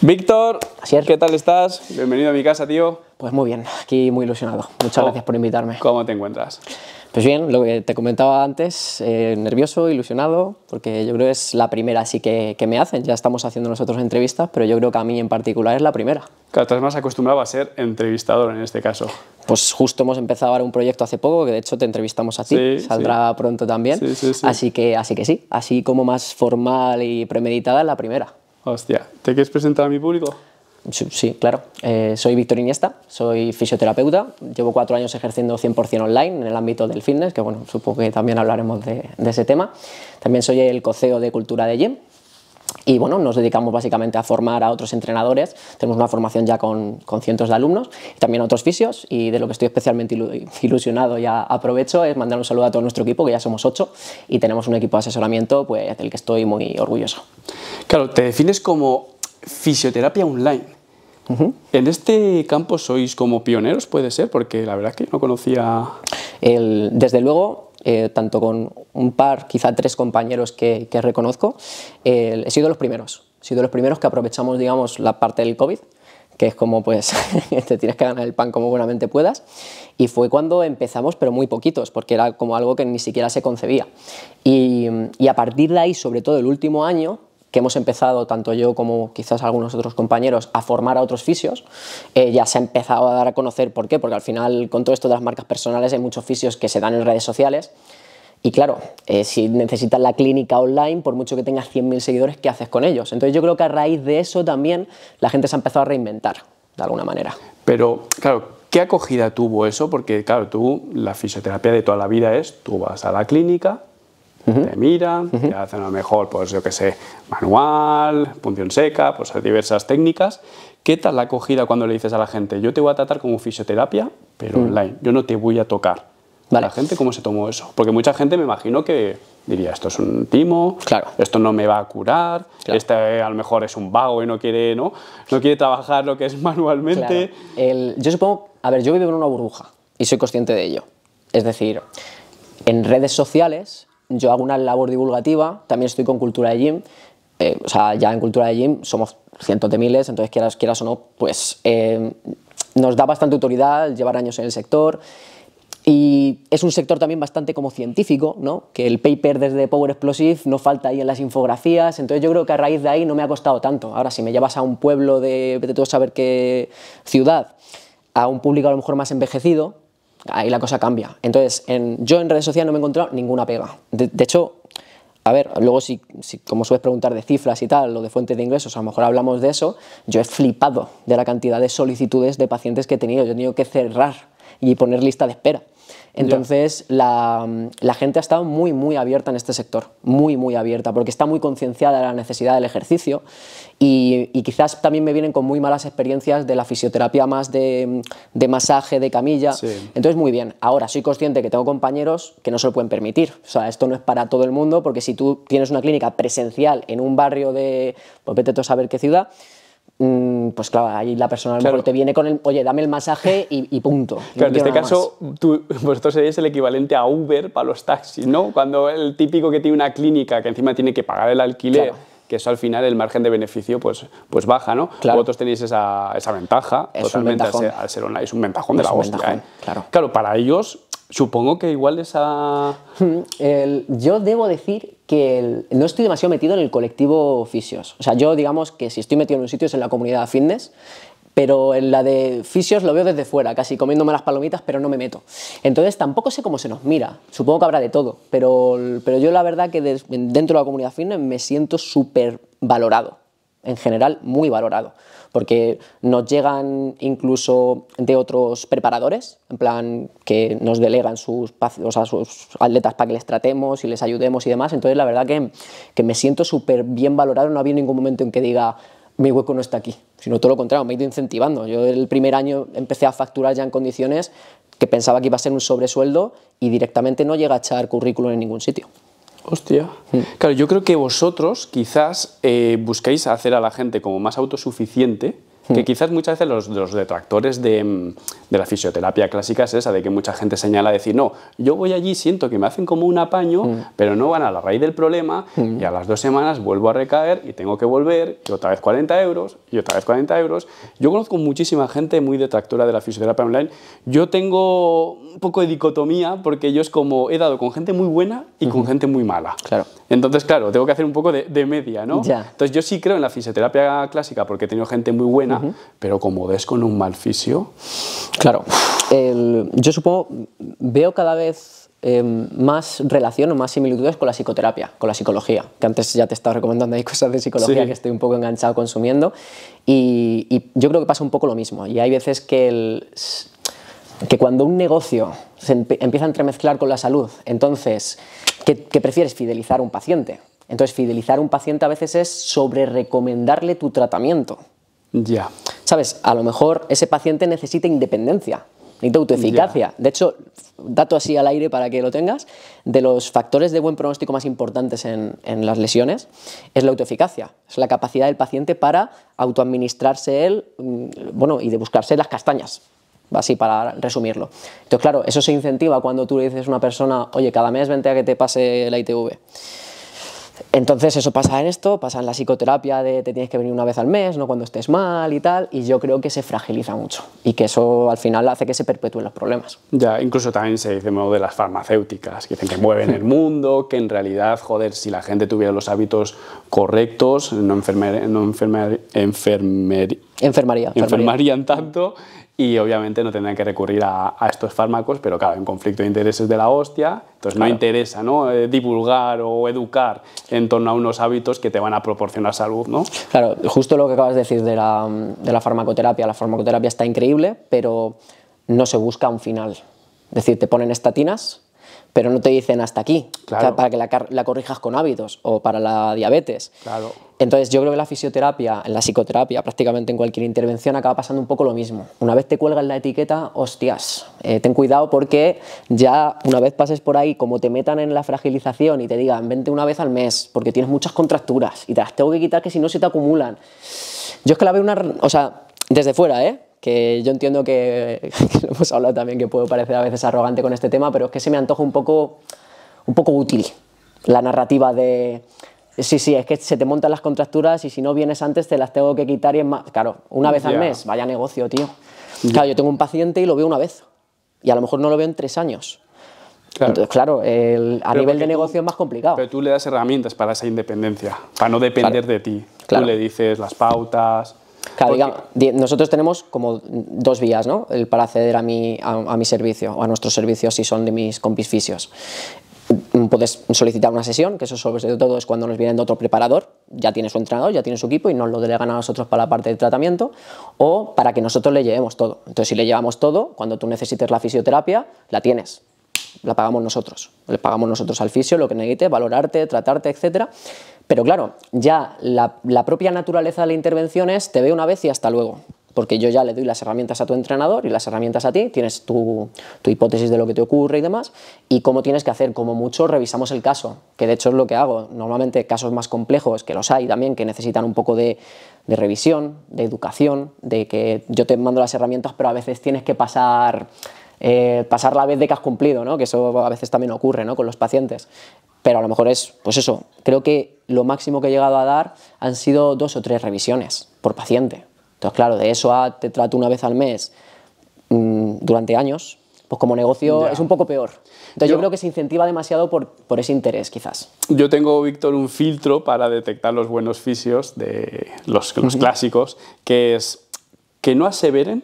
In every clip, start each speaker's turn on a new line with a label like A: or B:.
A: Víctor, ¿qué tal estás? Bienvenido a mi casa, tío.
B: Pues muy bien, aquí muy ilusionado. Muchas oh. gracias por invitarme. ¿Cómo te encuentras? Pues bien, lo que te comentaba antes, eh, nervioso, ilusionado, porque yo creo que es la primera así que, que, me hacen. Ya estamos haciendo nosotros entrevistas, pero yo creo
A: que a mí en particular es la primera. Claro, estás más acostumbrado a ser entrevistador en este caso. Pues
B: justo hemos empezado ahora un proyecto hace poco, que de hecho te entrevistamos
A: a ti, saldrá
B: pronto también. así, que, así que sí, así como más formal y premeditada es la primera.
A: Hostia, ¿te quieres presentar
B: a mi público? Sí, claro. Eh, soy Víctor Iniesta, soy fisioterapeuta, llevo cuatro años ejerciendo 100% online en el ámbito del fitness, que bueno, supongo que también hablaremos de, ese tema. También soy el coceo de Cultura de Gym y bueno, nos dedicamos básicamente a formar a otros entrenadores. Tenemos una formación ya con, cientos de alumnos también a otros fisios y de lo que estoy especialmente ilusionado y aprovecho es mandar un saludo a todo nuestro equipo, que ya somos ocho y tenemos un equipo
A: de asesoramiento pues, del que estoy muy orgulloso. Claro, te defines como fisioterapia online. En este campo sois como pioneros, puede ser, porque la verdad es que no conocía... El, desde luego, eh, tanto con un par, quizá tres
B: compañeros que, reconozco, eh, he sido los primeros. He sido los primeros que aprovechamos, digamos, la parte del COVID, que es como, pues, te tienes que ganar el pan como buenamente puedas. Y fue cuando empezamos, pero muy poquitos, porque era como algo que ni siquiera se concebía. y a partir de ahí, sobre todo el último año, hemos empezado, tanto yo como quizás algunos otros compañeros, a formar a otros fisios. Eh, ya se ha empezado a dar a conocer por qué, porque al final con todo esto de las marcas personales hay muchos fisios que se dan en redes sociales. Y claro, eh, si necesitas la clínica online, por mucho que tengas 100.000 seguidores, ¿qué haces con ellos? Entonces yo creo que a raíz de eso también la gente se ha empezado a reinventar,
A: de alguna manera. Pero, claro, ¿qué acogida tuvo eso? Porque, claro, tú, la fisioterapia de toda la vida es, tú vas a la clínica, te miran, te hacen a lo mejor, pues yo que sé, manual, punción seca, pues diversas técnicas. ¿Qué tal la acogida cuando le dices a la gente, yo te voy a tratar como fisioterapia, pero online, yo no te voy a tocar? ¿La gente cómo se tomó eso? Porque mucha gente me imagino que diría, esto es un timo, claro. esto no me va a curar, este eh, a lo mejor es un vago y no quiere, ¿no? quiere trabajar lo que es manualmente.
B: yo supongo, a ver, yo vivo en una burbuja y soy consciente de ello. Es decir, en redes sociales yo hago una labor divulgativa, también estoy con Cultura de Gym, eh, o sea, ya en Cultura de Gym somos cientos de miles, entonces quieras, quieras o no, pues eh, nos da bastante autoridad llevar años en el sector. Y es un sector también bastante como científico, ¿no? que el paper desde Power Explosive no falta ahí en las infografías, entonces yo creo que a raíz de ahí no me ha costado tanto. Ahora, si me llevas a un pueblo de, de todo saber qué ciudad, a un público a lo mejor más envejecido, ahí la cosa cambia. Entonces, yo en redes sociales no me he encontrado ninguna pega. De, hecho, a ver, luego si, como sueles preguntar de cifras y tal, o de fuentes de ingresos, a lo mejor hablamos de eso, yo he flipado de la cantidad de solicitudes de pacientes que he tenido, yo he tenido que cerrar y poner lista de espera. Entonces, la, gente ha estado muy, muy abierta en este sector, muy, muy abierta, porque está muy concienciada de la necesidad del ejercicio y, quizás también me vienen con muy malas experiencias de la fisioterapia más de, masaje, de camilla. Entonces, muy bien, ahora soy consciente que tengo compañeros que no se lo pueden permitir. O sea, esto no es para todo el mundo, porque si tú tienes una clínica presencial en un barrio de, pues saber qué ciudad, Mm, pues claro, ahí la persona a lo te viene con el, oye, dame el masaje y, punto. Claro, en este caso,
A: tú, vosotros seríais el equivalente a Uber para los taxis, ¿no? Cuando el típico que tiene una clínica que encima tiene que pagar el alquiler. que eso al final el margen de beneficio pues, pues baja, ¿no? Vosotros tenéis esa, ventaja totalmente al ser, online, es un ventajón de la hostia. ¿eh? claro. claro, para ellos supongo que igual esa...
B: El, yo debo decir que no estoy demasiado metido en el colectivo fisios. O sea, yo digamos que si estoy metido en un sitio es en la comunidad fitness, pero en la de fisios lo veo desde fuera, casi comiéndome las palomitas, pero no me meto. Entonces tampoco sé cómo se nos mira, supongo que habrá de todo, pero, pero yo la verdad que dentro de la comunidad fitness me siento súper valorado, en general muy valorado porque nos llegan incluso de otros preparadores, en plan que nos delegan sus, o sea, sus atletas para que les tratemos y les ayudemos y demás. Entonces la verdad que, me siento súper bien valorado, no habido ningún momento en que diga mi hueco no está aquí, sino todo lo contrario, me he ido incentivando. Yo el primer año empecé a facturar ya en condiciones que pensaba que iba a ser un sobresueldo y directamente no llega a echar currículum en ningún sitio.
A: Hostia. Mm. Claro, yo creo que vosotros quizás eh, buscáis hacer a la gente como más autosuficiente que quizás muchas veces los, detractores mm, de, la fisioterapia clásica es esa, de que mucha gente señala decir, no, yo voy allí, siento que me hacen como un apaño, mm. pero no van a la raíz del problema mm. y a las dos semanas vuelvo a recaer y tengo que volver y otra vez 40 euros y otra vez 40 euros. Yo conozco muchísima gente muy detractora de la fisioterapia online. Yo tengo un poco de dicotomía porque yo es como he dado con gente muy buena y con gente muy mala. Claro. Entonces, claro, tengo que hacer un poco de, media, ¿no? Entonces, yo sí creo en la fisioterapia clásica porque he tenido gente muy buena, pero como ves con un mal fisio. Claro. yo
B: supongo, veo cada vez em, más relación o más similitudes con la psicoterapia, con la psicología, que antes ya te estaba recomendando, hay cosas de psicología que estoy un poco enganchado consumiendo, y, y, yo creo que pasa un poco lo mismo, y hay veces que el, que cuando un negocio se empieza a entremezclar con la salud, entonces, ¿qué, prefieres? Fidelizar a un paciente. Entonces, fidelizar a un paciente a veces es sobre recomendarle tu tratamiento. Ya. ¿Sabes? A lo mejor ese paciente necesita independencia, necesita autoeficacia. De hecho, dato así al aire para que lo tengas, de los factores de buen pronóstico más importantes en, las lesiones es la autoeficacia, es la capacidad del paciente para autoadministrarse él, mm, bueno, y de buscarse las castañas, así para resumirlo. Entonces, claro, eso se incentiva cuando tú le dices a una persona, oye, cada mes vente a que te pase la ITV. Entonces eso pasa en esto, pasa en la psicoterapia de te tienes que venir una vez al mes, no cuando estés mal y tal, y yo creo que se fragiliza mucho y que eso al final hace que se perpetúen los problemas.
A: Ya, incluso también se dice modo de las farmacéuticas, que dicen que mueven el mundo, que en realidad, joder, si la gente tuviera los hábitos correctos, no, no enferme enfermarían tanto y obviamente no tendrán que recurrir a, estos fármacos, pero claro, en conflicto de intereses de la hostia, entonces no interesa ¿no? Eh, divulgar o educar en torno a unos hábitos que te van a proporcionar salud. ¿no? Claro, justo lo que acabas de decir de
B: la, farmacoterapia, la farmacoterapia está increíble, pero no se busca un final. Es decir, te ponen estatinas, pero no te dicen hasta aquí, para que la, la, corrijas con hábitos o para la diabetes. Claro. Entonces yo creo que la fisioterapia, en la psicoterapia, prácticamente en cualquier intervención acaba pasando un poco lo mismo. Una vez te cuelgan la etiqueta, hostias, eh, ten cuidado porque ya una vez pases por ahí, como te metan en la fragilización y te digan, vente una vez al mes porque tienes muchas contracturas y te las tengo que quitar que si no se te acumulan. Yo es que la veo una... O sea, desde fuera, ¿eh? que yo entiendo que, lo hemos hablado también, que puedo parecer a veces arrogante con este tema, pero es que se me antoja un poco, un poco útil la narrativa de Sí, sí, es que se te montan las contracturas y si no vienes antes te las tengo que quitar y es más. Claro, una vez al mes, vaya negocio, tío. Claro, yo tengo un paciente y lo veo una vez. Y a lo mejor no lo veo en tres años. Claro. Entonces, claro, el, a nivel de negocio es más complicado.
A: Pero tú le das herramientas para esa independencia, para no depender de ti. Claro. Tú le dices las pautas. Claro,
B: nosotros tenemos como dos vías, ¿no? El para acceder a mi, a, mi servicio o a nuestros servicios si son de mis compis fisios puedes solicitar una sesión, que eso sobre todo es cuando nos vienen de otro preparador, ya tiene su entrenador, ya tiene su equipo y nos lo delegan a nosotros para la parte de tratamiento o para que nosotros le llevemos todo. Entonces, si le llevamos todo, cuando tú necesites la fisioterapia, la tienes, la pagamos nosotros, le pagamos nosotros al fisio lo que necesite, valorarte, tratarte, etcétera. Pero claro, ya la, la propia naturaleza de la intervención es te ve una vez y hasta luego porque yo ya le doy las herramientas a tu entrenador y las herramientas a ti, tienes tu, hipótesis de lo que te ocurre y demás, y cómo tienes que hacer, como mucho revisamos el caso, que de hecho es lo que hago, normalmente casos más complejos, que los hay también, que necesitan un poco de, revisión, de educación, de que yo te mando las herramientas, pero a veces tienes que pasar... Eh, pasar la vez de que has cumplido, ¿no? que eso a veces también ocurre ¿no? con los pacientes. Pero a lo mejor es, pues eso, creo que lo máximo que he llegado a dar han sido dos o tres revisiones por paciente. Entonces, claro, de eso a te trato una vez al mes mm, durante años, pues como negocio es un poco peor. Entonces yo, creo que se incentiva demasiado por, por, ese interés, quizás.
A: Yo tengo, Víctor, un filtro para detectar los buenos fisios de los, clásicos, que es que no aseveren,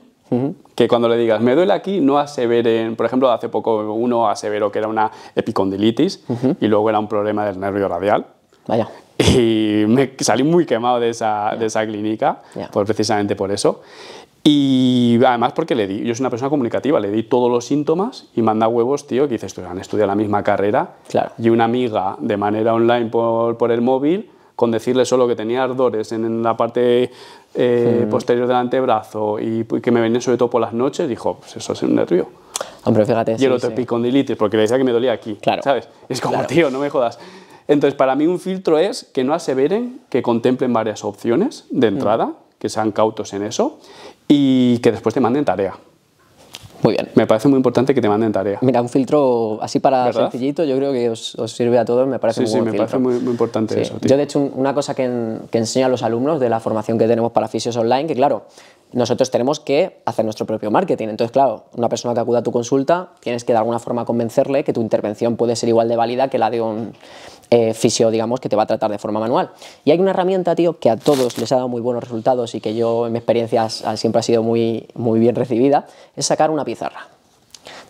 A: que cuando le digas, me duele aquí, no aseveren, por ejemplo, hace poco uno aseveró que era una epicondilitis y luego era un problema del nervio radial. Vaya. y me salí muy quemado de esa, de esa clínica, pues precisamente por eso. Y además porque le di, yo soy una persona comunicativa, le di todos los síntomas y manda huevos, tío, que dices, tú pues han estudiado la misma carrera y una amiga de manera online por, por el móvil, con decirle solo que tenía ardores en la parte eh, hmm. posterior del antebrazo y que me venía sobre todo por las noches, dijo, pues eso es un nervio. Hombre, fíjate. Y el otro porque le decía que me dolía aquí. ¿Sabes? Es como, tío, no me jodas. Entonces, para mí un filtro es que no aseveren, que contemplen varias opciones de mm. entrada, que sean cautos en eso y que después te manden tarea. Muy bien. Me parece muy importante que te manden tarea. Mira,
B: un filtro así para sencillito, yo creo que os, sirve a todos, me parece muy sí, me parece
A: muy, importante eso.
B: Yo, de hecho, una cosa que, que enseño a los alumnos de la formación que tenemos para Fisios Online, que claro, nosotros tenemos que hacer nuestro propio marketing. Entonces, claro, una persona que acuda a tu consulta, tienes que de alguna forma convencerle que tu intervención puede ser igual de válida que la de un, eh, fisio, digamos, que te va a tratar de forma manual. Y hay una herramienta, tío, que a todos les ha dado muy buenos resultados y que yo en mi experiencia siempre ha sido muy, bien recibida, es sacar una pizarra.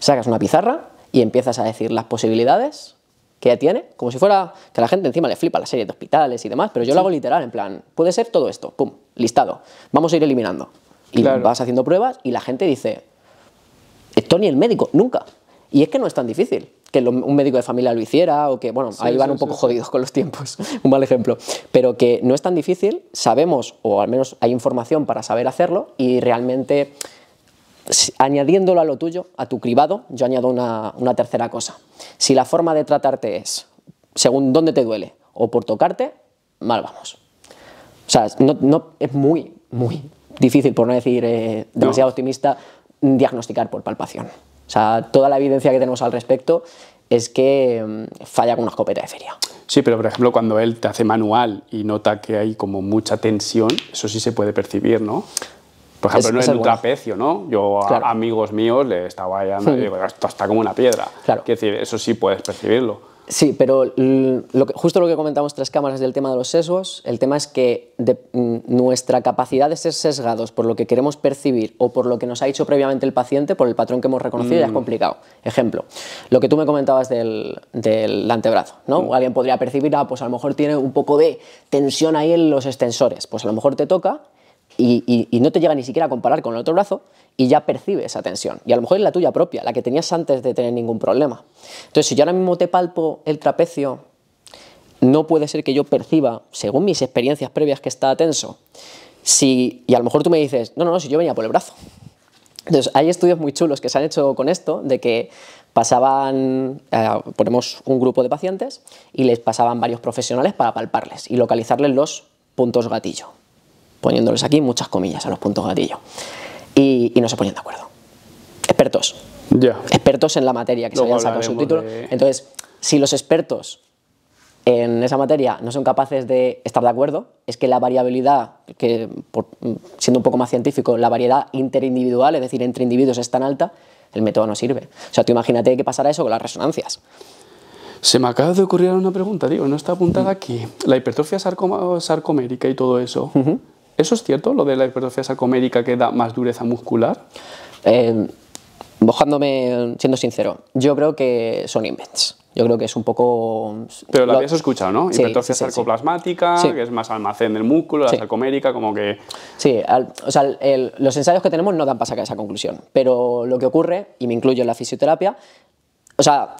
B: Sacas una pizarra y empiezas a decir las posibilidades que tiene, como si fuera que la gente encima le flipa la serie de hospitales y demás, pero yo lo hago literal, en plan, puede ser todo esto, pum, listado, vamos a ir eliminando. Y vas haciendo pruebas y la gente dice, esto ni el médico, nunca. Y es que no es tan difícil que un médico de familia lo hiciera o que, bueno, ahí van un poco jodidos con los tiempos, un mal ejemplo, pero que no es tan difícil, sabemos o al menos hay información para saber hacerlo y realmente añadiéndolo a lo tuyo, a tu cribado, yo añado una, tercera cosa. Si la forma de tratarte es según dónde te duele o por tocarte, mal vamos. O sea, no, es muy, muy difícil, por no decir eh, demasiado optimista, diagnosticar por palpación. O sea, toda la evidencia que tenemos al respecto es que mm, falla con una escopeta de feria.
A: Sí, pero por ejemplo, cuando él te hace manual y nota que hay como mucha tensión, eso sí se puede percibir, ¿no? Por ejemplo, no es un trapecio, ¿no? Yo a amigos míos le estaba yendo, y digo, esto está como una piedra. Claro. Quiero decir, eso sí puedes percibirlo.
B: Sí, pero justo lo que comentamos tres cámaras del tema de los sesgos, el tema es que de, mm, nuestra capacidad de ser sesgados por lo que queremos percibir o por lo que nos ha dicho previamente el paciente, por el patrón que hemos reconocido, es mm. complicado. Ejemplo, lo que tú me comentabas del, del antebrazo, ¿no? Mm. Alguien podría percibir, ah, pues a lo mejor tiene un poco de tensión ahí en los extensores, pues a lo mejor te toca y, no te llega ni siquiera a comparar con el otro brazo y ya percibe esa tensión. Y a lo mejor es la tuya propia, la que tenías antes de tener ningún problema. Entonces, si yo ahora mismo te palpo el trapecio, no puede ser que yo perciba, según mis experiencias previas, que está tenso. y a lo mejor tú me dices, no, no, no, si yo venía por el brazo. Entonces, hay estudios muy chulos que se han hecho con esto, de que pasaban, eh, ponemos un grupo de pacientes y les pasaban varios profesionales para palparles y localizarles los puntos gatillo poniéndoles aquí muchas comillas a los puntos gatillo. Y, no se ponían de acuerdo. Expertos. Expertos en la materia que se habían sacado su título. Entonces, si los expertos en esa materia no son capaces de estar de acuerdo, es que la variabilidad, que siendo un poco más científico, la variedad interindividual, es decir, entre individuos es tan alta, el método no sirve. O
A: sea, tú imagínate que pasará eso con las resonancias. Se me acaba de ocurrir una pregunta, digo, no está apuntada aquí. La hipertrofia sarcomérica y todo eso, ¿Eso es cierto, lo de la hipertrofia sarcomérica que da más dureza muscular? Eh, siendo
B: sincero, yo creo que son invents. Yo creo que es un poco... Pero lo habías escuchado,
A: ¿no? hipertrofia sarcoplasmática, que es más almacén del músculo, la sarcomérica, como que... Sí,
B: o sea, los ensayos que tenemos no dan para sacar esa conclusión. Pero lo que ocurre, y me incluyo en la fisioterapia, o sea,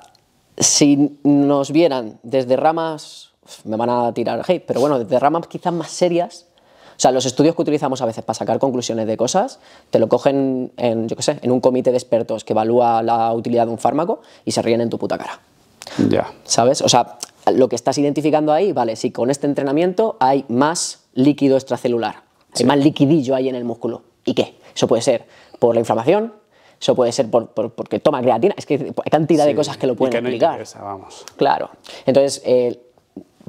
B: si nos vieran desde ramas, me van a tirar hate, pero bueno, desde ramas quizás más serias, o sea, los estudios que utilizamos a veces para sacar conclusiones de cosas, te lo cogen en, yo qué sé, en un comité de expertos que evalúa la utilidad de un fármaco y se ríen en tu puta cara. Ya. ¿Sabes? O sea, lo que estás identificando ahí, vale, si con este entrenamiento hay más líquido extracelular, hay más liquidillo ahí en el músculo. ¿Y qué? Eso puede ser por la inflamación, eso puede ser por, porque toma creatina, es que hay cantidad de cosas que lo pueden y
A: vamos.
B: Claro. Entonces, eh,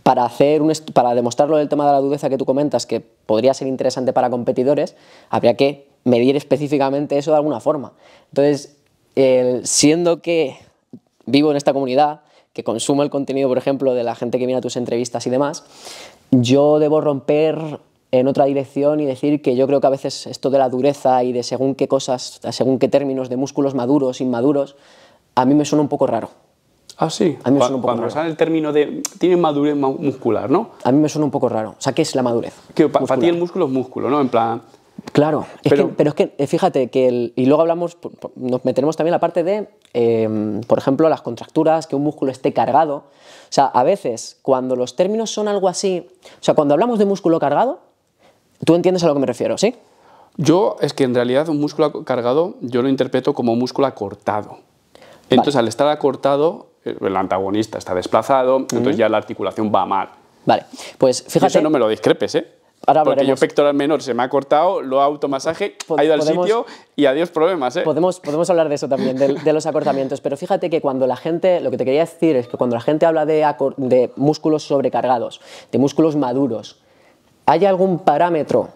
B: para, hacer para demostrarlo del tema de la dureza que tú comentas, que podría ser interesante para competidores, habría que medir específicamente eso de alguna forma. Entonces, siendo que vivo en esta comunidad, que consumo el contenido, por ejemplo, de la gente que mira tus entrevistas y demás, yo debo romper en otra dirección y decir que yo creo que a veces esto de la dureza y de según qué cosas, según qué términos de músculos maduros, inmaduros, a mí me suena un poco raro. Ah, sí. A mí Cuando
A: sale el término de tiene madurez muscular, ¿no?
B: A mí me suena un poco raro. O sea, ¿qué es la madurez? Que para para ti el
A: músculo es músculo, ¿no? En plan.
B: Claro, pero, que, es que eh, fíjate que, y luego hablamos, nos meteremos también la parte de, em, por ejemplo, las contracturas, que un músculo esté cargado. O sea, a veces cuando los términos son algo así, o sea, cuando hablamos de músculo cargado, tú entiendes a lo que me refiero, ¿sí?
A: Yo es que en realidad un músculo cargado yo lo interpreto como músculo acortado. Entonces, al estar acortado, el antagonista está desplazado, entonces ya la articulación va mal.
B: Vale, pues fíjate... eso no me
A: lo discrepes, ¿eh? Ahora Porque yo pectoral menor se me ha cortado, lo automasaje, ha ido al sitio y adiós problemas. ¿eh? Podemos,
B: podemos hablar de eso también, de, los acortamientos, pero fíjate que cuando la gente, lo que te quería decir es que cuando la gente habla de, de músculos sobrecargados, de músculos maduros, ¿hay algún parámetro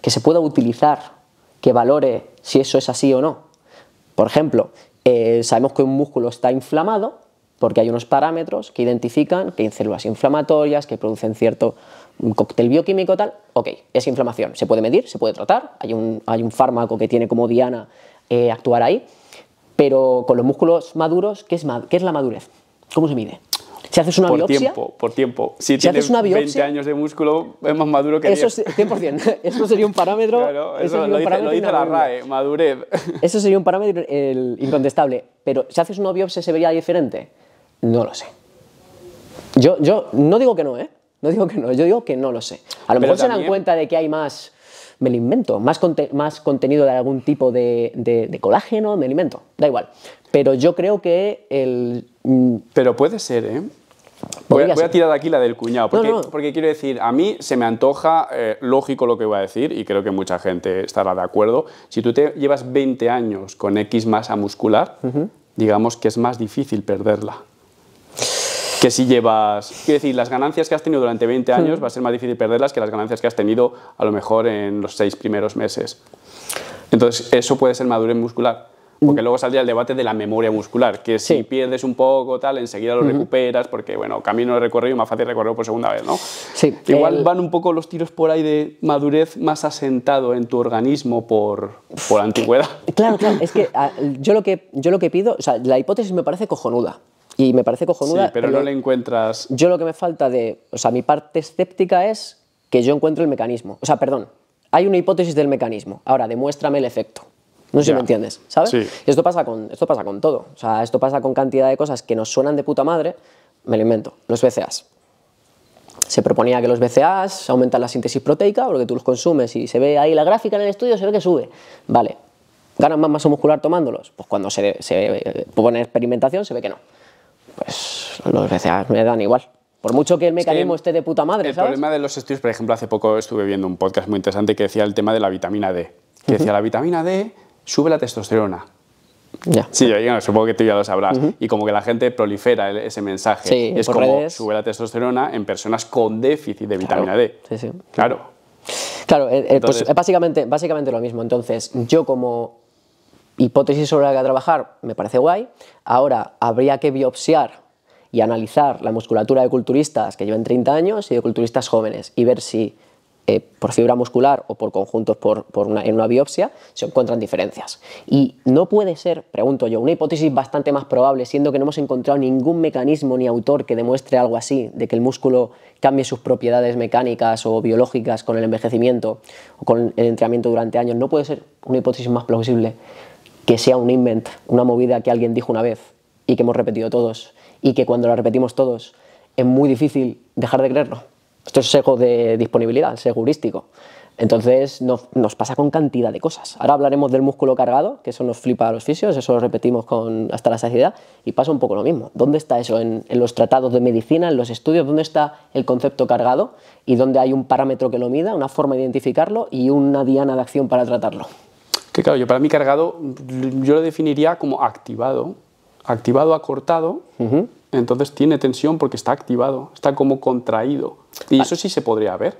B: que se pueda utilizar que valore si eso es así o no? Por ejemplo, eh, sabemos que un músculo está inflamado, porque hay unos parámetros que identifican que hay células inflamatorias, que producen cierto cóctel bioquímico tal, ok, es inflamación, se puede medir, se puede tratar, hay un, hay un fármaco que tiene como diana eh, actuar ahí, pero con los músculos maduros, ¿qué es, ¿qué es la madurez? ¿Cómo se mide? Si haces una por Tiempo,
A: por tiempo. Si, tienes haces 20 años de músculo, es más maduro que Eso eso sería un parámetro. eso, lo, dice, la RAE, madurez.
B: Eso sería un parámetro incontestable. Pero si haces una biopsia, ¿se vería diferente? No lo sé. Yo, yo no digo que no, ¿eh? No digo que no, yo digo que no lo sé. A lo mejor se dan cuenta de que hay más, me lo invento, más, más contenido de algún tipo de, colágeno, me lo invento, da igual. Pero yo
A: creo que el... Mm, Pero puede ser, ¿eh? Voy, a tirar aquí la del cuñado, porque, quiero decir, a mí se me antoja eh, lógico lo que voy a decir y creo que mucha gente estará de acuerdo. Si tú te llevas 20 años con X masa muscular, digamos que es más difícil perderla que si llevas, quiero decir, las ganancias que has tenido durante 20 hmm. años va a ser más difícil perderlas que las ganancias que has tenido a lo mejor en los seis primeros meses. Entonces, eso puede ser madurez muscular. Hmm. Porque luego saldría el debate de la memoria muscular, que si pierdes un poco, tal, enseguida lo hmm. recuperas, porque, bueno, camino recorrido, más fácil recorrerlo por segunda vez, ¿no? Sí. Igual van un poco los tiros por ahí de madurez más asentado en tu organismo por, por antigüedad.
B: Claro, claro, es que ah, yo lo que, yo lo que pido, o sea, la hipótesis me parece cojonuda.
A: Y me parece cojonuda. Sí, pero, no le encuentras. Yo lo que me falta de. O
B: sea, mi parte escéptica es que yo encuentro el mecanismo. O sea, perdón. Hay una hipótesis del mecanismo. Ahora, demuéstrame el efecto.
A: No sé si me entiendes,
B: ¿sabes? Sí. Esto, pasa con, esto pasa con todo. O sea, esto pasa con cantidad de cosas que nos suenan de puta madre. Me lo invento. Los BCAs. Se proponía que los BCAs aumentan la síntesis proteica porque tú los consumes y se ve ahí la gráfica en el estudio, se ve que sube. Vale. ¿Ganan más masa muscular tomándolos? Pues cuando se, se pone experimentación se ve que no pues los BCA me dan igual.
A: Por mucho que el mecanismo
B: esté de puta madre, El problema
A: de los estudios, por ejemplo, hace poco estuve viendo un podcast muy interesante que decía el tema de la vitamina D. Que decía, la vitamina D sube la testosterona. Ya. Sí, supongo que tú ya lo sabrás. Y como que la gente prolifera ese mensaje. es como sube la testosterona en personas con déficit de vitamina D. Sí, sí. Claro.
B: Claro, eh, eh, pues eh, básicamente, básicamente lo mismo. Entonces, yo como hipótesis sobre la que trabajar me parece guay. Ahora habría que biopsiar y analizar la musculatura de culturistas que llevan 30 años y de culturistas jóvenes y ver si eh, por fibra muscular o por conjuntos en una biopsia se encuentran diferencias. Y no puede ser, pregunto yo, una hipótesis bastante más probable, siendo que no hemos encontrado ningún mecanismo ni autor que demuestre algo así, de que el músculo cambie sus propiedades mecánicas o biológicas con el envejecimiento o con el entrenamiento durante años, no puede ser una hipótesis más plausible que sea un invent, una movida que alguien dijo una vez y que hemos repetido todos y que cuando la repetimos todos es muy difícil dejar de creerlo. Esto es sesgo de disponibilidad, sesgo heurístico. Entonces nos, pasa con cantidad de cosas. Ahora hablaremos del músculo cargado, que eso nos flipa a los fisios, eso lo repetimos con, hasta la saciedad, y pasa un poco lo mismo. ¿Dónde está eso? En, en, los tratados de medicina, en los estudios, ¿dónde está el concepto cargado y dónde hay un parámetro que lo mida, una forma de identificarlo y una diana de acción para
A: tratarlo? Que claro, yo para mí cargado, yo lo definiría como activado. Activado, acortado, entonces tiene tensión porque está activado, está como contraído. Y ah. eso sí se podría ver.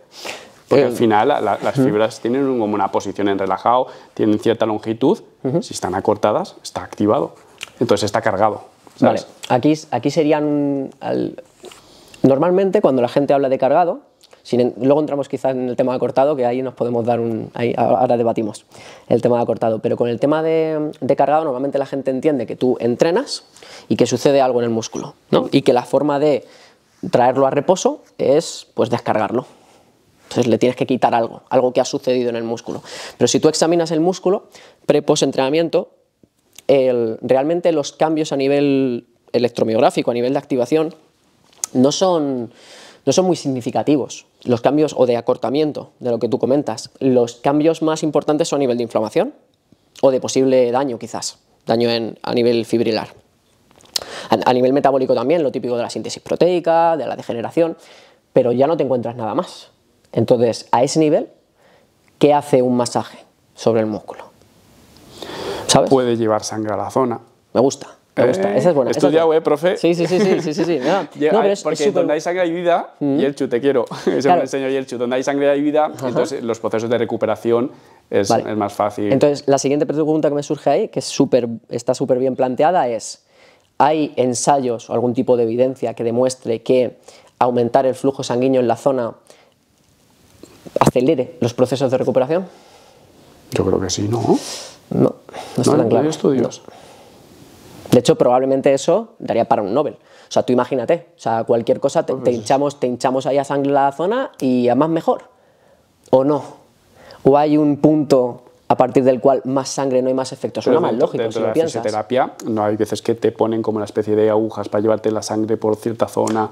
A: Porque al eh. final las fibras tienen como una posición en relajado, tienen cierta longitud. Si están acortadas, está activado. Entonces está cargado.
B: Vale, aquí, aquí serían. Normalmente cuando la gente habla de cargado, luego entramos quizás en el tema de acortado, que ahí nos podemos dar un... ahora debatimos el tema de acortado, pero con el tema de, cargado normalmente la gente entiende que tú entrenas y que sucede algo en el músculo, Y que la forma de traerlo a reposo es pues descargarlo. Entonces le tienes que quitar algo, algo que ha sucedido en el músculo. Pero si tú examinas el músculo, pre-post-entrenamiento, realmente los cambios a nivel electromiográfico, a nivel de activación, no son no son muy significativos. Los cambios o de acortamiento, de lo que tú comentas, los cambios más importantes son a nivel de inflamación o de posible daño quizás, daño en, a nivel fibrilar. A, nivel metabólico también, lo típico de la síntesis proteica, de la degeneración, pero ya no te encuentras nada más. Entonces, a ese nivel, ¿qué hace un masaje
A: sobre el músculo? Puede llevar sangre a la zona. Me gusta. Me esa es buena. Estudiado, ¿eh, profe? Sí, sí, sí, sí, sí, sí, No, porque mm. donde hay sangre hay vida y el chu te quiero. Eso me enseño y el chu. Donde hay sangre hay vida, entonces los procesos de recuperación es, más fácil. Entonces,
B: la siguiente pregunta que me surge ahí, que está súper bien planteada, es ¿hay ensayos o algún tipo de evidencia que demuestre que aumentar el flujo sanguíneo en la zona acelere los procesos de recuperación?
A: Yo creo que sí, ¿no? No, no está tan claro. estudios.
B: De hecho, probablemente eso daría para un Nobel. O sea, tú imagínate, o sea, cualquier cosa te, pues hinchamos, te hinchamos ahí a sangre la zona y a más mejor. ¿O no? ¿O hay un punto
A: a partir del cual más sangre no hay más efectos? Suena más lógico, dentro de la no hay veces que te ponen como una especie de agujas para llevarte la sangre por cierta zona.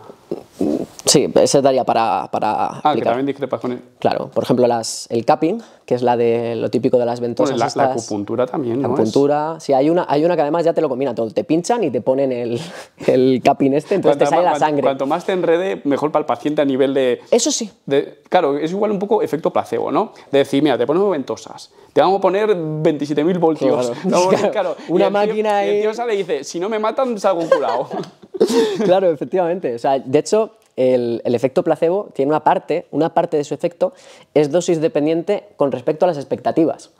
A: Sí, ese daría para. para ah, aplicar. que también discrepas con él. Claro, por ejemplo, las, el capping, que es la de lo típico
B: de las pues ventosas. la, acupuntura
A: también, ¿no? La acupuntura.
B: Sí, hay una, hay una que además ya te lo combina todo. Te pinchan y te ponen el, el capping este, entonces te sale la sangre. Cuanto,
A: más te enrede, mejor para el paciente a nivel de. Eso sí. claro, es igual un poco efecto placebo, ¿no? De decir, mira, te ponemos ventosas, te vamos a poner 27.000 voltios. No, claro. una máquina. Tío, y el tío dice, si no me matan, salgo curado.
B: claro, efectivamente. O sea, de hecho, el, efecto placebo tiene una parte, una parte de su efecto es dosis dependiente con respecto a las expectativas.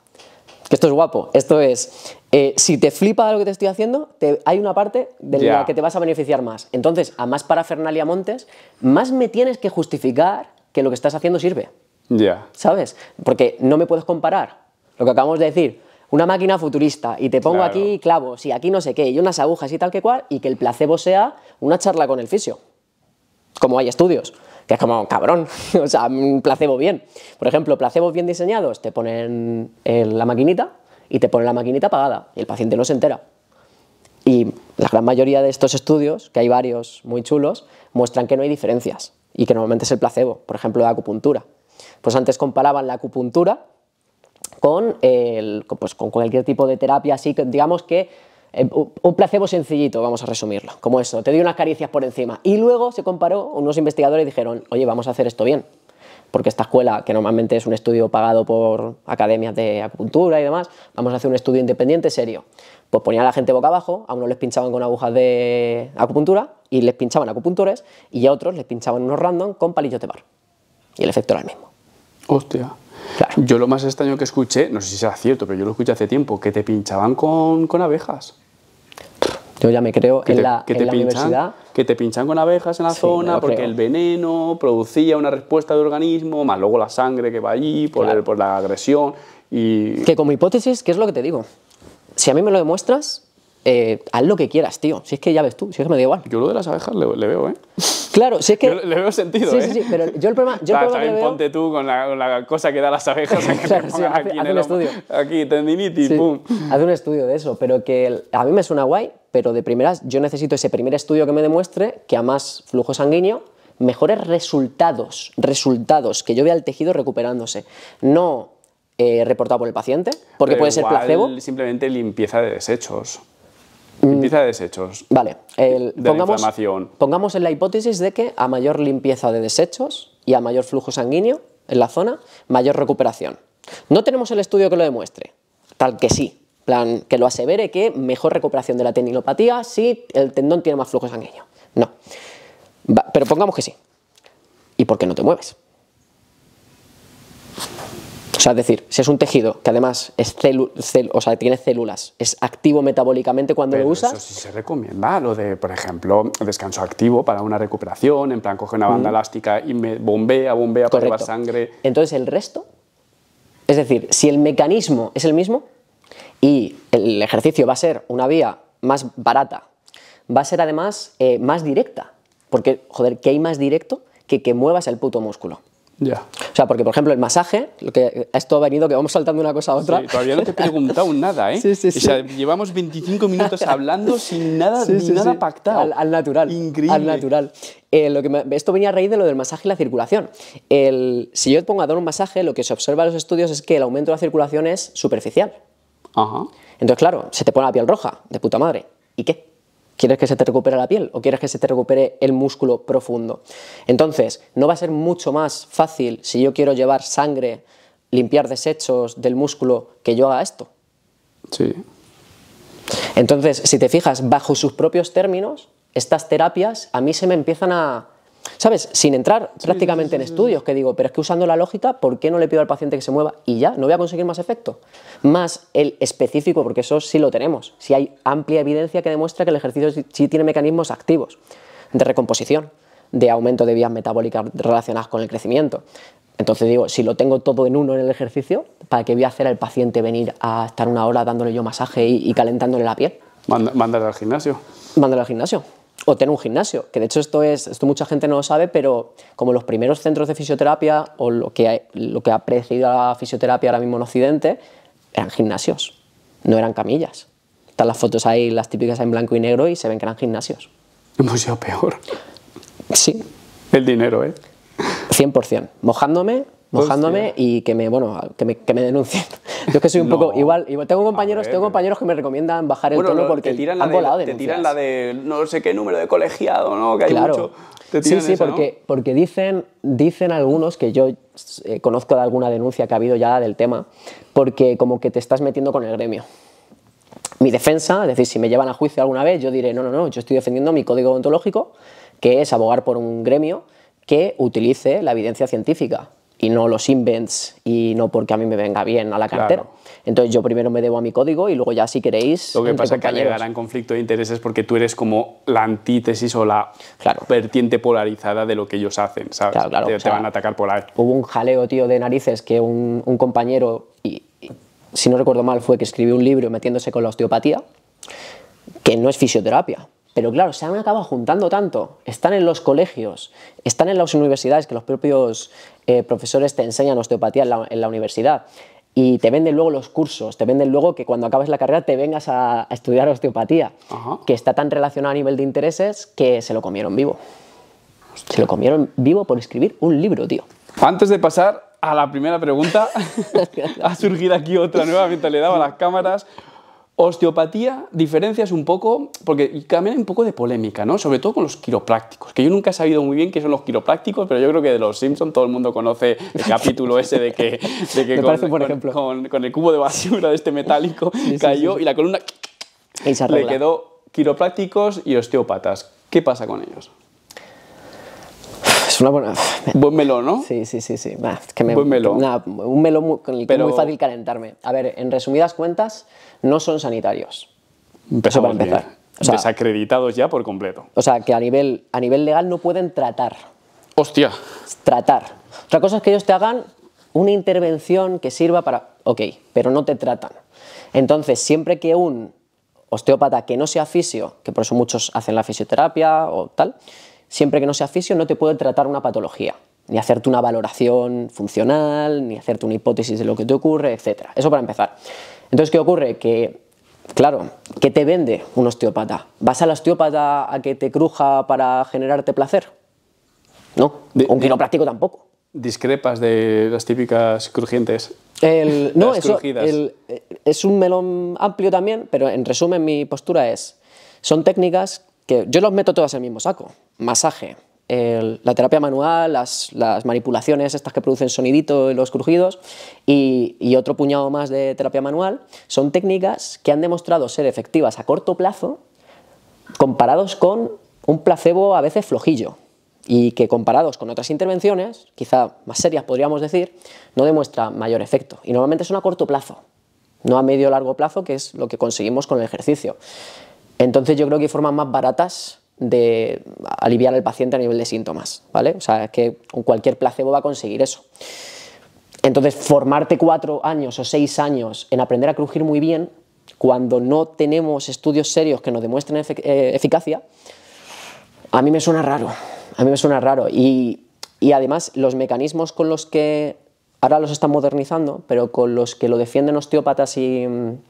B: Que esto es guapo. Esto es, eh, si te flipa lo que te estoy haciendo, hay una parte de la que te vas a beneficiar más. Entonces, a más parafernalia montes, más me tienes que justificar que lo que estás haciendo sirve. Ya. ¿Sabes? Porque no me puedes comparar lo que acabamos de decir una máquina futurista y te pongo aquí clavos y aquí no sé qué y unas agujas y tal que cual y que el placebo sea una charla con el fisio, como hay estudios. Que es como, cabrón, o sea, un placebo bien. Por ejemplo, placebos bien diseñados, te ponen en la maquinita y te ponen la maquinita apagada y el paciente no se entera. Y la gran mayoría de estos estudios, que hay varios muy chulos, muestran que no hay diferencias y que normalmente es el placebo, por ejemplo, de acupuntura. Pues antes comparaban la acupuntura pues, con, cualquier tipo de terapia, así que digamos que eh, un placebo sencillito, vamos a resumirlo, como eso, te dio unas caricias por encima. Y luego se comparó, unos investigadores dijeron, oye, vamos a hacer esto bien, porque esta escuela, que normalmente es un estudio pagado por academias de acupuntura y demás, vamos a hacer un estudio independiente serio. Pues ponían a la gente boca abajo, a unos les pinchaban con agujas de acupuntura y les pinchaban acupuntores, y a otros les pinchaban unos random con palillos de bar.
A: Y el efecto era el mismo. Hostia. Yo lo más extraño que escuché, no sé si será cierto, pero yo lo escuché hace tiempo, que te pinchaban con, con abejas. Yo ya me creo que en, te, la, pinchan, universidad. Que te pinchan con abejas en la zona porque el veneno producía una respuesta de organismo, más luego la sangre que va allí por, por la agresión. Y... Que como hipótesis, ¿qué es lo que te digo? Si a mí me lo demuestras, eh, haz lo que quieras,
B: tío. Si es que ya ves tú, si es que me da igual. Yo lo de las abejas le, veo, ¿eh? Claro, si es que.
A: le veo sentido, sí, Sí, ¿eh? sí, pero yo el problema. ponte tú con la, cosa que da las abejas. aquí haz un estudio. Aquí, tendinitis, pum.
B: Haz un estudio de eso, pero que a mí me suena guay, pero de primeras yo necesito ese primer estudio que me demuestre que a más flujo sanguíneo, mejores resultados, resultados, que yo vea el tejido recuperándose. No eh, reportado por el paciente, porque puede ser placebo.
A: Simplemente limpieza de desechos. Mm. Limpieza de desechos. Vale.
B: pongamos, en la hipótesis de que a mayor limpieza de desechos y a mayor flujo sanguíneo en la zona, mayor recuperación. No tenemos el estudio que lo demuestre, tal que sí, plan que lo asevere que mejor recuperación de la tendinopatía si el tendón tiene más flujo sanguíneo. No. pero pongamos que sí. ¿Y por qué no te mueves? O sea, es decir, si es un tejido que además es tiene células, es activo metabólicamente cuando lo usas. Eso sí
A: se recomienda, lo de, por ejemplo, descanso activo para una recuperación, en plan coge una banda elástica y me bombea, bombea por la sangre. Entonces el resto,
B: es decir, si el mecanismo es el mismo y el ejercicio va a ser una vía más barata, va a ser además eh, más directa, porque, joder, ¿qué hay más directo que que muevas el puto músculo? O sea, porque por ejemplo el masaje, lo que esto ha venido que vamos saltando una cosa a otra. todavía no te he
A: preguntado nada, ¿eh? Sí, sí, o sea, llevamos 25 minutos hablando sin nada, ni
B: pactado. Al, natural. Increíble. Al natural. Eh, lo que esto venía a raíz de lo del masaje y la circulación. El, si yo te pongo a dar un masaje, lo que se observa en los estudios es que el aumento de la circulación es superficial. Ajá. Entonces, claro, se te pone la piel roja, de puta madre. ¿Y qué? ¿Quieres que se te recupere la piel o quieres que se te recupere el músculo profundo? Entonces, ¿no va a ser mucho más fácil si yo quiero llevar sangre, limpiar desechos del músculo, que yo haga esto? Sí. Entonces, si te fijas, bajo sus propios términos, estas terapias a mí se me empiezan a, ¿Sabes? Sin entrar prácticamente en estudios, que digo, pero es que usando la lógica, ¿por qué no le pido al paciente que se mueva y ya? No voy a conseguir más efecto. Más el específico, porque eso sí lo tenemos. Si hay amplia evidencia que demuestra que el ejercicio sí tiene mecanismos activos de recomposición, de aumento de vías metabólicas relacionadas con el crecimiento. Entonces digo, si lo tengo todo en uno en el ejercicio, ¿para qué voy a hacer al paciente venir a estar una hora dándole yo masaje y, calentándole la piel?
A: Mándale al gimnasio.
B: Mándale al gimnasio o tener un gimnasio, que de hecho esto es, esto mucha gente no lo sabe, pero como los primeros centros de fisioterapia o lo que, lo que ha precedido a la fisioterapia ahora mismo en Occidente, eran gimnasios, no eran camillas. Están las fotos ahí, las típicas en blanco y negro, y se ven que eran gimnasios.
A: Hemos sido peor. Sí. El dinero, ¿eh?
B: 100%. Mojándome, mojándome y que me, bueno, que me, que me denuncien. Yo es que soy un poco igual, Tengo compañeros, tengo compañeros que me recomiendan bajar el tono porque te tiran la
A: de, no sé qué número de colegiado, ¿no? Que hay claro. sí, sí, porque,
B: porque dicen, dicen algunos que yo eh, conozco de alguna denuncia que ha habido ya del tema, porque como que te estás metiendo con el gremio mi defensa, es decir, si me llevan a juicio alguna vez, yo diré, no, no, no, yo estoy defendiendo mi código ontológico, que es abogar por un gremio que utilice la evidencia científica y no los invents y no porque a mí me venga bien a la cartera. Entonces yo primero me debo a mi código y luego ya si queréis... Lo que pasa es que llegará en
A: conflicto de intereses porque tú eres como la antítesis o la vertiente polarizada de lo que ellos hacen, ¿sabes? Te, van a atacar por ahí.
B: Hubo un jaleo, tío, de narices que un, compañero, y, si no recuerdo mal, fue que escribió un libro metiéndose con la osteopatía, que no es fisioterapia. Pero claro, se han acabado juntando tanto. Están en los colegios, están en las universidades, que los propios eh, profesores te enseñan osteopatía en la, universidad. Y te venden luego los cursos, te venden luego que cuando acabes la carrera te vengas a, estudiar osteopatía, que está tan relacionado a nivel de intereses que se lo comieron vivo. Se lo comieron vivo por escribir un libro, tío.
A: Antes de pasar a la primera pregunta, ha surgido aquí otra nueva mentalidad a las cámaras. Osteopatía, diferencias un poco, porque también hay un poco de polémica, ¿no? Sobre todo con los quiroprácticos, que yo nunca he sabido muy bien qué son los quiroprácticos, pero yo creo que de los Simpsons todo el mundo conoce el capítulo ese de que, con, Con, el cubo de basura de este metálico cayó y la columna le quedó quiroprácticos y osteópatas. ¿Qué pasa con ellos? Buen melón, ¿no? Sí, sí, sí, sí. Buen melón. un melón con el que es muy fácil
B: calentarme. A ver, en resumidas cuentas, no son sanitarios.
A: Desacreditados ya por completo.
B: O sea, que a nivel, a nivel legal no pueden tratar. Hostia. Tratar. Otra cosa es que ellos te hagan una intervención que sirva para, ok, pero no te tratan. Entonces, siempre que un osteópata que no sea fisio, que por eso muchos hacen la fisioterapia o tal, siempre que no sea fisio, no te puede tratar una patología, ni hacerte una valoración funcional, ni hacerte una hipótesis de lo que te ocurre, etc. Eso para empezar. Entonces, ¿qué ocurre? Que, claro, ¿qué te vende un osteópata? ¿Vas al osteópata a que te cruja para generarte placer?
A: No, de, un quiropráctico tampoco. ¿Discrepas de las típicas crujientes? no, eso, eh,
B: es un melón amplio también, pero en resumen mi postura es, son técnicas yo los meto todas en el mismo saco. Masaje, la terapia manual, las, manipulaciones estas que producen sonidito y los crujidos y, y, otro puñado más de terapia manual, son técnicas que han demostrado ser efectivas a corto plazo comparados con un placebo a veces flojillo y que comparados con otras intervenciones, quizá más serias podríamos decir, no demuestra mayor efecto y normalmente son a corto plazo, no a medio o largo plazo, que es lo que conseguimos con el ejercicio. Entonces yo creo que hay formas más baratas de aliviar al paciente a nivel de síntomas, ¿vale? O sea, es que cualquier placebo va a conseguir eso. Entonces, formarte cuatro años o seis años en aprender a crujir muy bien, cuando no tenemos estudios serios que nos demuestren eh, eficacia, a mí me suena raro, a mí me suena raro. Y, y además, los mecanismos con los que Ahora los están modernizando, pero con los que lo defienden osteópatas y,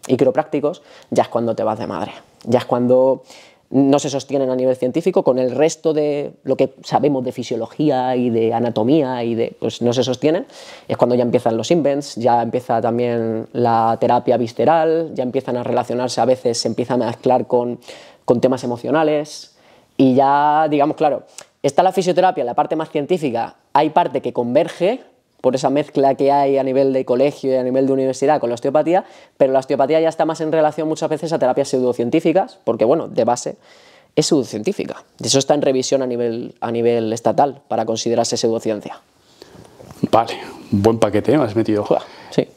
B: y quiroprácticos, ya es cuando te vas de madre. Ya es cuando no se sostienen a nivel científico, con el resto de lo que sabemos de fisiología y de anatomía y de pues no se sostienen, es cuando ya empiezan los invents, ya empieza también la terapia visceral, ya empiezan a relacionarse a veces, se empiezan a mezclar con, con temas emocionales y ya digamos, claro, está la fisioterapia, la parte más científica, hay parte que converge, por esa mezcla que hay a nivel de colegio y a nivel de universidad con la osteopatía, pero la osteopatía ya está más en relación muchas veces a terapias pseudocientíficas, porque bueno, de base es pseudocientífica. Eso está en revisión a nivel, a nivel estatal para considerarse pseudociencia.
A: Vale, buen paquete ¿eh? me has metido. Sí.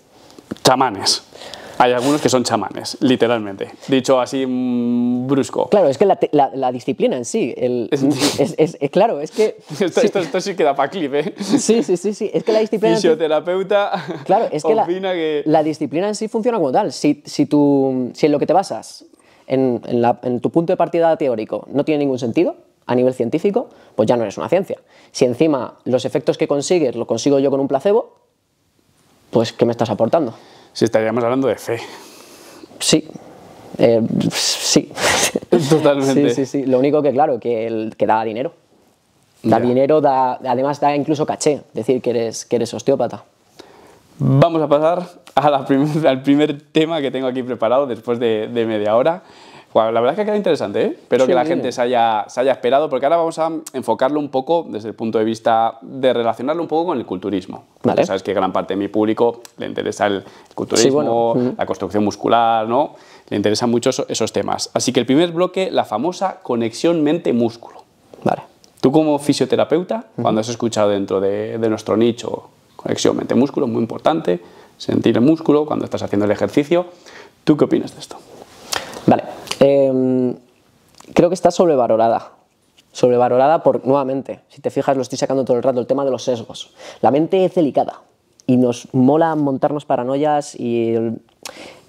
A: Chamanes. Hay algunos que son chamanes, literalmente. Dicho así mm, brusco. Claro, es que la,
B: disciplina en sí. es, claro, es que.
A: Esto sí. queda para clip, ¿eh? Sí,
B: sí, sí, Es que la disciplina.
A: Fisioterapeuta. Claro, es
B: la, disciplina en sí funciona como tal. Si, si, en lo que te basas, en, en tu punto de partida teórico, no tiene ningún sentido, a nivel científico, pues ya no eres una ciencia. Si encima los efectos que consigues lo consigo yo con un placebo, pues ¿qué me estás aportando? si
A: estaríamos hablando de fe. Sí, eh, sí. Totalmente. Sí,
B: sí, sí. Lo único que, claro, que, que da dinero. Da dinero, da, además da incluso caché, decir que eres, que eres osteópata.
A: Vamos a pasar a al primer tema que tengo aquí preparado después de, de media hora. Pues, la verdad es que queda interesante, ¿eh? Espero que la gente se haya, esperado, porque ahora vamos a enfocarlo un poco desde el punto de vista de relacionarlo un poco con el culturismo. sabes que gran parte de mi público le interesa el, culturismo, la construcción muscular, ¿no? Le interesan mucho esos temas. Así que el primer bloque, la famosa conexión mente-músculo. Vale. Tú como fisioterapeuta, cuando has escuchado dentro de, de nuestro nicho conexión mente-músculo, muy importante, sentir el músculo cuando estás haciendo el ejercicio, ¿tú qué opinas de esto? Vale. Em, creo que
B: está sobrevalorada. Sobrevalorada por, nuevamente, si te fijas, lo estoy sacando todo el rato, el tema de los sesgos. La mente es delicada y nos mola montarnos paranoias y,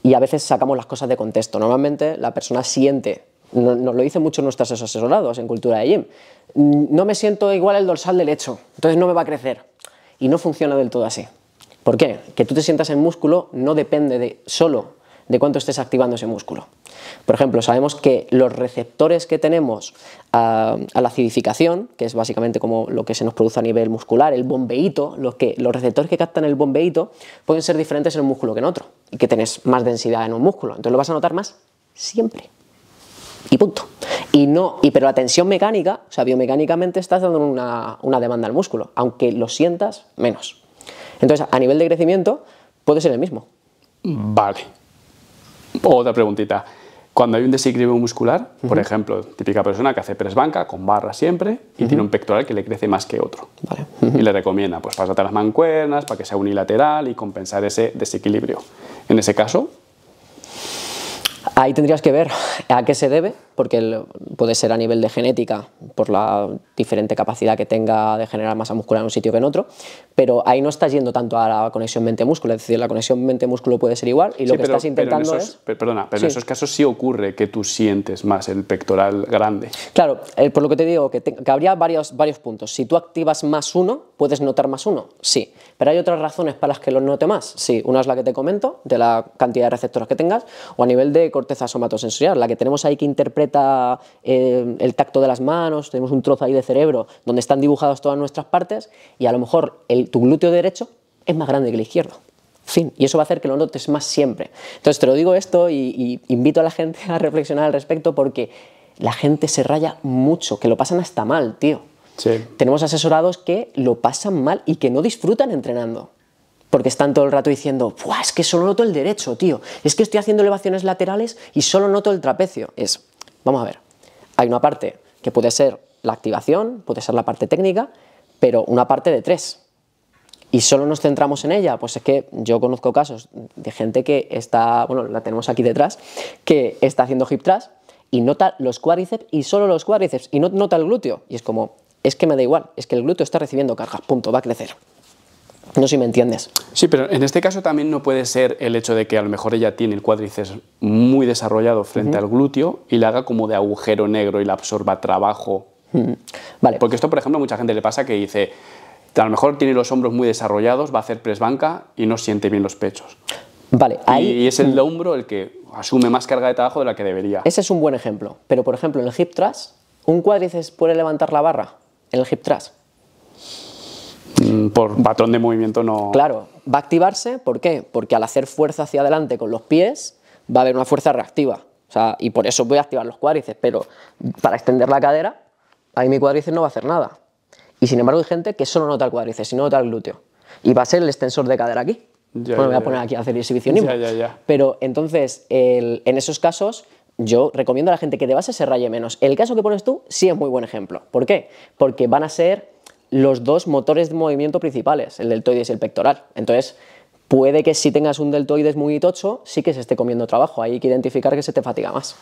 B: y a veces sacamos las cosas de contexto. Normalmente la persona siente nos lo dicen mucho nuestros asesorados en cultura de gym. Mm, no me siento igual el dorsal del hecho entonces no me va a crecer. Y no funciona del todo así. ¿Por qué? Que tú te sientas en músculo no depende de solo de cuánto estés activando ese músculo. Por ejemplo, sabemos que los receptores que tenemos a, la acidificación, que es básicamente como lo que se nos produce a nivel muscular, el bombeíto, los, que, los receptores que captan el bombeíto pueden ser diferentes en un músculo que en otro, y que tenés más densidad en un músculo, entonces lo vas a notar más siempre. Y punto. Y no, y pero la tensión mecánica, o sea, biomecánicamente estás dando una, una demanda al músculo, aunque lo sientas menos. Entonces, a nivel de crecimiento,
A: puede ser el mismo. Vale. Otra preguntita. Cuando hay un desequilibrio muscular, por ejemplo, típica persona que hace press banca con barra siempre y tiene un pectoral que le crece más que otro. Y le recomienda, pues tratar las mancuernas para que sea unilateral y compensar ese desequilibrio. En ese caso... Ahí
B: tendrías que ver a qué se debe porque puede ser a nivel de genética, por la diferente capacidad que tenga de generar masa muscular en un sitio que en otro, pero ahí no estás yendo tanto a la conexión mente-músculo, es decir, la conexión mente-músculo puede ser igual y lo que estás intentando es...
A: Perdona, pero en esos casos sí ocurre que tú sientes más el pectoral grande.
B: Claro, eh, por lo que te digo, que, habría varios, varios puntos. Si tú activas más uno, ¿puedes notar más uno? Sí. Pero hay otras razones para las que lo note más. Sí, una es la que te comento, de la cantidad de receptores que tengas, o a nivel de corteza somatosensorial, la que tenemos ahí que interpretar eh, el tacto de las manos, tenemos un trozo ahí de cerebro donde están dibujadas todas nuestras partes y a lo mejor el, tu glúteo derecho es más grande que el izquierdo. Fin. Y eso va a hacer que lo notes más siempre. Entonces te lo digo esto y, invito a la gente a reflexionar al respecto porque la gente se raya mucho, que lo pasan hasta mal, tío. Sí. Tenemos asesorados que lo pasan mal y que no disfrutan entrenando. Porque están todo el rato diciendo, es que solo noto el derecho, tío. Es que estoy haciendo elevaciones laterales y solo noto el trapecio. Es Vamos a ver, hay una parte que puede ser la activación, puede ser la parte técnica, pero una parte de tres. Y solo nos centramos en ella, pues es que yo conozco casos de gente que está, bueno, la tenemos aquí detrás, que está haciendo hip thrust y nota los cuádriceps y solo los cuádriceps y no nota el glúteo. Y es como, es que me da igual, es que el glúteo está recibiendo cargas, punto, va a crecer. No sé si me entiendes.
A: Sí, pero en este caso también no puede ser el hecho de que a lo mejor ella tiene el cuádriceps muy desarrollado frente al glúteo y la haga como de agujero negro y la absorba trabajo. Vale. Porque esto, por ejemplo, a mucha gente le pasa que dice, a lo mejor tiene los hombros muy desarrollados, va a hacer press banca y no siente bien los pechos. Vale, y es el mm. hombro el que asume más carga de trabajo de la que debería. Ese
B: es un buen ejemplo. Pero, por ejemplo, en el hip thrust, un cuádriceps puede levantar la barra en el hip thrust.
A: Mm, por patrón de movimiento no... Claro,
B: va a activarse, ¿por qué? Porque al hacer fuerza hacia adelante con los pies va a haber una fuerza reactiva. y por eso voy a activar los cuádriceps, pero para extender la cadera, ahí mi cuádriceps no va a hacer nada. Y sin embargo hay gente que solo nota el cuádriceps sino no nota el glúteo. Y va a ser el extensor de cadera aquí. bueno, voy a poner aquí a hacer exhibicionismo. pero entonces, en esos casos, yo recomiendo a la gente que de base se raye menos. El caso que pones tú sí es muy buen ejemplo. ¿Por qué? Porque van a ser los dos motores de movimiento principales, el deltoides y el pectoral. Entonces, puede que si tengas un deltoides muy tocho, sí que se esté comiendo trabajo. hay que identificar que se te fatiga más.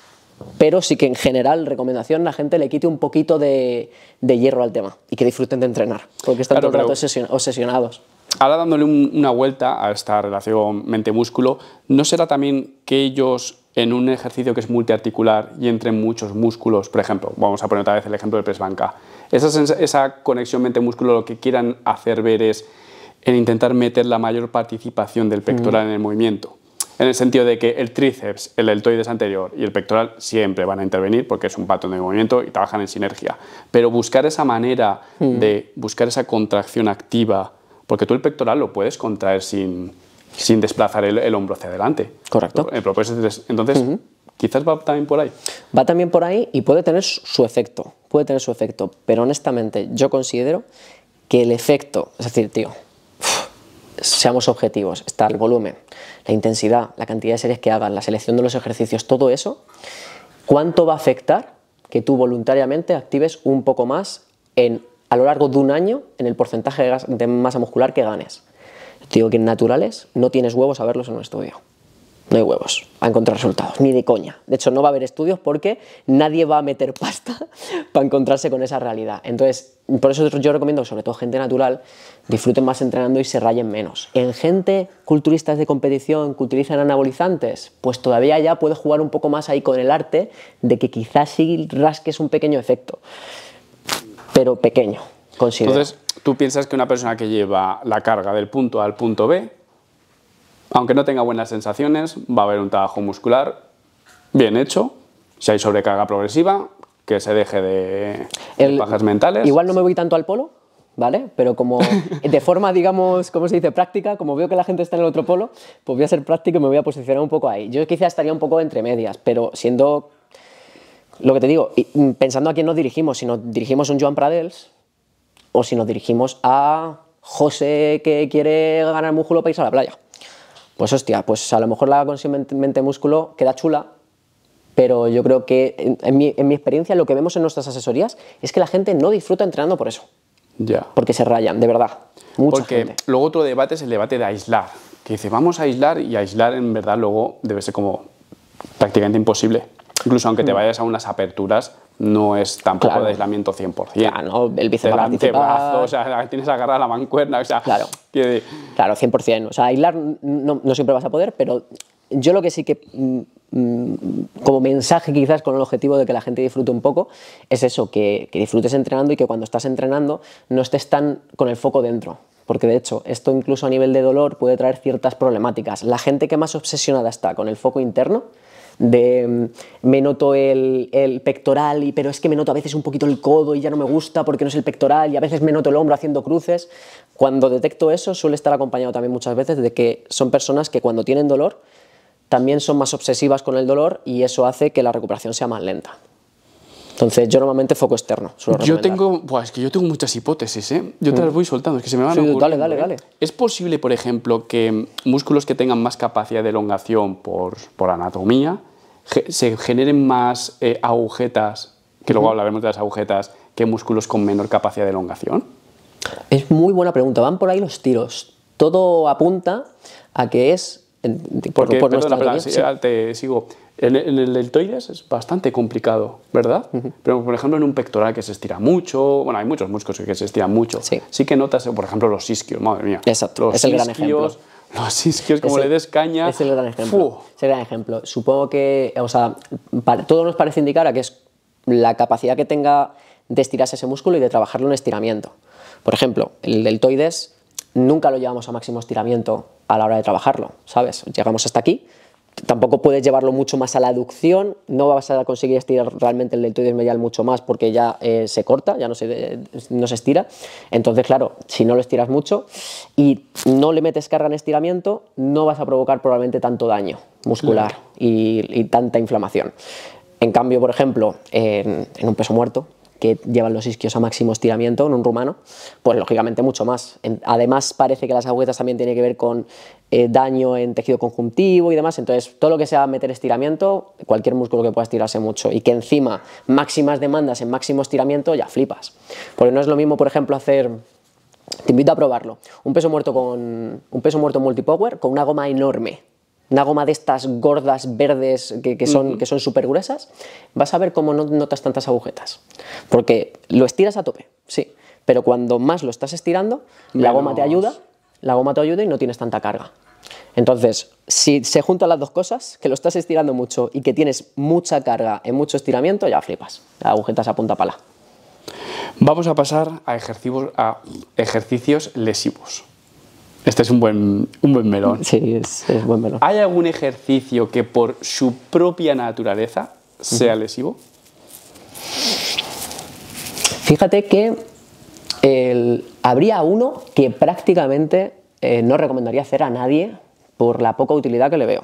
B: Pero sí que en general, recomendación, la gente le quite un poquito de, hierro al tema y que disfruten de entrenar, porque están todo el rato obsesionados.
A: Ahora dándole una vuelta a esta relación mente-músculo, ¿no será también que ellos en un ejercicio que es multiarticular y entre muchos músculos, por ejemplo, vamos a poner otra vez el ejemplo de press banca, esa, conexión mente-músculo lo que quieran hacer ver es en intentar meter la mayor participación del pectoral mm. en el movimiento, en el sentido de que el tríceps, el deltoides anterior y el pectoral siempre van a intervenir porque es un patrón de movimiento y trabajan en sinergia, pero buscar esa manera mm. de buscar esa contracción activa, porque tú el pectoral lo puedes contraer sin sin desplazar el, hombro hacia adelante. Correcto. Entonces, quizás va también por ahí.
B: Va también por ahí y puede tener su efecto, puede tener su efecto, pero honestamente yo considero que el efecto, es decir, tío, seamos objetivos, está el volumen, la intensidad, la cantidad de series que hagas, la selección de los ejercicios, todo eso, ¿cuánto va a afectar que tú voluntariamente actives un poco más en, a lo largo de un año en el porcentaje de masa muscular que ganes? digo que en naturales no tienes huevos a verlos en un estudio. No hay huevos a encontrar resultados, ni de coña. De hecho, no va a haber estudios porque nadie va a meter pasta para encontrarse con esa realidad. Entonces, por eso yo recomiendo sobre todo gente natural disfruten más entrenando y se rayen menos. En gente culturistas de competición que utilizan anabolizantes, pues todavía ya puede jugar un poco más ahí con el arte de que quizás sí rasques un pequeño efecto, pero pequeño,
A: considero tú piensas que una persona que lleva la carga del punto A al punto B, aunque no tenga buenas sensaciones, va a haber un trabajo muscular bien hecho. Si hay sobrecarga progresiva, que se deje de, El, bajas mentales. Igual no
B: me voy tanto al polo, ¿vale? Pero como de forma, digamos, ¿cómo se dice? Práctica, como veo que la gente está en el otro polo, pues voy a ser práctico y me voy a posicionar un poco ahí. Yo quizás estaría un poco entre medias, pero siendo... Lo que te digo, mm, pensando a quién nos dirigimos, si nos dirigimos a un Joan Pradels, o si nos dirigimos a José que quiere ganar músculo para irse a la playa. Pues hostia, pues a lo mejor la conscientemente músculo queda chula, pero yo creo que en, mi, experiencia lo que vemos en nuestras asesorías es que la gente no disfruta entrenando por eso. Porque se rayan, de verdad.
A: Porque luego otro debate es el debate de aislar. Que dice, vamos a aislar y aislar en verdad luego debe ser como prácticamente imposible incluso aunque te mm. vayas a unas aperturas, no es tampoco poco de aislamiento 100%. Claro, no, el bíceps va el o sea, tienes agarrada la mancuerna, o sea... Claro, claro 100%.
B: O sea, aislar no, siempre vas a poder, pero yo lo que sí que... Mm, mm, como mensaje quizás con el objetivo de que la gente disfrute un poco, es eso, que, que disfrutes entrenando y que cuando estás entrenando no estés tan con el foco dentro, porque de hecho esto incluso a nivel de dolor puede traer ciertas problemáticas. La gente que más obsesionada está con el foco interno, de mm, me noto el, el pectoral, y, pero es que me noto a veces un poquito el codo y ya no me gusta porque no es el pectoral y a veces me noto el hombro haciendo cruces. Cuando detecto eso suele estar acompañado también muchas veces de que son personas que cuando tienen dolor también son más obsesivas con el dolor y eso hace que la recuperación sea más lenta. Entonces, yo
A: normalmente foco externo. Yo tengo, es que yo tengo muchas hipótesis, ¿eh? Yo te las mm. voy soltando, es que se me van Dale, dale, ¿eh? dale. ¿Es posible, por ejemplo, que músculos que tengan más capacidad de elongación por, anatomía se generen más eh, agujetas, que luego hablaremos de las agujetas, que músculos con menor capacidad de elongación?
B: Es muy buena pregunta. Van por ahí los tiros. Todo apunta a que es porque, por
A: En, el deltoides es bastante complicado, ¿verdad? Pero, por ejemplo, en un pectoral que se estira mucho, bueno, hay muchos músculos que se estiran mucho. Sí, que notas, por ejemplo, los isquios, madre mía. Exacto, es el gran ejemplo. Los isquios, como le des caña. Es el gran ejemplo.
B: gran ejemplo. Supongo que, o sea, todo nos parece indicar a que es la capacidad que tenga de estirarse ese músculo y de trabajarlo en estiramiento. Por ejemplo, el deltoides nunca lo llevamos a máximo estiramiento a la hora de trabajarlo, ¿sabes? Llegamos hasta aquí, tampoco puedes llevarlo mucho más a la aducción, no vas a conseguir estirar realmente el deltoides medial mucho más porque ya eh, se corta, ya no se, no se estira. Entonces, claro, si no lo estiras mucho y no le metes carga en estiramiento, no vas a provocar probablemente tanto daño muscular y, tanta inflamación. En cambio, por ejemplo, en un peso muerto, que llevan los isquios a máximo estiramiento en un rumano, pues lógicamente mucho más. además, parece que las agujetas también tiene que ver con eh, daño en tejido conjuntivo y demás, entonces todo lo que sea meter estiramiento, cualquier músculo que pueda estirarse mucho y que encima máximas demandas en máximo estiramiento, ya flipas. Porque no es lo mismo, por ejemplo, hacer te invito a probarlo. Un peso muerto con un peso muerto multipower con una goma enorme una goma de estas gordas verdes que, que son súper gruesas, vas a ver cómo no notas tantas agujetas. Porque lo estiras a tope, sí, pero cuando más lo estás estirando, la goma te ayuda, la goma te ayuda y no tienes tanta carga. Entonces, si se juntan las dos cosas, que lo estás estirando mucho y que tienes mucha carga en mucho estiramiento, ya flipas.
A: Agujetas a punta pala. Vamos a pasar a ejercicios lesivos. Este es un buen, un buen melón. Sí, es, es buen melón. ¿Hay algún ejercicio que por su propia naturaleza sea lesivo?
B: Fíjate que habría uno que prácticamente eh, no recomendaría hacer a nadie por la poca utilidad que le veo.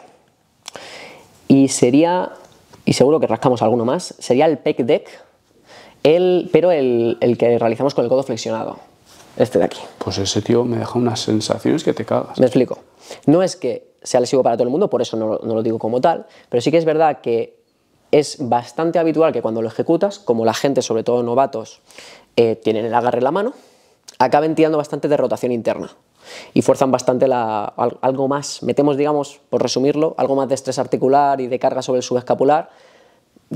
B: Y sería, y seguro que rascamos alguno más, sería el pec deck, el, pero el que realizamos con el codo flexionado.
A: Este de aquí. Pues ese tío me deja unas sensaciones que te cagas. Me explico.
B: No es que sea lesivo para todo el mundo, por eso no, lo digo como tal, pero sí que es verdad que es bastante habitual que cuando lo ejecutas, como la gente, sobre todo novatos, eh, tienen el agarre en la mano, acaben tirando bastante de rotación interna y fuerzan bastante la, algo más, metemos, digamos, por resumirlo, algo más de estrés articular y de carga sobre el subescapular,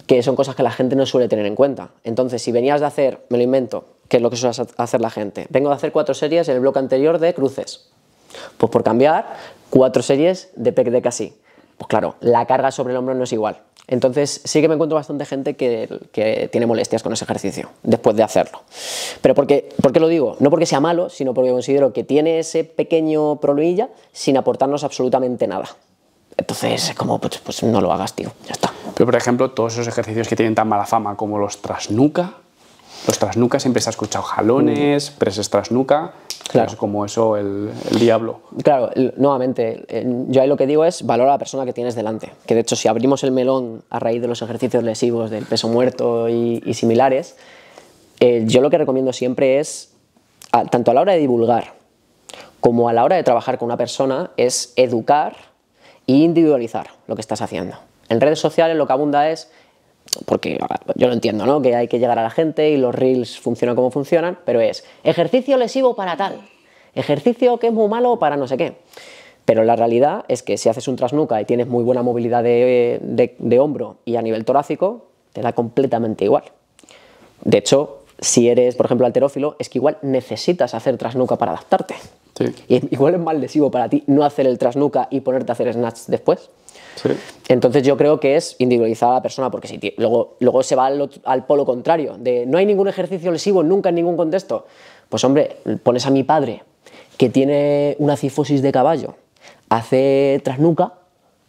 B: que son cosas que la gente no suele tener en cuenta. Entonces, si venías de hacer, me lo invento, que es lo que suele hacer la gente. Vengo de hacer cuatro series en el bloque anterior de cruces. Pues por cambiar, cuatro series de PEC de casi. Pues claro, la carga sobre el hombro no es igual. Entonces sí que me encuentro bastante gente que, tiene molestias con ese ejercicio después de hacerlo. Pero porque, ¿por qué lo digo? No porque sea malo, sino porque considero que tiene ese pequeño problemilla sin aportarnos absolutamente nada.
A: Entonces es como, pues, pues no lo hagas, tío, ya está. Pero por ejemplo, todos esos ejercicios que tienen tan mala fama como los trasnuca, los pues trasnucas siempre se ha escuchado jalones, mm. preses trasnuca. Claro. como eso el, diablo.
B: Claro, nuevamente, yo ahí lo que digo es valor a la persona que tienes delante. Que de hecho, si abrimos el melón a raíz de los ejercicios lesivos del peso muerto y, similares, eh, yo lo que recomiendo siempre es, tanto a la hora de divulgar como a la hora de trabajar con una persona, es educar e individualizar lo que estás haciendo. En redes sociales lo que abunda es porque yo lo entiendo, ¿no? Que hay que llegar a la gente y los reels funcionan como funcionan, pero es ejercicio lesivo para tal, ejercicio que es muy malo para no sé qué. Pero la realidad es que si haces un trasnuca y tienes muy buena movilidad de, hombro y a nivel torácico, te da completamente igual. De hecho, si eres, por ejemplo, alterófilo, es que igual necesitas hacer trasnuca para adaptarte. Y igual es mal lesivo para ti no hacer el trasnuca y ponerte a hacer snatch después. Entonces yo creo que es individualizada la persona, porque si luego, se va al, polo contrario, de no hay ningún ejercicio lesivo nunca en ningún contexto. Pues hombre, pones a mi padre, que tiene una cifosis de caballo, hace trasnuca,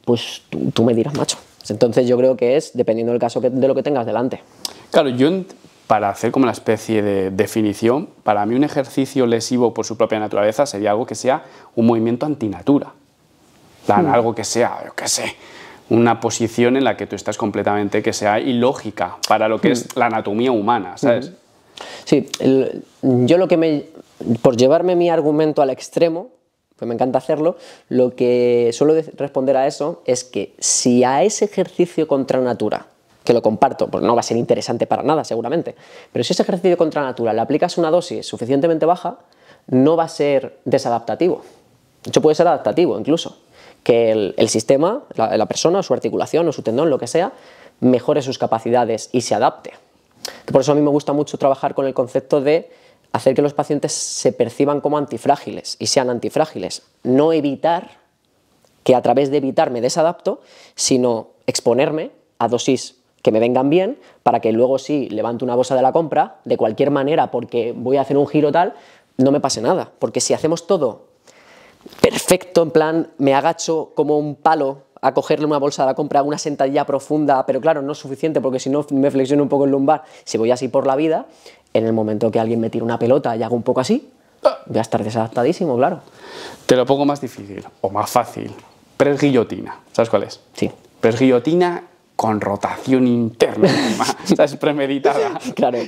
B: pues tú, me dirás, macho. Entonces yo creo que es dependiendo del caso de lo que tengas delante.
A: Claro, yo para hacer como una especie de definición, para mí un ejercicio lesivo por su propia naturaleza sería algo que sea un movimiento antinatura. Hmm. algo que sea, yo qué sé, una posición en la que tú estás completamente que sea ilógica para lo que es hmm. la anatomía humana, ¿sabes? Hmm.
B: Sí, yo lo que me. Por llevarme mi argumento al extremo, pues me encanta hacerlo, lo que suelo responder a eso es que si a ese ejercicio contra natura, que lo comparto, pues no va a ser interesante para nada seguramente, pero si ese ejercicio contra natura le aplicas una dosis suficientemente baja, no va a ser desadaptativo. De hecho, puede ser adaptativo incluso que el, sistema, la, persona, su articulación o su tendón, lo que sea, mejore sus capacidades y se adapte. Por eso a mí me gusta mucho trabajar con el concepto de hacer que los pacientes se perciban como antifrágiles y sean antifrágiles. No evitar que a través de evitar me desadapto, sino exponerme a dosis que me vengan bien para que luego si levante una bolsa de la compra, de cualquier manera, porque voy a hacer un giro tal, no me pase nada. Porque si hacemos todo perfecto, en plan, me agacho como un palo a cogerle una bolsa de la compra, una sentadilla profunda, pero claro, no es suficiente porque si no me flexiono un poco el lumbar. Si voy así por la vida, en el momento que alguien me tira una pelota y hago un poco así, voy a estar desadaptadísimo,
A: claro. Te lo pongo más difícil o más fácil. Pres guillotina. ¿Sabes cuál es? Sí. Pres guillotina con rotación interna, es Premeditada.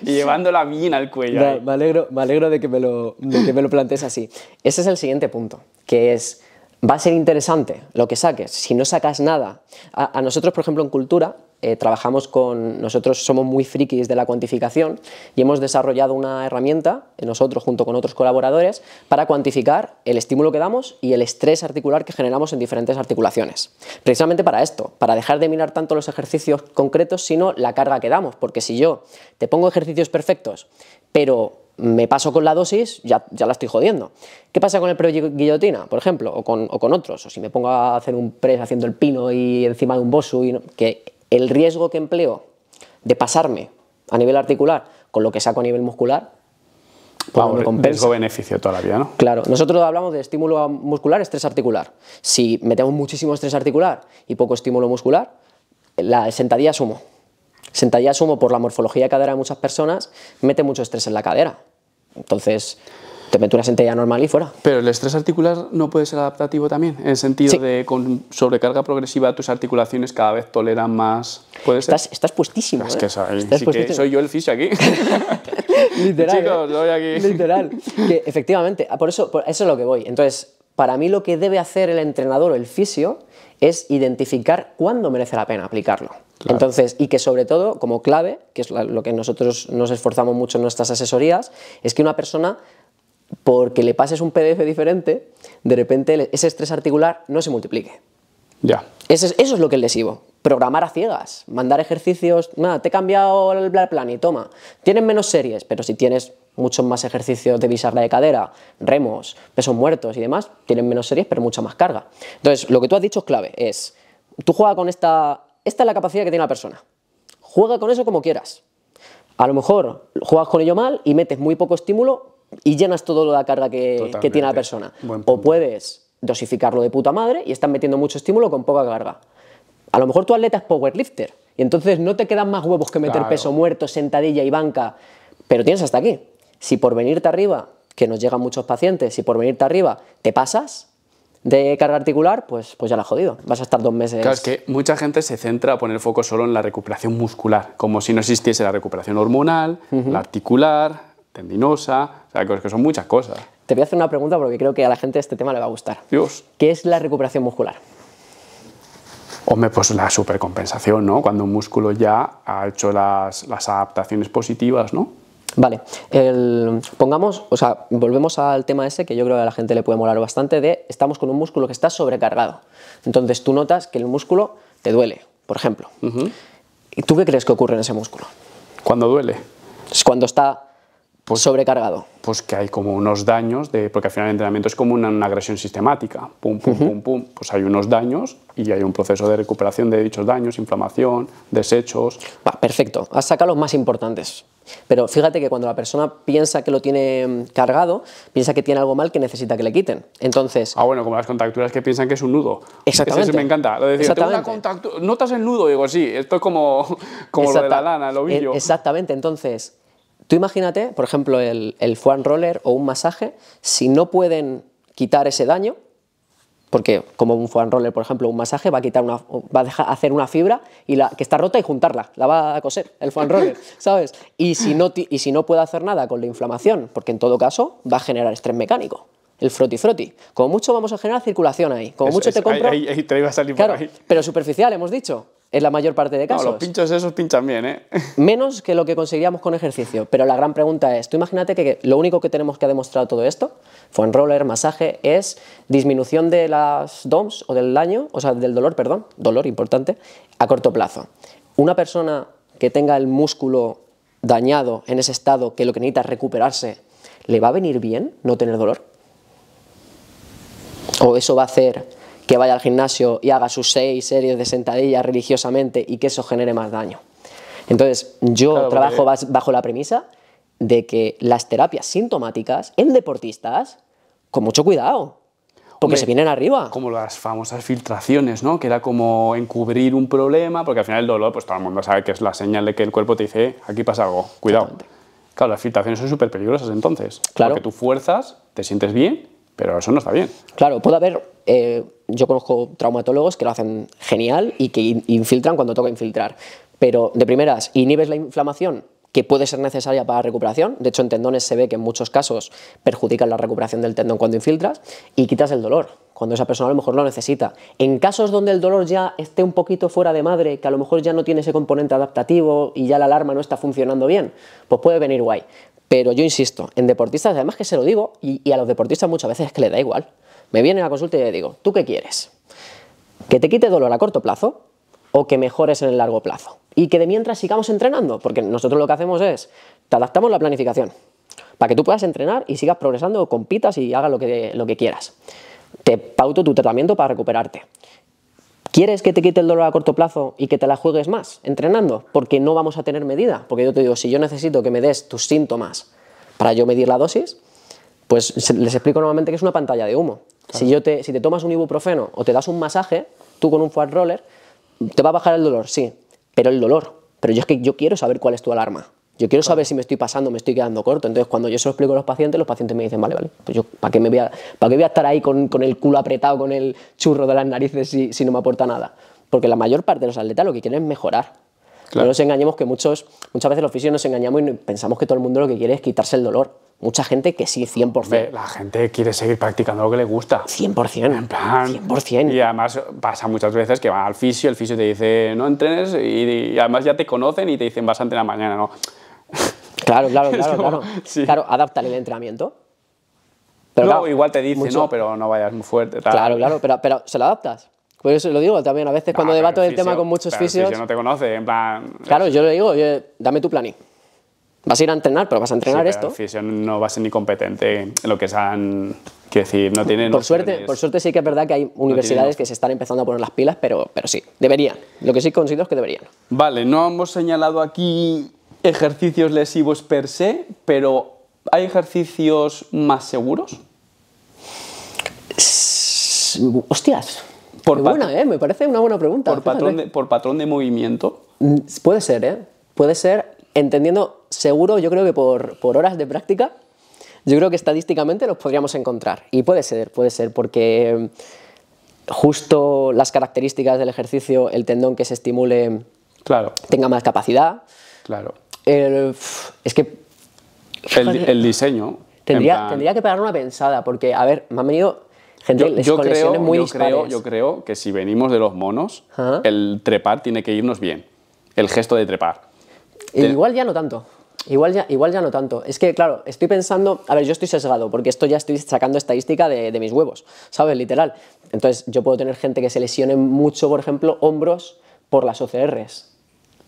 A: y llevando la bien al cuello.
B: me, alegro, me alegro de que me, lo, me lo plantees así. Ese es el siguiente punto, que es, va a ser interesante lo que saques. Si no sacas nada, a, a nosotros, por ejemplo, en cultura, eh, trabajamos con, nosotros somos muy frikis de la cuantificación y hemos desarrollado una herramienta, nosotros junto con otros colaboradores, para cuantificar el estímulo que damos y el estrés articular que generamos en diferentes articulaciones. Precisamente para esto, para dejar de mirar tanto los ejercicios concretos, sino la carga que damos, porque si yo te pongo ejercicios perfectos, pero me paso con la dosis, ya, ya, la estoy jodiendo. ¿Qué pasa con el pre guillotina, por ejemplo, o con, otros? O si me pongo a hacer un press haciendo el pino y encima de un bosu, y que el riesgo que empleo de pasarme a nivel articular con lo que saco a nivel muscular,
A: pues riesgo beneficio todavía, ¿no?
B: Claro, nosotros hablamos de estímulo muscular, estrés articular. Si metemos muchísimo estrés articular y poco estímulo muscular, la sentadilla sumo. Sentadilla sumo por la morfología de cadera de muchas personas, mete mucho estrés en la cadera. Entonces, te una sentadilla normal y fuera.
A: Pero el estrés articular no puede ser adaptativo también, en el sentido de con sobrecarga progresiva tus articulaciones cada vez toleran más. Estás, puestísima. puestísimo. Es que, ¿eh? que soy yo el fisio aquí.
B: Literal. ¿eh? Literal. Que, efectivamente, ah, por eso, por eso es lo que voy. Entonces, para mí lo que debe hacer el entrenador o el fisio es identificar cuándo merece la pena aplicarlo. Entonces, y que sobre todo, como clave, que es lo que nosotros nos esforzamos mucho en nuestras asesorías, es que una persona porque le pases un PDF diferente, de repente ese estrés articular no se multiplique. Ya. Eso es, eso es lo que es lesivo. Programar a ciegas, mandar ejercicios, nada, te he cambiado el plan y toma. Tienen menos series, pero si tienes muchos más ejercicios de bisagra de cadera, remos, pesos muertos y demás, tienen menos series pero mucha más carga. Entonces, lo que tú has dicho es clave, es, tú juegas con esta, esta es la capacidad que tiene la persona, juega con eso como quieras. A lo mejor juegas con ello mal y metes muy poco estímulo y llenas todo de la carga que, tiene la persona. O puedes dosificarlo de puta madre y estás metiendo mucho estímulo con poca carga. A lo mejor tu atleta es powerlifter y entonces no te quedan más huevos que meter peso muerto, sentadilla y banca, pero tienes hasta aquí. Si por venirte arriba, que nos llegan muchos pacientes, si por venirte arriba te pasas, de carga articular, pues, pues ya la has jodido. Vas a estar dos meses. Claro, es que
A: mucha gente se centra a poner foco solo en la recuperación muscular, como si no existiese la recuperación hormonal, la articular, tendinosa, o sea, que son muchas cosas.
B: Te voy a hacer una pregunta porque creo que a la gente este tema le va a gustar. Dios. ¿Qué es la recuperación muscular?
A: Hombre, pues la supercompensación, ¿no? Cuando un músculo ya ha hecho las, adaptaciones positivas, ¿no?
B: Vale, pongamos, o sea, volvemos al tema ese que yo creo que a la gente le puede molar bastante de estamos con un músculo que está sobrecargado. Entonces tú notas que el músculo
A: te duele, por ejemplo. ¿Y tú qué crees que ocurre en ese músculo? Cuando duele. Es cuando está pues, Sobrecargado. Pues que hay como unos daños, de, porque al final el entrenamiento es como una, agresión sistemática. Pum, pum, pum, pum. Pues hay unos daños y hay un proceso de recuperación de dichos daños, inflamación, desechos. Va, perfecto.
B: Has sacado los más importantes. Pero fíjate que cuando la persona piensa que lo tiene mm, cargado, piensa que tiene algo mal que necesita que le
A: quiten. Entonces. Ah, bueno, como las contracturas que piensan que es un nudo. Exactamente. Eso me encanta. ¿Notas el nudo? Digo, sí, esto es como, lo de la lana, el ovillo. E- exactamente. Entonces,
B: Tú imagínate, por ejemplo, el, el foam roller o un masaje, si no pueden quitar ese daño, porque como un foam roller, por ejemplo, un masaje va a quitar una, va a hacer una fibra y la que está rota y juntarla, la va a coser el foam roller, ¿sabes? Y si no y si no puede hacer nada con la inflamación, porque en todo caso va a generar estrés mecánico el froti froti. Como mucho vamos a generar circulación ahí. Como mucho te compras Ahí, a Pero superficial, hemos dicho. En la mayor parte de casos. los pinchos
A: esos pinchan bien, ¿eh?
B: Menos que lo que conseguiríamos con ejercicio. Pero la gran pregunta es: tú imagínate que lo único que tenemos que ha demostrado todo esto, fue en roller, masaje, es disminución de las DOMS o del daño, o sea, del dolor, perdón, dolor importante, a corto plazo. Una persona que tenga el músculo dañado en ese estado que lo que necesita es recuperarse, ¿le va a venir bien no tener dolor? o eso va a hacer que vaya al gimnasio y haga sus seis series de sentadillas religiosamente y que eso genere más daño. Entonces, yo trabajo bajo la premisa de que las terapias sintomáticas en deportistas, con mucho
A: cuidado, porque se vienen arriba. Como las famosas filtraciones, ¿no? Que era como encubrir un problema, porque al final el dolor, pues todo el mundo sabe que es la señal de que el cuerpo te dice, eh, aquí pasa algo, cuidado. Claro, las filtraciones son súper peligrosas entonces. Claro. Porque tú fuerzas, te sientes bien pero eso no está bien.
B: Claro, puede haber. Eh, yo conozco traumatólogos que lo hacen genial y que infiltran cuando toca infiltrar. Pero de primeras, inhibes la inflamación que puede ser necesaria para la recuperación. De hecho, en tendones se ve que en muchos casos perjudican la recuperación del tendón cuando infiltras y quitas el dolor cuando esa persona a lo mejor lo necesita. En casos donde el dolor ya esté un poquito fuera de madre, que a lo mejor ya no tiene ese componente adaptativo y ya la alarma no está funcionando bien, pues puede venir guay. Pero yo insisto, en deportistas, además que se lo digo, y, a los deportistas muchas veces es que le da igual. Me vienen a consulta y le digo, ¿tú qué quieres? ¿Que te quite dolor a corto plazo o que mejores en el largo plazo? Y que de mientras sigamos entrenando, porque nosotros lo que hacemos es, te adaptamos la planificación para que tú puedas entrenar y sigas progresando, compitas y hagas lo que, lo que quieras. Te pauto tu tratamiento para recuperarte. ¿Quieres que te quite el dolor a corto plazo y que te la juegues más entrenando? Porque no vamos a tener medida. Porque yo te digo, si yo necesito que me des tus síntomas para yo medir la dosis, pues les explico normalmente que es una pantalla de humo. Si, yo te, si te tomas un ibuprofeno o te das un masaje, tú con un foam roller, te va a bajar el dolor, sí, pero el dolor. Pero yo es que yo quiero saber cuál es tu alarma. Yo quiero saber si me estoy pasando, me estoy quedando corto. Entonces, cuando yo eso explico a los pacientes, los pacientes me dicen, vale, vale, pues yo, ¿para qué, me voy, a, ¿para qué voy a estar ahí con, con, el culo apretado, con el churro de las narices si, si no me aporta nada? Porque la mayor parte de los atletas lo que quieren es mejorar. No nos engañemos que muchos, muchas veces los fisios nos engañamos y pensamos que todo el mundo lo que quiere es quitarse el dolor. Mucha gente que sí, 100%.
A: La gente quiere seguir practicando lo que le gusta. 100%. En plan. 100%. Y además pasa muchas veces que va al fisio, el fisio te dice, no entrenes, y, además ya te conocen y te dicen, bastante la la mañana, ¿no? Claro, claro, claro. claro.
B: claro, adaptar el entrenamiento.
A: Pero claro, igual te dice, no, pero no vayas muy fuerte. Claro, claro,
B: pero, pero se lo adaptas. Por eso lo digo también, a veces cuando debato el, tema con muchos fisios... que no te
A: conoce, en plan...
B: Claro, yo le digo, dame tu plan
A: Vas a ir a entrenar, pero vas a entrenar esto. El fisio no va a ser ni competente en lo que sean... Quiero decir, no tienen... Por suerte, por suerte
B: sí que es verdad que hay universidades que se están empezando a poner las pilas, pero, pero sí, deberían. Lo que sí considero es que deberían.
A: Vale, no hemos señalado aquí ejercicios lesivos per se, pero ¿hay ejercicios más seguros?
B: Hostias. buena,
A: ¿eh? Me parece una buena pregunta. Por patrón, de, movimiento.
B: Mm, puede ser, ¿eh? Puede ser,
A: entendiendo
B: seguro, yo creo que por, horas de práctica, yo creo que estadísticamente los podríamos encontrar. Y puede ser, puede ser, porque mm, justo las características del ejercicio, el tendón que se estimule, tenga más capacidad. Claro. El, es
A: que... El, diseño. Tendría,
B: que pegar una pensada, porque, a ver, me han venido gente muy yo yo
A: creo que si venimos de los monos, el trepar tiene que irnos bien. El gesto de trepar. igual ya no tanto. Igual
B: ya, igual ya no tanto. Es que, claro, estoy pensando. A ver, yo estoy sesgado, porque esto ya estoy sacando estadística de, de mis huevos, ¿sabes? Literal. Entonces, yo puedo tener gente que se lesione mucho, por ejemplo, hombros por las OCRs.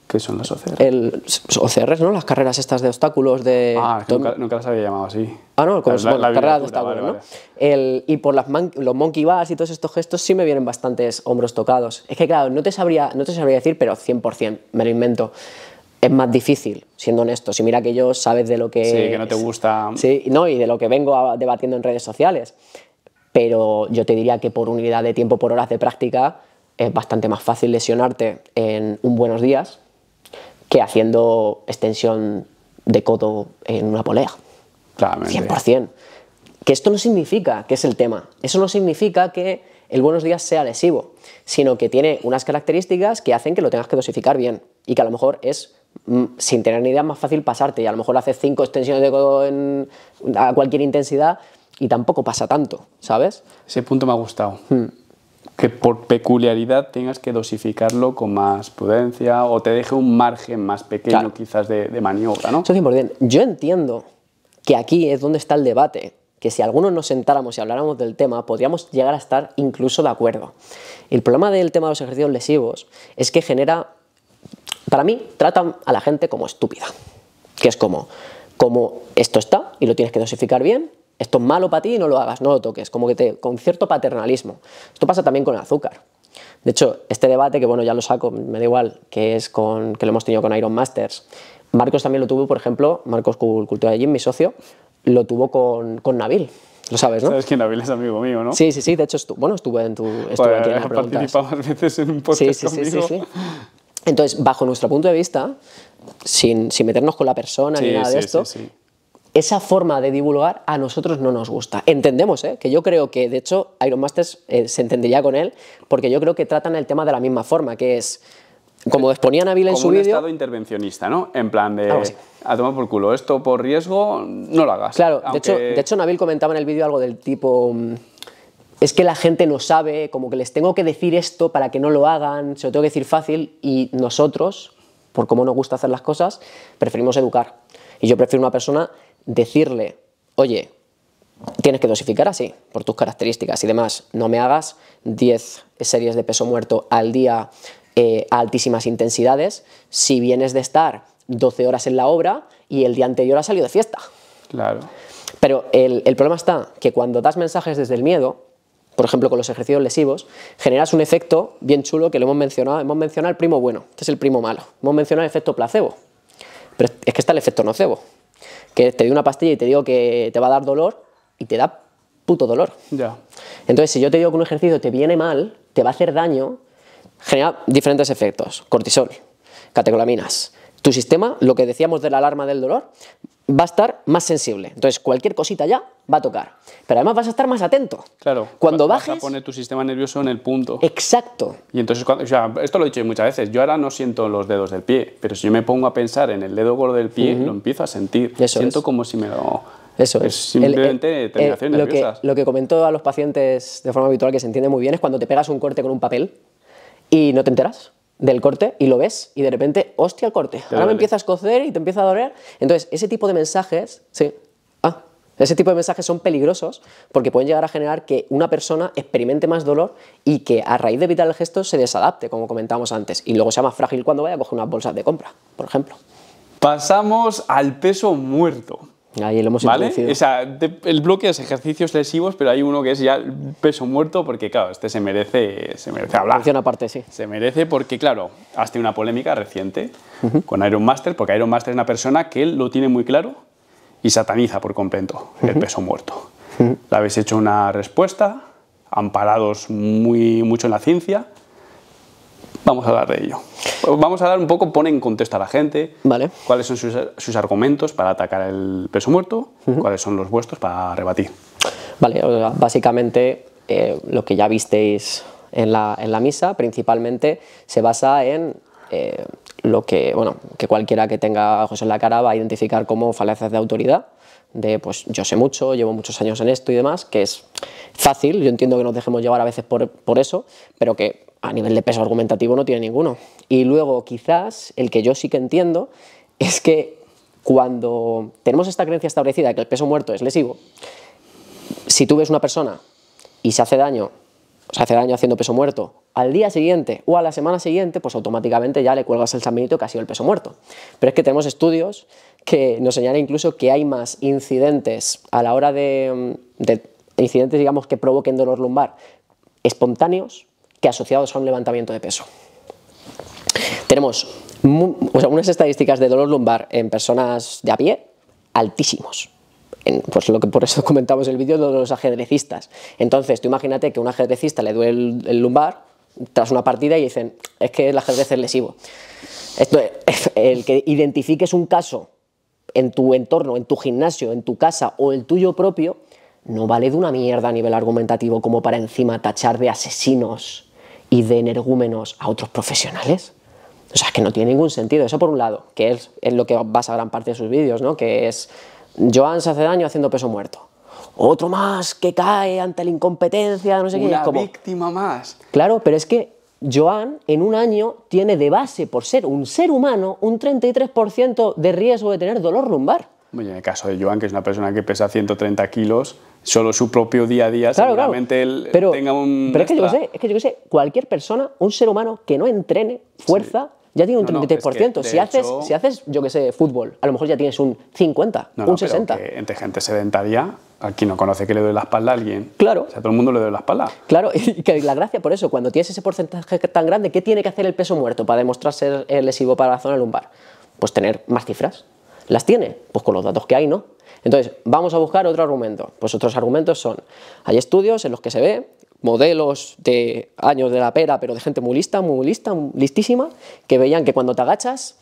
A: ¿Qué son las OCRs? El, OCRs, ¿no? Las carreras estas de obstáculos de... Ah, nunca, las había llamado así. Ah, no, como carreras de obstáculos, ¿no?
B: y por las los monkey bars y todos estos gestos sí me vienen bastantes hombros tocados. Es que claro, no te sabría, no te sabría decir, pero 100%, me lo invento. Es más difícil, siendo honesto. Si mira que yo sabes de lo que... Sí, que no te gusta... Sí, no, y de lo que vengo debatiendo en redes sociales. Pero yo te diría que por unidad de tiempo, por horas de práctica, es bastante más fácil lesionarte en un buenos días que haciendo extensión de codo en una polea. Claramente. 100%. Que esto no significa que es el tema. Eso no significa que el buenos días sea lesivo, sino que tiene unas características que hacen que lo tengas que dosificar bien y que a lo mejor es mm, sin tener ni idea más fácil pasarte y a lo mejor haces cinco extensiones de codo en, a cualquier intensidad y tampoco pasa tanto,
A: ¿sabes? Ese punto me ha gustado. Hmm que por peculiaridad tengas que dosificarlo con más prudencia o te deje un margen más pequeño quizás de, maniobra, ¿no?
B: Yo entiendo que aquí es donde está el debate, que si algunos nos sentáramos y habláramos del tema, podríamos llegar a estar incluso de acuerdo. El problema del tema de los ejercicios lesivos es que genera, para mí, tratan a la gente como estúpida, que es como, como esto está y lo tienes que dosificar bien, esto es malo para ti, no lo hagas, no lo toques, como que te, con cierto paternalismo. Esto pasa también con el azúcar. De hecho, este debate, que bueno, ya lo saco, me da igual, que es con, que lo hemos tenido con Iron Masters. Marcos también lo tuvo, por ejemplo, Marcos Cultura de Gym, mi socio, lo tuvo con, con Nabil. Lo sabes, ¿no? Sabes
A: que Nabil es amigo mío, ¿no? Sí,
B: sí, sí. De hecho, bueno, estuve en tu... Estuve aquí en participado
A: veces en un podcast sí, sí, Sí,
B: Entonces, bajo nuestro punto de vista, sin, sin meternos con la persona ni nada de esto, esa forma de divulgar a nosotros no nos gusta. Entendemos, ¿eh? que yo creo que, de hecho, Iron Masters eh, se entendería con él, porque yo creo que tratan el tema de la misma forma, que es,
A: como eh, exponía Nabil en su vídeo... un estado intervencionista, ¿no? En plan de, a tomar por culo, esto por riesgo, no lo hagas. Claro, de, hecho, de hecho
B: Nabil comentaba en el vídeo algo del tipo... Mm, es que la gente no sabe, como que les tengo que decir esto para que no lo hagan, se lo tengo que decir fácil, y nosotros, por cómo nos gusta hacer las cosas, preferimos educar. Y yo prefiero una persona decirle, oye, tienes que dosificar así, por tus características y demás, no me hagas 10 series de peso muerto al día eh, a altísimas intensidades, si vienes de estar 12 horas en la obra y el día anterior has salido de fiesta. Claro. Pero el, el problema está que cuando das mensajes desde el miedo, por ejemplo, con los ejercicios lesivos, generas un efecto bien chulo que lo hemos mencionado. Hemos mencionado el primo bueno, este es el primo malo. Hemos mencionado el efecto placebo. Pero es que está el efecto nocebo que te doy una pastilla y te digo que te va a dar dolor y te da puto dolor. Entonces, si yo te digo que un ejercicio te viene mal, te va a hacer daño, genera diferentes efectos. Cortisol, catecolaminas. Tu sistema, lo que decíamos de la alarma del dolor, va a estar más sensible. Entonces, cualquier cosita ya va a tocar. Pero además vas a estar más atento.
A: Claro. Cuando vas a poner tu sistema nervioso en el punto. Exacto. Y entonces, esto lo he dicho muchas veces, yo ahora no siento los dedos del pie, pero si yo me pongo a pensar en el dedo gordo del pie, lo empiezo a sentir. siento como si me lo... Eso es. simplemente lo, que,
B: lo que comento a los pacientes de forma habitual que se entiende muy bien es cuando te pegas un corte con un papel y no te enteras del corte y lo ves y de repente, hostia el corte, ahora me empiezas a cocer y te empieza a doler. Entonces, ese tipo de mensajes, sí. Ah, ese tipo de mensajes son peligrosos porque pueden llegar a generar que una persona experimente más dolor y que a raíz de evitar el gesto se desadapte, como comentábamos antes, y luego sea más frágil cuando vaya a coger unas bolsas de compra, por ejemplo.
A: Pasamos al peso
B: muerto. Ahí lo hemos ¿Vale?
A: el bloque es ejercicios lesivos, pero hay uno que es ya peso muerto, porque claro, este se merece, se merece hablar. aparte, sí. Se merece porque, claro, tenido una polémica reciente con Iron Master, porque Iron Master es una persona que él lo tiene muy claro y sataniza por completo el peso muerto. La Le habéis hecho una respuesta, amparados muy, mucho en la ciencia, Vamos a hablar de ello. Vamos a dar un poco, pone en contexto a la gente vale. cuáles son sus, argumentos para atacar el peso muerto, cuáles son los vuestros para rebatir. Vale, básicamente
B: eh, lo que ya visteis en la, misa principalmente se basa en eh, lo que, bueno, que cualquiera que tenga ojos en la cara va a identificar como falacias de autoridad de pues yo sé mucho, llevo muchos años en esto y demás, que es fácil, yo entiendo que nos dejemos llevar a veces por, eso, pero que a nivel de peso argumentativo no tiene ninguno. Y luego quizás el que yo sí que entiendo es que cuando tenemos esta creencia establecida de que el peso muerto es lesivo, si tú ves una persona y se hace daño, se hace daño haciendo peso muerto, al día siguiente o a la semana siguiente, pues automáticamente ya le cuelgas el sanbenito que ha sido el peso muerto. Pero es que tenemos estudios que nos señala incluso que hay más incidentes a la hora mm, de, incidentes, digamos, que provoquen dolor lumbar espontáneos que asociados a un levantamiento de peso. Tenemos algunas estadísticas de dolor lumbar en personas de a pie altísimos. Pues lo que por eso comentamos el vídeo de los ajedrecistas. Entonces, tú imagínate que un ajedrecista le duele el, lumbar tras una partida y dicen, es que el ajedrez es lesivo. Esto, es, el que identifiques un caso en tu entorno, en tu gimnasio, en tu casa o el tuyo propio, no vale de una mierda a nivel argumentativo como para encima tachar de asesinos y de energúmenos a otros profesionales. O sea, que no tiene ningún sentido. Eso por un lado, que es, lo que basa gran parte de sus vídeos, ¿no? Que es Joan se hace daño haciendo peso muerto. Otro más que cae ante la incompetencia, no sé qué. Una
A: víctima más.
B: Claro, pero es que Joan en un año tiene de base, por ser un ser humano, un 33% de riesgo de tener dolor lumbar.
A: en el caso de Joan, que es una persona que pesa 130 kilos, solo su propio día a día seguramente él pero, tenga un... Pero es que, yo sé,
B: es que yo sé, cualquier persona, un ser humano que no entrene fuerza, ya tiene un 33%. si, haces, si haces, yo que sé, fútbol, a lo mejor ya tienes un
A: 50, un 60. entre gente sedentaria, aquí no conoce que le doy la espalda a alguien. Claro. O sea, todo el mundo le doy la espalda.
B: Claro, y que la gracia por eso, cuando tienes ese porcentaje tan grande, ¿qué tiene que hacer el peso muerto para demostrar ser eh, lesivo para la zona lumbar? Pues tener más cifras.
A: ¿Las tiene? Pues
B: con los datos que hay, ¿no? Entonces, vamos a buscar otro argumento. Pues otros argumentos son, hay estudios en los que se ve modelos de años de la pera, pero de gente muy lista, muy lista, listísima, que veían que cuando te agachas,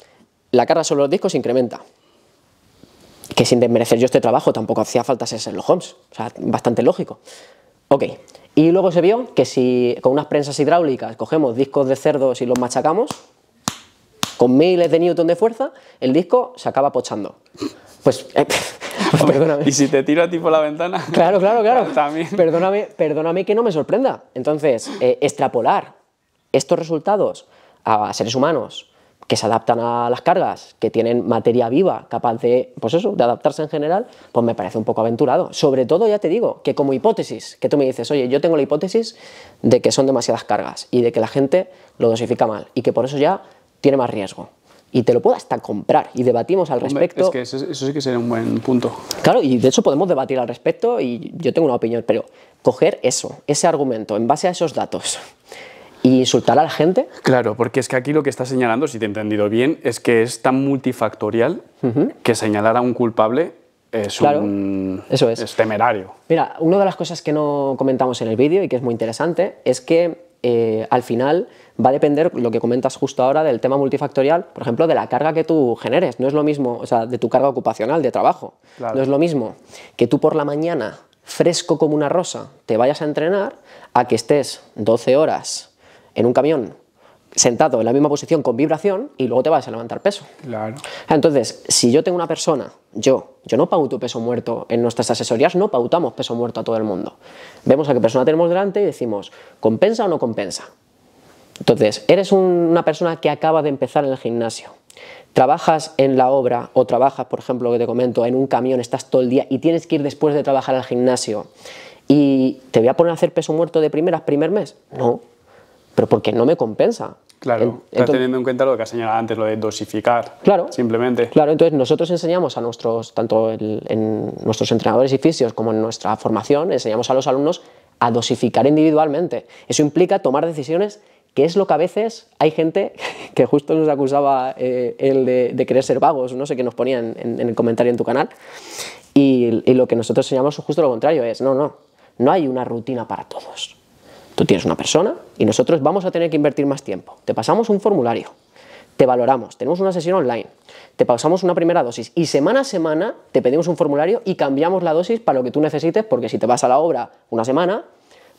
B: la carga sobre los discos incrementa. Que sin desmerecer yo este trabajo, tampoco hacía falta ser Sherlock Holmes. O sea, bastante lógico. Ok, y luego se vio que si con unas prensas hidráulicas cogemos discos de cerdos y los machacamos, con miles de newton de fuerza, el disco se acaba pochando.
A: Pues... Eh, Y si te tiro a ti por la ventana.
B: Claro, claro, claro. También. Perdóname, perdóname que no me sorprenda. Entonces, eh, extrapolar estos resultados a seres humanos que se adaptan a las cargas, que tienen materia viva capaz de, pues eso, de adaptarse en general, pues me parece un poco aventurado. Sobre todo, ya te digo, que como hipótesis, que tú me dices, oye, yo tengo la hipótesis de que son demasiadas cargas y de que la gente lo dosifica mal y que por eso ya tiene más riesgo y te lo puedo hasta comprar y debatimos al respecto.
A: eso, sí que sería un
B: buen punto. Claro, y de hecho podemos debatir al respecto y yo tengo una opinión, pero coger eso, ese argumento, en base a esos datos y insultar a la gente.
A: Claro, porque es que aquí lo que está señalando, si te he entendido bien, es que es tan multifactorial que señalar a un culpable es un... eso temerario.
B: Mira, una de las cosas que no comentamos en el vídeo y que es muy interesante es que eh, al final va a depender, lo que comentas justo ahora, del tema multifactorial, por ejemplo, de la carga que tú generes. No es lo mismo, o sea, de tu carga ocupacional, de trabajo. No es lo mismo que tú por la mañana, fresco como una rosa, te vayas a entrenar a que estés 12 horas en un camión sentado en la misma posición con vibración y luego te vas a levantar peso. Claro. Entonces, si yo tengo una persona, yo, yo no pauto peso muerto en nuestras asesorías, no pautamos peso muerto a todo el mundo. Vemos a qué persona tenemos delante y decimos, ¿compensa o no compensa? Entonces, eres una persona que acaba de empezar en el gimnasio, trabajas en la obra o trabajas, por ejemplo, que te comento, en un camión, estás todo el día y tienes que ir después de trabajar al gimnasio y te voy a poner a hacer peso muerto de primeras, primer mes. No, pero porque no me compensa. Claro,
A: Estás teniendo en cuenta lo que has señalado antes, lo de dosificar. Claro. Simplemente. Claro, entonces
B: nosotros enseñamos a nuestros, tanto en nuestros entrenadores y fisios como en nuestra formación, enseñamos a los alumnos a dosificar individualmente. Eso implica tomar decisiones que es lo que a veces hay gente que justo nos acusaba eh, de, querer ser vagos, no sé qué nos ponían en, el comentario en tu canal, y, y lo que nosotros enseñamos es justo lo contrario, es no, no, no hay una rutina para todos. Tú tienes una persona y nosotros vamos a tener que invertir más tiempo. Te pasamos un formulario, te valoramos, tenemos una sesión online, te pasamos una primera dosis y semana a semana te pedimos un formulario y cambiamos la dosis para lo que tú necesites, porque si te vas a la obra una semana,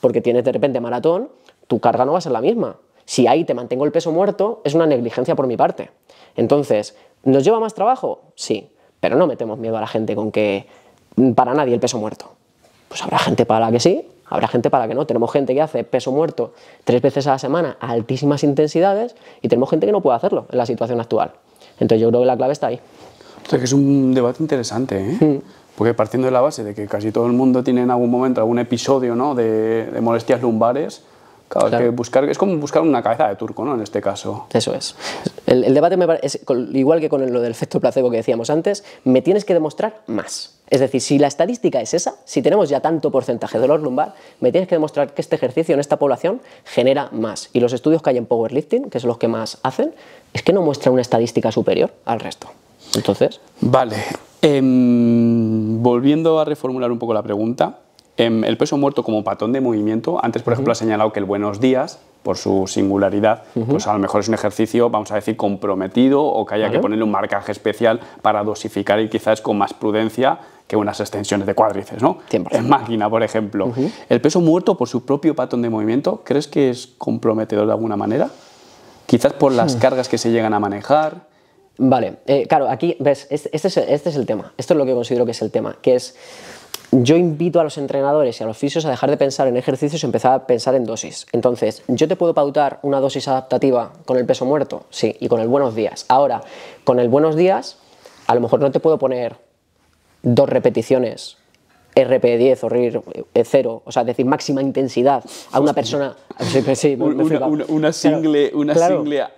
B: porque tienes de repente maratón, tu carga no va a ser la misma si ahí te mantengo el peso muerto, es una negligencia por mi parte. Entonces, ¿nos lleva más trabajo? Sí, pero no metemos miedo a la gente con que mm, para nadie el peso muerto. Pues habrá gente para la que sí, habrá gente para la que no. Tenemos gente que hace peso muerto tres veces a la semana a altísimas intensidades y tenemos gente que no puede hacerlo en la situación
A: actual. Entonces yo creo que la clave está ahí. que es un debate interesante, ¿eh? mm. Porque partiendo de la base de que casi todo el mundo tiene en algún momento algún episodio ¿no? de molestias lumbares, que buscar, es como buscar una cabeza de turco, ¿no? En este caso. Eso es.
B: El, debate, me parece, igual que con lo del efecto placebo que decíamos antes, me tienes que demostrar más. Es decir, si la estadística es esa, si tenemos ya tanto porcentaje de dolor lumbar, me tienes que demostrar que este ejercicio en esta población genera más. Y los estudios que hay en powerlifting, que son los que más hacen, es que no muestra una estadística superior
A: al resto. Entonces. Vale. Em, volviendo a reformular un poco la pregunta. Em, el peso muerto como patón de movimiento, antes por ejemplo ha señalado que el buenos días, por su singularidad, pues a lo mejor es un ejercicio, vamos a decir, comprometido o que haya que ponerle un marcaje especial para dosificar y quizás con más prudencia que unas extensiones de cuádrices, ¿no? En máquina, por ejemplo. ¿El peso muerto por su propio patón de movimiento, crees que es comprometedor de alguna manera? Quizás por las hmm. cargas que se llegan a manejar.
B: Vale, eh, claro, aquí ves, es, este, este es el tema, esto es lo que considero que es el tema, que es yo invito a los entrenadores y a los fisios a dejar de pensar en ejercicios y empezar a pensar en dosis. Entonces, ¿yo te puedo pautar una dosis adaptativa con el peso muerto? Sí, y con el buenos días. Ahora, con el buenos días, a lo mejor no te puedo poner dos repeticiones RP10 o RIR 0, eh, o sea, decir máxima intensidad a una persona.
A: sí, una, single, una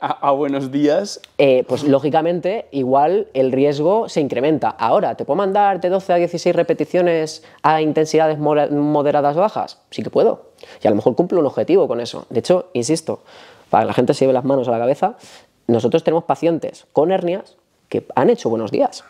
A: a, buenos días.
B: Eh, pues lógicamente, igual el riesgo se incrementa. Ahora, ¿te puedo mandar de 12 a 16 repeticiones a intensidades moderadas bajas? Sí que puedo. Y a lo mejor cumplo un objetivo con eso. De hecho, insisto, para que la gente se lleve las manos a la cabeza, nosotros tenemos pacientes con hernias que han hecho buenos días.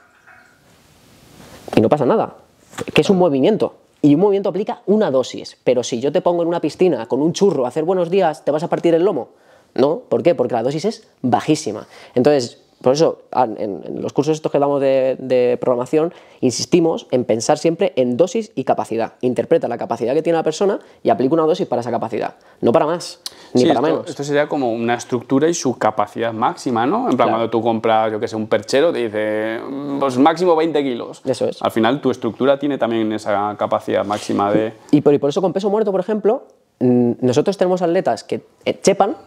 B: Y no pasa nada que es un movimiento. Y un movimiento aplica una dosis. Pero si yo te pongo en una piscina con un churro a hacer buenos días, ¿te vas a partir el lomo? No, ¿por qué? Porque la dosis es bajísima. Entonces, por eso, ah, en, los cursos estos que damos de, programación, insistimos en pensar siempre en dosis y capacidad. Interpreta la capacidad que tiene la persona y aplica una dosis para esa capacidad, no para más, ni para menos.
A: Esto sería como una estructura y su capacidad máxima, ¿no? En plan, cuando tú compras, yo qué sé, un perchero, te dice, mm, pues máximo 20 kilos. Eso es. Al final, tu estructura tiene también esa capacidad máxima de...
B: y por eso con peso muerto, por ejemplo, nosotros tenemos atletas que eh, chepan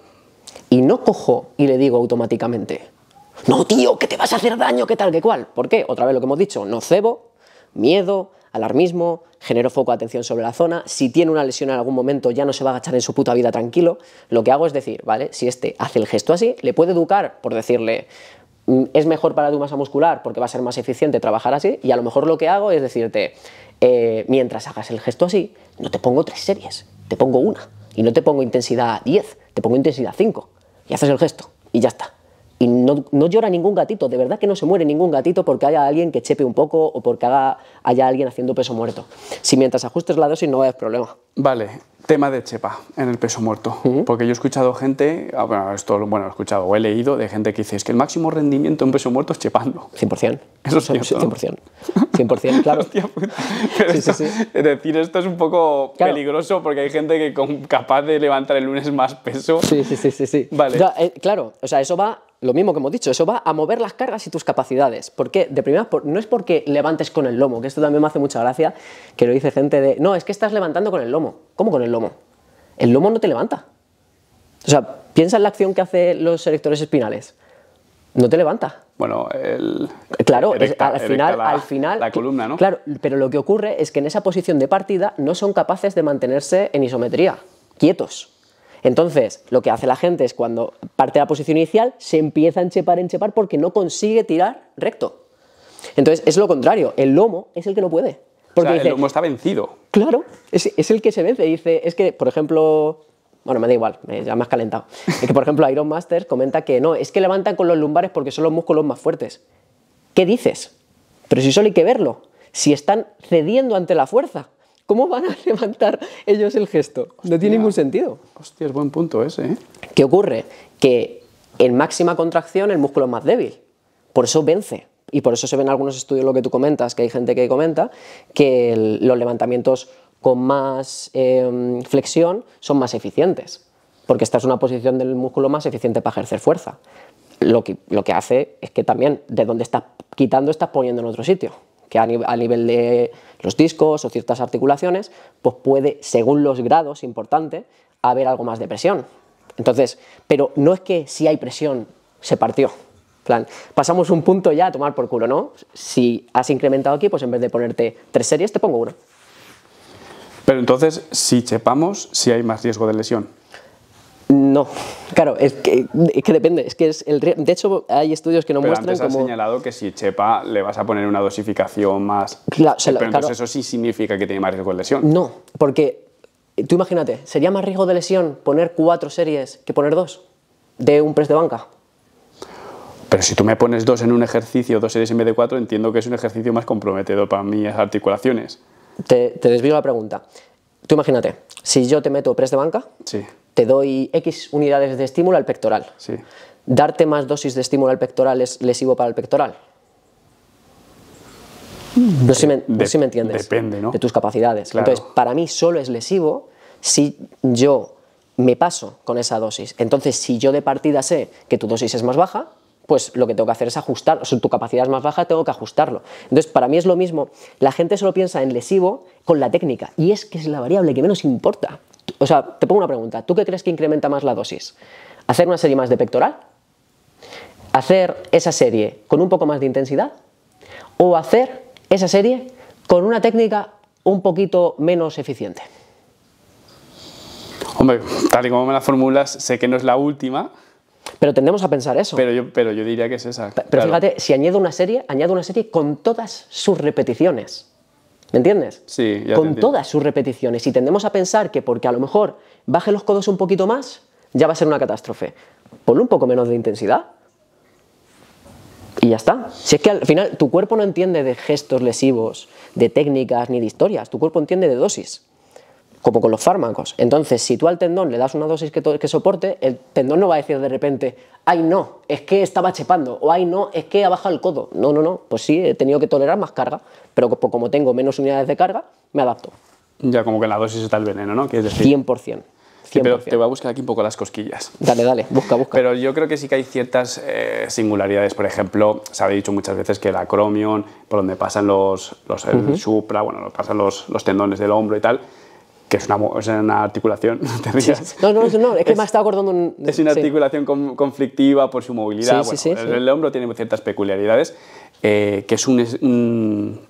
B: y no cojo y le digo automáticamente no, tío, que te vas a hacer daño, qué tal, qué cual. ¿Por qué? Otra vez lo que hemos dicho, no cebo miedo, alarmismo, genero foco de atención sobre la zona, si tiene una lesión en algún momento ya no se va a agachar en su puta vida tranquilo, lo que hago es decir, ¿vale? Si este hace el gesto así, le puedo educar por decirle, mm, es mejor para tu masa muscular porque va a ser más eficiente trabajar así, y a lo mejor lo que hago es decirte, eh, mientras hagas el gesto así, no te pongo tres series, te pongo una, y no te pongo intensidad 10, te pongo intensidad 5, y haces el gesto, y ya está y no, llora ningún gatito, de verdad que no se muere ningún gatito porque haya alguien que chepe un poco o porque haya alguien haciendo peso muerto. Si mientras ajustes la dosis no va problema.
A: Vale, tema de chepa en el peso muerto, porque yo he escuchado gente, ah, bueno, esto bueno, he escuchado o he leído de gente que dice es que el máximo rendimiento en peso muerto es chepando. 100%. Eso es cierto, 100%. 100%, claro. Hostia, Es decir, esto es un poco peligroso porque hay gente que con, capaz de levantar el lunes más peso. Sí, sí, sí, sí, Vale.
B: Eh, claro, o sea, eso va lo mismo que hemos dicho, eso va a mover las cargas y tus capacidades. Porque, de primera, no es porque levantes con el lomo, que esto también me hace mucha gracia, que lo dice gente de, no, es que estás levantando con el lomo. ¿Cómo con el lomo? El lomo no te levanta. O sea, piensa en la acción que hacen los selectores espinales. No te levanta. Bueno, el, claro, al final, al final, la columna, ¿no? Claro, pero lo que ocurre es que en esa posición de partida no son capaces de mantenerse en isometría, quietos. Entonces, lo que hace la gente es cuando parte de la posición inicial, se empieza a enchepar, enchepar, porque no consigue tirar recto. Entonces, es lo contrario, el lomo es el que no puede. Porque el lomo
A: está vencido.
B: Claro, es, es, el que se vence. Dice, es que, por ejemplo, bueno, me da igual, ya me has calentado. Es que, por ejemplo, Iron Masters comenta que no, es que levantan con los lumbares porque son los músculos más fuertes. ¿Qué dices? Pero si solo hay que verlo, si están cediendo ante la fuerza. ¿Cómo van a levantar ellos el gesto? No tiene ningún sentido. Hostia, es buen punto ese. ¿eh? ¿Qué ocurre? Que en máxima contracción el músculo es más débil. Por eso vence. Y por eso se ven algunos estudios, lo que tú comentas, que hay gente que comenta, que los levantamientos con más em, flexión son más eficientes. Porque esta es una posición del músculo más eficiente para ejercer fuerza. Lo que, lo que hace es que también de donde estás quitando estás poniendo en otro sitio que a, nivel de los discos o ciertas articulaciones, pues puede, según los grados, importante, haber algo más de presión. Entonces, pero no es que si hay presión, se partió. plan, pasamos un punto ya a tomar por culo, ¿no? Si has incrementado aquí, pues en vez de ponerte tres series, te pongo uno.
A: Pero entonces, si chepamos, si hay más riesgo de lesión.
B: No, claro, es que, depende, es que es el de hecho hay estudios que no pero muestran antes has
A: señalado que si chepa le vas a poner una dosificación más. Claro, pero entonces eso sí significa que tiene más riesgo de lesión. No, porque eh, tú
B: imagínate, sería más riesgo de lesión poner cuatro series que poner dos de un press de banca.
A: Pero si tú me pones dos en un ejercicio, dos series en vez de cuatro, entiendo que es un ejercicio más comprometido para mis articulaciones. Te, te desvío la pregunta.
B: Tú imagínate, si yo te meto press de banca, sí te doy X unidades de estímulo al pectoral. Sí. ¿Darte más dosis de estímulo al pectoral es lesivo para el pectoral? No sé si me, no entiendes. Depende, ¿no? De tus capacidades. Entonces, para mí solo es lesivo si yo me paso con esa dosis. Entonces, si yo de partida sé que tu dosis es más baja, pues lo que tengo que hacer es ajustar. O tu capacidad es más baja, tengo que ajustarlo. Entonces, para mí es lo mismo. La gente solo piensa en lesivo con la técnica. Y es que es la variable que menos importa. O sea, te pongo una pregunta. ¿Tú qué crees que incrementa más la dosis? ¿Hacer una serie más de pectoral? ¿Hacer esa serie con un poco más de intensidad? ¿O hacer esa serie con una técnica un poquito menos eficiente?
A: Hombre, tal y como me la formulas, sé que no es la última. Pero tendemos a pensar eso. Pero yo, diría que es esa. Pero fíjate,
B: si añado una serie, añado una serie con todas sus repeticiones. ¿Me entiendes?
A: Sí, Con todas sus
B: repeticiones. Y tendemos a pensar que porque a lo mejor baje los codos un poquito más, ya va a ser una catástrofe. Ponle un poco menos de intensidad. Y ya está. Si es que al final tu cuerpo no entiende de gestos lesivos, de técnicas ni de historias. Tu cuerpo entiende de dosis como con los fármacos. Entonces, si tú al tendón le das una dosis que, que soporte, el tendón no va a decir de repente, ay no, es que estaba chepando, o ay no, es que ha bajado el codo. No, no, no, pues sí, he tenido que tolerar más carga, pero pues como tengo menos unidades de carga, me adapto.
A: Ya como que la dosis está el veneno, ¿no? es decir? 100%. Sí, pero te voy a buscar aquí un poco las cosquillas. Dale, dale, busca, busca. Pero yo creo que sí que hay ciertas eh, singularidades. Por ejemplo, se ha dicho muchas veces que el acromion, por donde pasan los, los supra, bueno, pasan los tendones del hombro y tal, que es una, articulación.
B: No, no, no, es que me acordando. Un, es una
A: articulación conflictiva por su movilidad. el, hombro tiene ciertas peculiaridades, eh, que es un,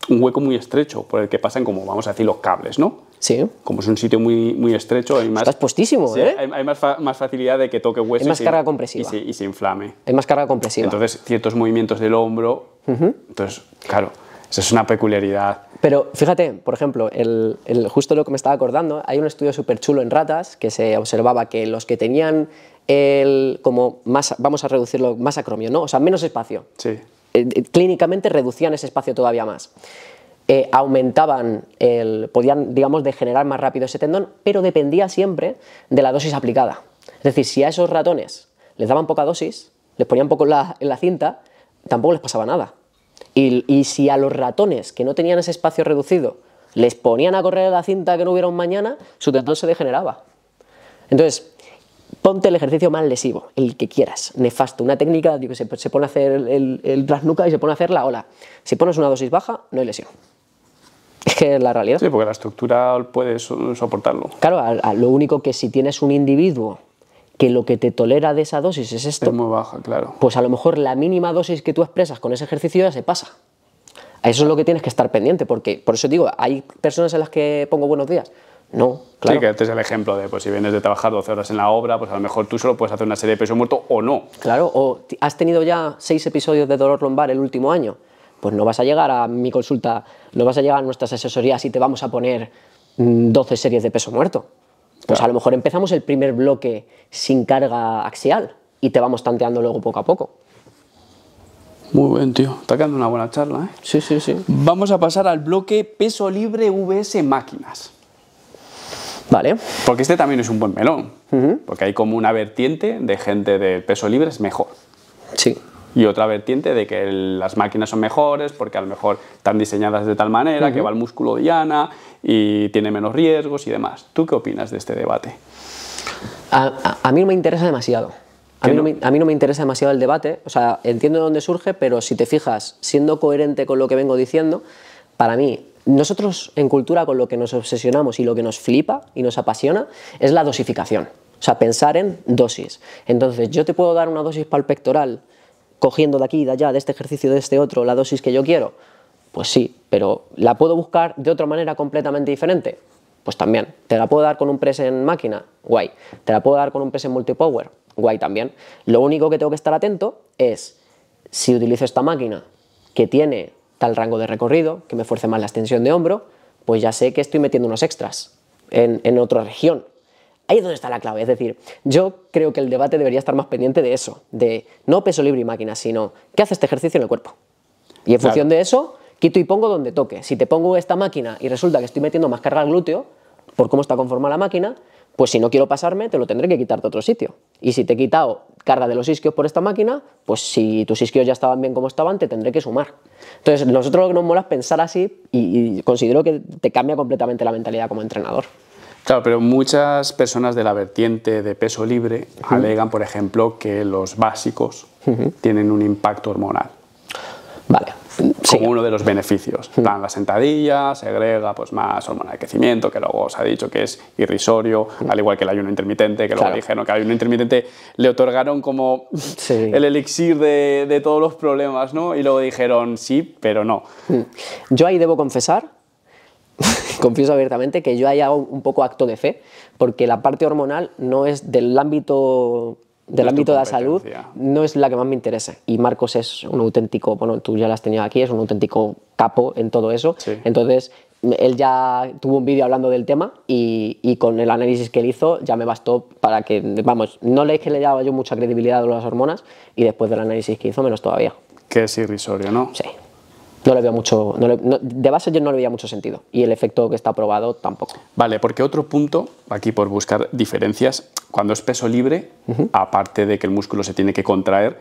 A: un, hueco muy estrecho por el que pasan, como vamos a decir, los cables, ¿no? Sí. Como es un sitio muy, muy estrecho, hay más. Estás postísimo, ¿eh? Hay, más, más, facilidad de que toque hueso. Hay más y carga se, compresiva. Y se, inflame. Hay más carga compresiva. Entonces, ciertos movimientos del hombro. Entonces, claro, esa es una peculiaridad.
B: Pero fíjate, por ejemplo, el, justo lo que me estaba acordando, hay un estudio súper chulo en ratas que se observaba que los que tenían el, como más, vamos a reducirlo, más acromio, ¿no? O sea, menos espacio. Sí. Eh, eh, clínicamente reducían ese espacio todavía más. Eh, aumentaban, el, podían, digamos, degenerar más rápido ese tendón, pero dependía siempre de la dosis aplicada. Es decir, si a esos ratones les daban poca dosis, les ponían poco en la cinta, tampoco les pasaba nada. Y, si a los ratones que no tenían ese espacio reducido les ponían a correr la cinta que no hubiera un mañana, su tendón se degeneraba. Entonces, ponte el ejercicio más lesivo, el que quieras, nefasto. Una técnica, digo, se, pues se pone a hacer el, el y se pone a hacer la ola. Si pones una dosis baja, no hay lesión.
A: Es que es la realidad. Sí, porque la estructura puede soportarlo. Claro,
B: lo único que si tienes un individuo que lo que te tolera de esa dosis es esto. Es muy baja, claro. Pues a lo mejor la mínima dosis que tú expresas con ese ejercicio ya se pasa. Eso es lo que tienes que estar pendiente, porque por eso digo, hay personas en las que pongo buenos días. No,
A: claro. Sí, que este es el ejemplo de, pues si vienes de trabajar 12 horas en la obra, pues a lo mejor tú solo puedes hacer una serie de peso muerto o no. Claro, o
B: has tenido ya seis episodios de dolor lumbar el último año, pues no vas a llegar a mi consulta, no vas a llegar a nuestras asesorías y te vamos a poner 12 mm, series de peso muerto. Pues a lo mejor empezamos el primer bloque sin carga axial y te vamos tanteando luego poco a
A: poco. Muy bien, tío. Está quedando una buena charla, ¿eh? Sí, sí, sí. Vamos a pasar al bloque peso libre VS máquinas. Vale. Porque este también es un buen melón. Porque hay como una vertiente de gente de peso libre es mejor. Sí y otra vertiente de que las máquinas son mejores porque a lo mejor están diseñadas de tal manera que va el músculo diana y tiene menos riesgos y demás. ¿Tú qué opinas de este debate?
B: A, mí no me interesa demasiado. A mí, no? me, a mí, no me, interesa demasiado el debate. O sea, entiendo de dónde surge, pero si te fijas, siendo coherente con lo que vengo diciendo, para mí, nosotros en cultura con lo que nos obsesionamos y lo que nos flipa y nos apasiona es la dosificación. O sea, pensar en dosis. Entonces, yo te puedo dar una dosis para el pectoral cogiendo de aquí de allá, de este ejercicio, de este otro, la dosis que yo quiero? Pues sí, pero ¿la puedo buscar de otra manera completamente diferente? Pues también. ¿Te la puedo dar con un press en máquina? Guay. ¿Te la puedo dar con un press en multipower? Guay también. Lo único que tengo que estar atento es si utilizo esta máquina que tiene tal rango de recorrido, que me fuerce más la extensión de hombro, pues ya sé que estoy metiendo unos extras en, en otra región. Ahí es donde está la clave. Es decir, yo creo que el debate debería estar más pendiente de eso, de no peso libre y máquina, sino qué hace este ejercicio en el cuerpo. Y en función de eso, quito y pongo donde toque. Si te pongo esta máquina y resulta que estoy metiendo más carga al glúteo, por cómo está conformada la máquina, pues si no quiero pasarme, te lo tendré que quitar de otro sitio. Y si te he quitado carga de los isquios por esta máquina, pues si tus isquios ya estaban bien como estaban, te tendré que sumar. Entonces, nosotros lo que nos mola pensar así y considero que te cambia completamente la mentalidad como entrenador.
A: Claro, pero muchas personas de la vertiente de peso libre alegan, por ejemplo, que los básicos tienen un impacto hormonal. Vale. Como uno de los beneficios. Dan las sentadillas, la sentadilla segrega pues, más hormona de crecimiento, que luego os ha dicho que es irrisorio, al igual que el ayuno intermitente, que luego dijeron que el ayuno intermitente le otorgaron como el elixir de, de, todos los problemas, ¿no? Y luego dijeron sí, pero no.
B: Yo ahí debo confesar confieso abiertamente que yo haya un poco acto de fe, porque la parte hormonal no es del ámbito del ámbito de la salud no es la que más me interesa. Y Marcos es un auténtico, bueno, tú ya la has tenido aquí, es un auténtico capo en todo eso. Entonces, él ya tuvo un vídeo hablando del tema y, y, con el análisis que él hizo ya me bastó para que, vamos, no le dije que le daba yo mucha credibilidad a las hormonas y después del análisis que hizo menos todavía. Que es irrisorio, ¿no? Sí. No le mucho. de base yo no le veía mucho sentido. Y el efecto que está probado tampoco.
A: Vale, porque otro punto, aquí por buscar diferencias, cuando es peso libre, aparte de que el músculo se tiene que contraer,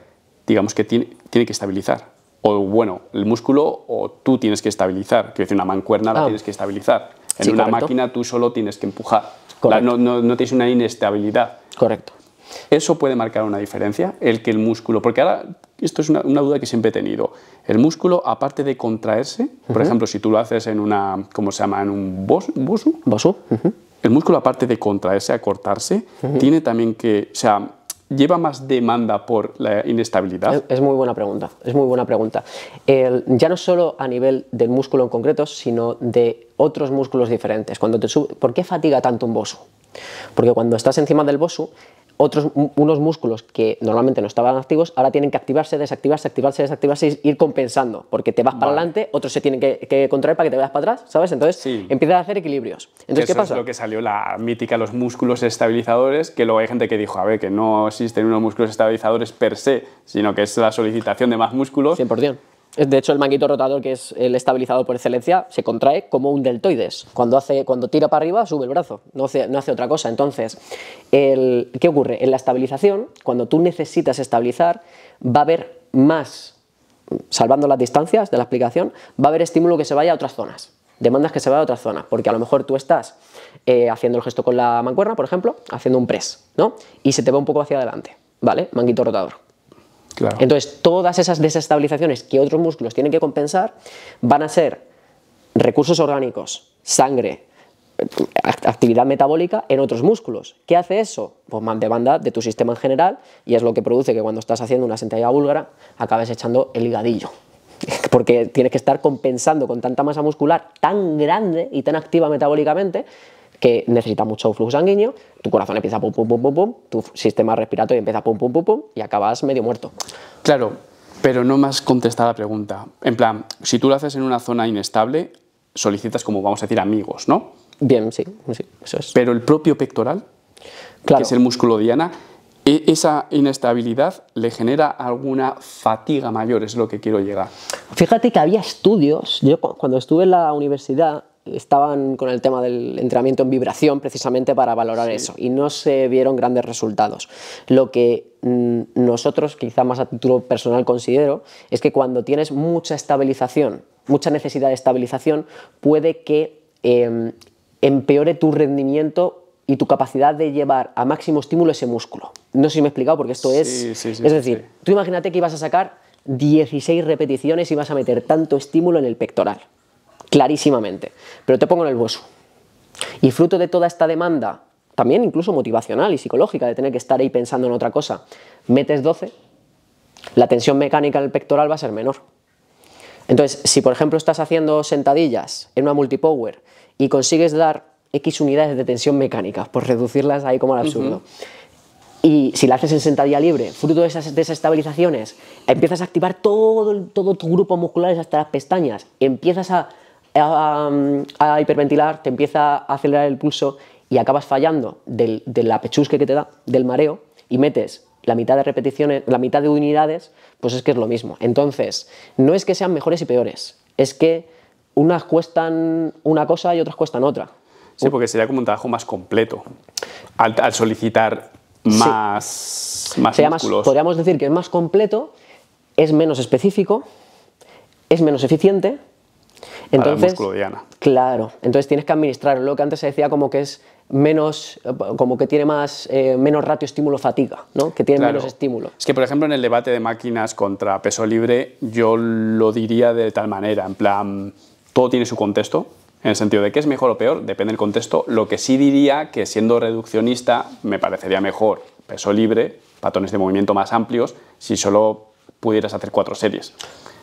A: digamos que tiene, que estabilizar. O bueno, el músculo o tú tienes que estabilizar. Quiero decir, una mancuerna la ah. tienes que estabilizar. En una máquina tú solo tienes que empujar. no, no tienes una inestabilidad. Correcto. Eso puede marcar una diferencia, el que el músculo, porque ahora esto es una, duda que siempre he tenido. El músculo, aparte de contraerse, por ejemplo, si tú lo haces en una, ¿cómo se llama? En un bosu. El músculo, aparte de contraerse, acortarse, tiene también que, o sea, lleva más demanda por la inestabilidad?
B: Es, muy buena pregunta, es muy buena pregunta. ya no solo a nivel del músculo en concreto, sino de otros músculos diferentes. Cuando te ¿Por qué fatiga tanto un bosu? Porque cuando estás encima del bosu, otros, unos músculos que normalmente no estaban activos, ahora tienen que activarse, desactivarse, activarse, desactivarse ir compensando, porque te vas para adelante, otros se tienen que, que, contraer para que te vayas para atrás, ¿sabes? Entonces empiezas a hacer equilibrios. Entonces, ¿qué pasa? es lo que
A: salió la mítica, los músculos estabilizadores, que luego hay gente que dijo, a ver, que no existen unos músculos estabilizadores per se, sino que es la solicitación de más músculos. 100%.
B: De hecho, el manguito rotador, que es el estabilizador por excelencia, se contrae como un deltoides. Cuando, hace, cuando tira para arriba, sube el brazo, no hace, otra cosa. Entonces, el, ¿qué ocurre? En la estabilización, cuando tú necesitas estabilizar, va a haber más, salvando las distancias de la explicación, va a haber estímulo que se vaya a otras zonas demandas que se vaya a otras zonas. porque a lo mejor tú estás eh, haciendo el gesto con la mancuerna, por ejemplo, haciendo un press, ¿no? Y se te va un poco hacia adelante, ¿vale? Manguito rotador. Entonces, todas esas desestabilizaciones que otros músculos tienen que compensar van a ser recursos orgánicos, sangre, actividad metabólica en otros músculos. ¿Qué hace eso? Pues más demanda de tu sistema en general y es lo que produce que cuando estás haciendo una sentadilla búlgara acabes echando el higadillo. Porque tienes que estar compensando con tanta masa muscular tan grande y tan activa metabólicamente que necesita mucho flujo sanguíneo, tu corazón empieza pum, pum, pum, pum, pum, tu sistema respiratorio empieza pum, pum, pum, pum, y acabas medio muerto.
A: Claro, pero no más contestar la pregunta. En plan, si tú lo haces en una zona inestable, solicitas como vamos a decir amigos, ¿no? Bien, sí, eso es. Pero el propio pectoral, que es el músculo diana, e-, esa inestabilidad le genera alguna fatiga mayor, es lo que quiero llegar.
B: Fíjate que había estudios, yo cuando estuve en la universidad estaban con el tema del entrenamiento en vibración precisamente para valorar eso y no se vieron grandes resultados. Lo que mm, nosotros, quizá más a título personal, considero es que cuando tienes mucha estabilización, mucha necesidad de estabilización, puede que em, empeore tu rendimiento y tu capacidad de llevar a máximo estímulo ese músculo. No sé si me he explicado porque esto es... es decir, tú imagínate que ibas a sacar 16 repeticiones y vas a meter tanto estímulo en el pectoral clarísimamente. Pero te pongo en el hueso. Y fruto de toda esta demanda, también incluso motivacional y psicológica, de tener que estar ahí pensando en otra cosa, metes 12, la tensión mecánica en el pectoral va a ser menor. Entonces, si por ejemplo estás haciendo sentadillas en una multipower y consigues dar X unidades de tensión mecánica, por reducirlas ahí como al absurdo, y si la haces en sentadilla libre, fruto de esas desestabilizaciones, empiezas a activar todo, todo tu grupo muscular hasta las pestañas, empiezas a Um, a, hiperventilar, te empieza a acelerar el pulso y acabas fallando del, de la pechusque que te da, del mareo, y metes la mitad de repeticiones, la mitad de unidades, pues es que es lo mismo. Entonces, no es que sean mejores y peores, es que unas cuestan una cosa y otras cuestan otra.
A: Sí, porque sería como un trabajo más completo al, solicitar más, más, más podríamos
B: decir que es más completo, es menos específico, es menos eficiente entonces, Claro, entonces tienes que administrar lo que antes se decía como que es menos, como que tiene más, eh, menos ratio estímulo-fatiga, ¿no? que tiene menos estímulo.
A: Es que, por ejemplo, en el debate de máquinas contra peso libre, yo lo diría de tal manera, en plan, todo tiene su contexto, en el sentido de que es mejor o peor, depende del contexto. Lo que sí diría que siendo reduccionista me parecería mejor peso libre, patrones de movimiento más amplios, si solo pudieras hacer cuatro series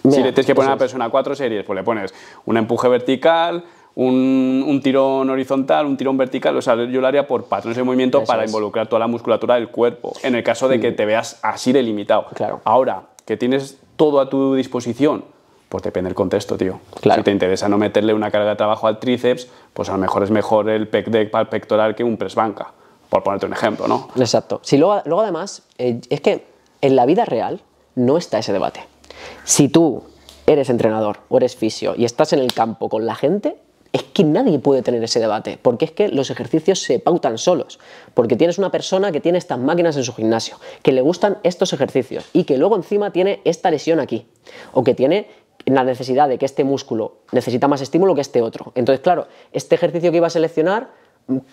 A: si le tienes que poner a la persona cuatro series, pues le pones un empuje vertical, un, un, tirón horizontal, un tirón vertical, o sea, yo lo haría por patrones de movimiento para involucrar toda la musculatura del cuerpo, en el caso de que te veas así delimitado. Claro. Ahora, que tienes todo a tu disposición, pues depende del contexto, tío. Claro. Si te interesa no meterle una carga de trabajo al tríceps, pues a lo mejor es mejor el pec deck para el pectoral que un press banca, por ponerte un ejemplo, ¿no?
B: Exacto. Si luego, además, eh, es que en la vida real no está ese debate. Si tú eres entrenador o eres fisio y estás en el campo con la gente, es que nadie puede tener ese debate, porque es que los ejercicios se pautan solos, porque tienes una persona que tiene estas máquinas en su gimnasio, que le gustan estos ejercicios y que luego encima tiene esta lesión aquí, o que tiene la necesidad de que este músculo necesita más estímulo que este otro. Entonces, claro, este ejercicio que iba a seleccionar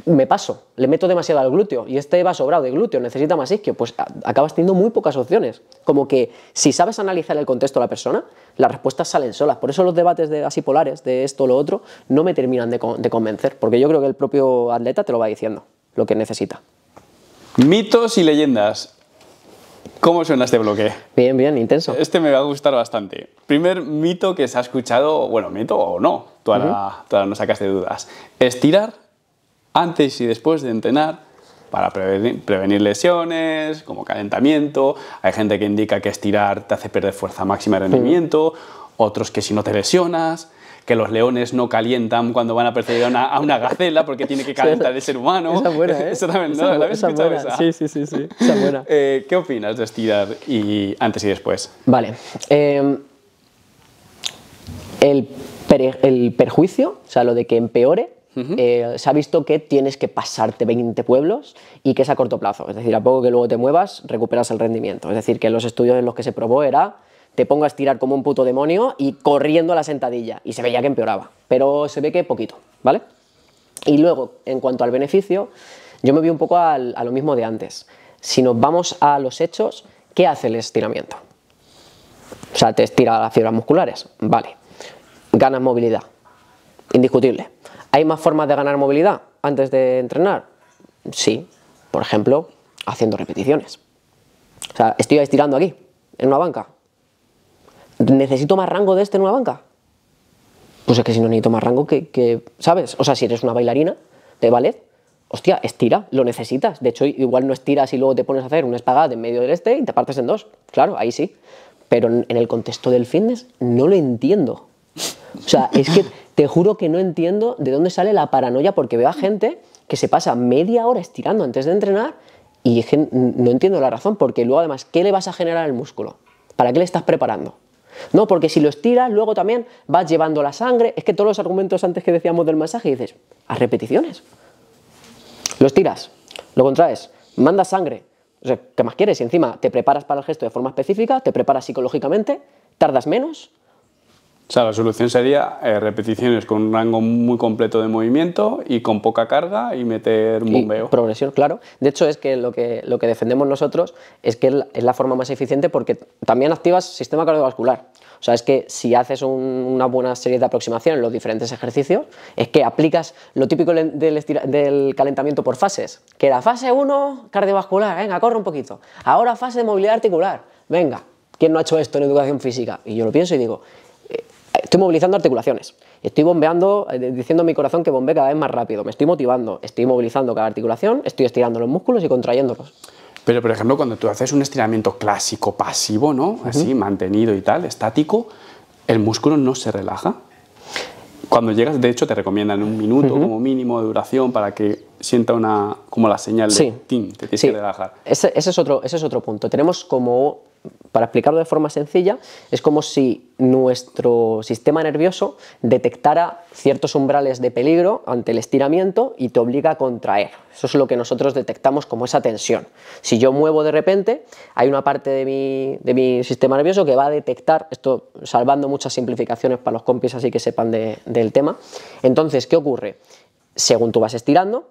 B: me paso, le meto demasiado al glúteo y este va sobrado de glúteo, necesita más isquio, pues acabas teniendo muy pocas opciones. Como que si sabes analizar el contexto de la persona, las respuestas salen solas. Por eso los debates de así polares, de esto o lo otro, no me terminan de, convencer, porque yo creo que el propio atleta te lo va diciendo, lo que necesita.
A: Mitos y leyendas. ¿Cómo suena este bloque? Bien, bien, intenso. Este me va a gustar bastante. Primer mito que se ha escuchado, bueno, mito o no, tú ahora, no sacaste dudas. Estirar antes y después de entrenar para prevenir, lesiones, como calentamiento. Hay gente que indica que estirar te hace perder fuerza máxima de rendimiento, otros que si no te lesionas, que los leones no calientan cuando van a perseguir a una, gacela porque tiene que calentar el ser humano. Esa buena, ¿eh? Eso también, ¿no? ¿La esa Sí, sí, sí, sí. buena. Eh, ¿Qué opinas de estirar y antes y después?
B: Vale. Em, el perjuicio, o sea, lo de que empeore, eh, se ha visto que tienes que pasarte 20 pueblos y que es a corto plazo. Es decir, a poco que luego te muevas, recuperas el rendimiento. Es decir, que los estudios en los que se probó era te pongas a estirar como un puto demonio y corriendo a la sentadilla. Y se veía que empeoraba, pero se ve que poquito, ¿vale? Y luego, en cuanto al beneficio, yo me vi un poco a lo mismo de antes. Si nos vamos a los hechos, ¿qué hace el estiramiento? O sea, te estira las fibras musculares, vale. Ganas movilidad, indiscutible. ¿Hay más formas de ganar movilidad antes de entrenar? Sí, por ejemplo, haciendo repeticiones. O sea, estoy estirando aquí, en una banca. ¿Necesito más rango de este en una banca? Pues es que si no necesito más rango, que, ¿sabes? O sea, si eres una bailarina de ballet, hostia, estira, lo necesitas. De hecho, igual no estiras y luego te pones a hacer un espagat en medio del este y te partes en dos. Claro, ahí sí. Pero en el contexto del fitness no lo entiendo. O sea, es que te juro que no entiendo de dónde sale la paranoia porque veo a gente que se pasa media hora estirando antes de entrenar y no entiendo la razón porque luego además, ¿qué le vas a generar al músculo? ¿Para qué le estás preparando? No, porque si lo estiras, luego también vas llevando la sangre. Es que todos los argumentos antes que decíamos del masaje dices, a repeticiones. Lo estiras, lo contraes, mandas sangre. O sea, ¿qué más quieres? Y encima te preparas para el gesto de forma específica, te preparas psicológicamente, tardas menos,
A: o sea, la solución sería eh, repeticiones con un rango muy completo de movimiento y con poca carga y meter bombeo. progresión,
B: claro. De hecho, es que lo que, lo que defendemos nosotros es que es la forma más eficiente porque también activas sistema cardiovascular. O sea, es que si haces una buena serie de aproximaciones en los diferentes ejercicios, es que aplicas lo típico del, del calentamiento por fases, que la fase 1 cardiovascular, venga, corre un poquito. Ahora fase de movilidad articular, venga, ¿quién no ha hecho esto en educación física? Y yo lo pienso y digo, estoy movilizando articulaciones, estoy bombeando, eh, diciendo a mi corazón que bombee cada vez más rápido, me estoy motivando, estoy movilizando cada articulación, estoy estirando
A: los músculos y contrayéndolos. Pero, por ejemplo, cuando tú haces un estiramiento clásico, pasivo, ¿no? Así, mantenido y tal, estático, ¿el músculo no se relaja? Cuando llegas, de hecho, te recomiendan un minuto como mínimo de duración para que sienta una, como la señal de te tienes que relajar.
B: Ese, es otro, punto. Tenemos como, para explicarlo de forma sencilla, es como si nuestro sistema nervioso detectara ciertos umbrales de peligro ante el estiramiento y te obliga a contraer. Eso es lo que nosotros detectamos como esa tensión. Si yo muevo de repente, hay una parte de mi, sistema nervioso que va a detectar, esto salvando muchas simplificaciones para los compis así que sepan del tema. Entonces, ¿qué ocurre? Según tú vas estirando,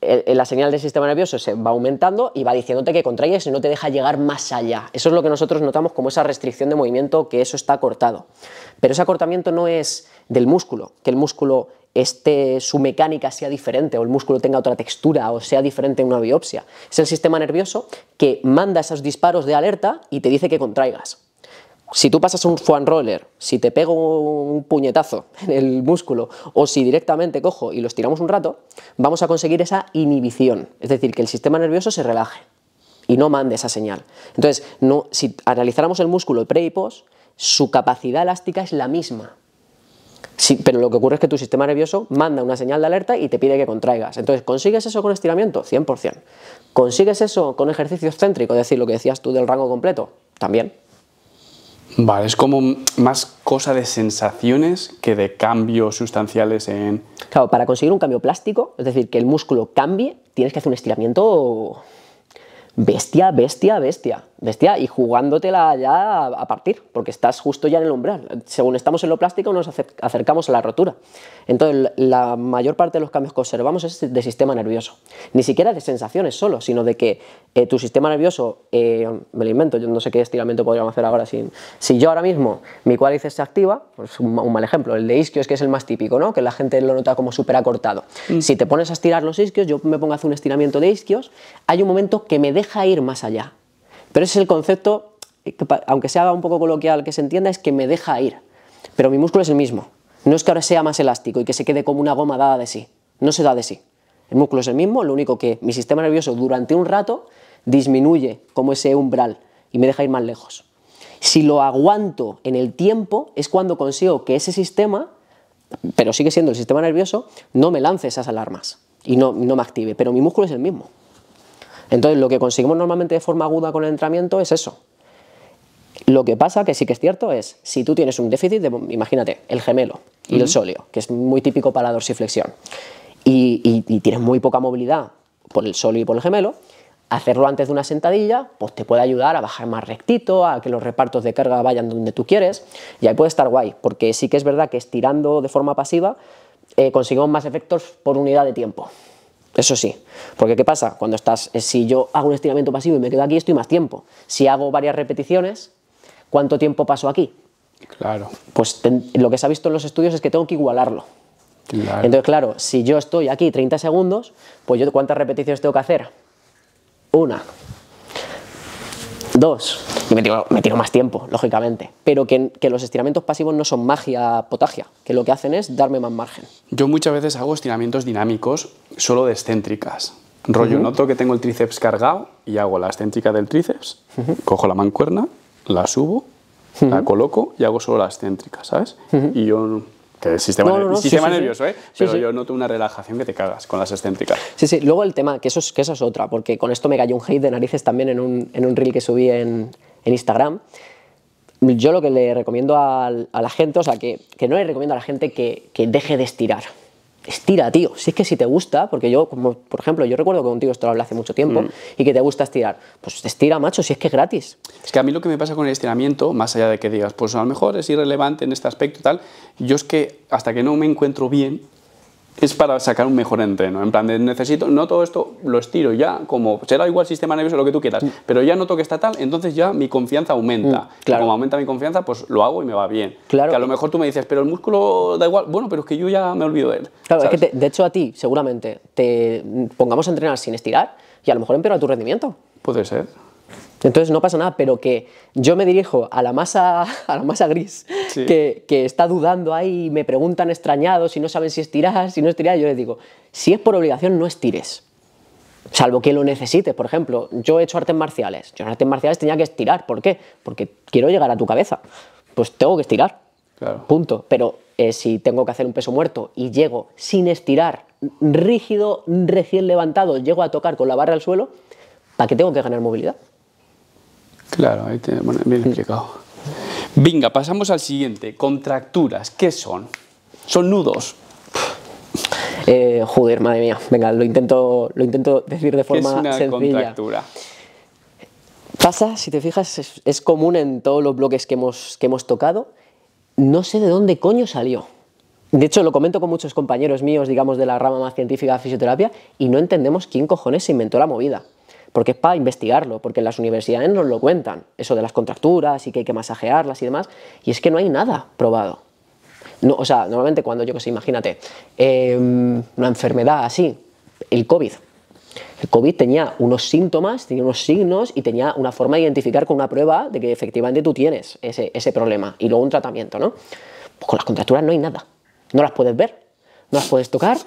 B: la señal del sistema nervioso se va aumentando y va diciéndote que contraigas y no te deja llegar más allá. Eso es lo que nosotros notamos como esa restricción de movimiento, que eso está cortado. Pero ese acortamiento no es del músculo, que el músculo su mecánica sea diferente o el músculo tenga otra textura o sea diferente en una biopsia. Es el sistema nervioso que manda esos disparos de alerta y te dice que contraigas si tú pasas un foam roller, si te pego un puñetazo en el músculo o si directamente cojo y lo estiramos un rato, vamos a conseguir esa inhibición, es decir, que el sistema nervioso se relaje y no mande esa señal. Entonces, si analizáramos el músculo pre y post, su capacidad elástica es la misma. pero lo que ocurre es que tu sistema nervioso manda una señal de alerta y te pide que contraigas. Entonces, ¿consigues eso con estiramiento? 100%. ¿Consigues eso con ejercicios céntricos? Es decir, lo que decías tú del rango completo. También.
A: Vale, es como más cosa de sensaciones que de cambios sustanciales en...
B: Claro, para conseguir un cambio plástico, es decir, que el músculo cambie, tienes que hacer un estiramiento bestia, bestia, bestia. Bestia, y jugándotela ya a partir, porque estás justo ya en el umbral. Según estamos en lo plástico, nos acercamos a la rotura. Entonces, la mayor parte de los cambios que observamos es de sistema nervioso. Ni siquiera de sensaciones solo, sino de que eh, tu sistema nervioso, eh, me lo invento, yo no sé qué estiramiento podríamos hacer ahora. Si, si yo ahora mismo mi cuádriceps se activa, pues un, mal ejemplo, el de isquios, que es el más típico, ¿no? que la gente lo nota como súper acortado. Mm. Si te pones a estirar los isquios, yo me pongo a hacer un estiramiento de isquios, hay un momento que me deja ir más allá pero ese es el concepto, aunque sea un poco coloquial que se entienda, es que me deja ir. Pero mi músculo es el mismo. No es que ahora sea más elástico y que se quede como una goma dada de sí. No se da de sí. El músculo es el mismo, lo único que mi sistema nervioso durante un rato disminuye como ese umbral y me deja ir más lejos. Si lo aguanto en el tiempo es cuando consigo que ese sistema, pero sigue siendo el sistema nervioso, no me lance esas alarmas y no, no me active, pero mi músculo es el mismo. Entonces, lo que conseguimos normalmente de forma aguda con el entrenamiento es eso. Lo que pasa, que sí que es cierto, es si tú tienes un déficit, de, imagínate, el gemelo y el sóleo, que es muy típico para la dorsiflexión, y, tienes muy poca movilidad por el sóleo y por el gemelo, hacerlo antes de una sentadilla, pues te puede ayudar a bajar más rectito, a que los repartos de carga vayan donde tú quieres, y ahí puede estar guay, porque sí que es verdad que estirando de forma pasiva eh, conseguimos más efectos por unidad de tiempo. Eso sí, porque ¿qué pasa? Cuando estás, eh, si yo hago un estiramiento pasivo y me quedo aquí, estoy más tiempo. Si hago varias repeticiones, ¿cuánto tiempo paso aquí? Claro. Pues lo que se ha visto en los estudios es que tengo que igualarlo. Entonces, claro, si yo estoy aquí 30 segundos, pues yo cuántas repeticiones tengo que hacer? Una, Dos, y me tiro, más tiempo, lógicamente, pero que, los estiramientos pasivos no son magia potagia, que lo que hacen es darme más
A: margen. Yo muchas veces hago estiramientos dinámicos solo de excéntricas. Rollo, noto que tengo el tríceps cargado y hago la excéntrica del tríceps, cojo la mancuerna, la subo, la coloco y hago solo la excéntrica, ¿sabes? Y yo sistema, el sistema nervioso, Pero yo noto una relajación que te cagas con las excéntricas.
B: Sí, sí. Luego el tema, que eso es, que eso es otra, porque con esto me cayó un hate de narices también en un, en un reel que subí en, en Instagram. Yo lo que le recomiendo a, a la gente, o sea, que, que, no le recomiendo a la gente que, que deje de estirar estira, tío. Si es que si te gusta, porque yo, como por ejemplo, yo recuerdo que contigo esto lo hablé hace mucho tiempo mm. y que te gusta estirar, pues estira, macho, si es que es gratis.
A: Es que a mí lo que me pasa con el estiramiento, más allá de que digas, pues a lo mejor es irrelevante en este aspecto tal, yo es que hasta que no me encuentro bien, es para sacar un mejor entreno. En plan, necesito, no todo esto lo estiro ya, como será igual sistema nervioso, lo que tú quieras, mm. pero ya noto que está tal, entonces ya mi confianza aumenta. Mm, claro. como aumenta mi confianza, pues lo hago y me va bien. Claro. Que a lo mejor tú me dices, pero el músculo da igual, bueno, pero es que yo ya me olvido de él. Claro, es que
B: de hecho a ti, seguramente, te pongamos a entrenar sin estirar y a lo mejor empeora tu rendimiento. Puede ser. Entonces no pasa nada, pero que yo me dirijo a la masa, a la masa gris, que, está dudando ahí, y me preguntan extrañados si no saben si estirar, si no estirar, yo les digo, si es por obligación no estires, salvo que lo necesites, por ejemplo, yo he hecho artes marciales, yo en artes marciales tenía que estirar, ¿por qué? Porque quiero llegar a tu cabeza, pues tengo que estirar, punto, pero eh, si tengo que hacer un peso muerto y llego sin estirar, rígido, recién levantado, llego a tocar con la barra al suelo, ¿para qué tengo que ganar movilidad?
A: Claro, ahí tiene, bueno, mm. explicado. Venga, pasamos al siguiente. Contracturas, ¿qué son? Son nudos.
B: Eh, joder, madre mía. Venga, lo intento, lo intento decir de forma ¿Qué es una Contractura? Pasa, si te fijas, es, común en todos los bloques que hemos, que hemos tocado. No sé de dónde coño salió. De hecho, lo comento con muchos compañeros míos, digamos, de la rama más científica de fisioterapia, y no entendemos quién cojones se inventó la movida porque es para investigarlo, porque las universidades nos lo cuentan, eso de las contracturas y que hay que masajearlas y demás, y es que no hay nada probado. No, o sea, normalmente cuando yo que sé, imagínate, em, una enfermedad así, el COVID. El COVID tenía unos síntomas, tenía unos signos y tenía una forma de identificar con una prueba de que efectivamente tú tienes ese, ese problema y luego un tratamiento, ¿no? Pues con las contracturas no hay nada, no las puedes ver, no las puedes tocar.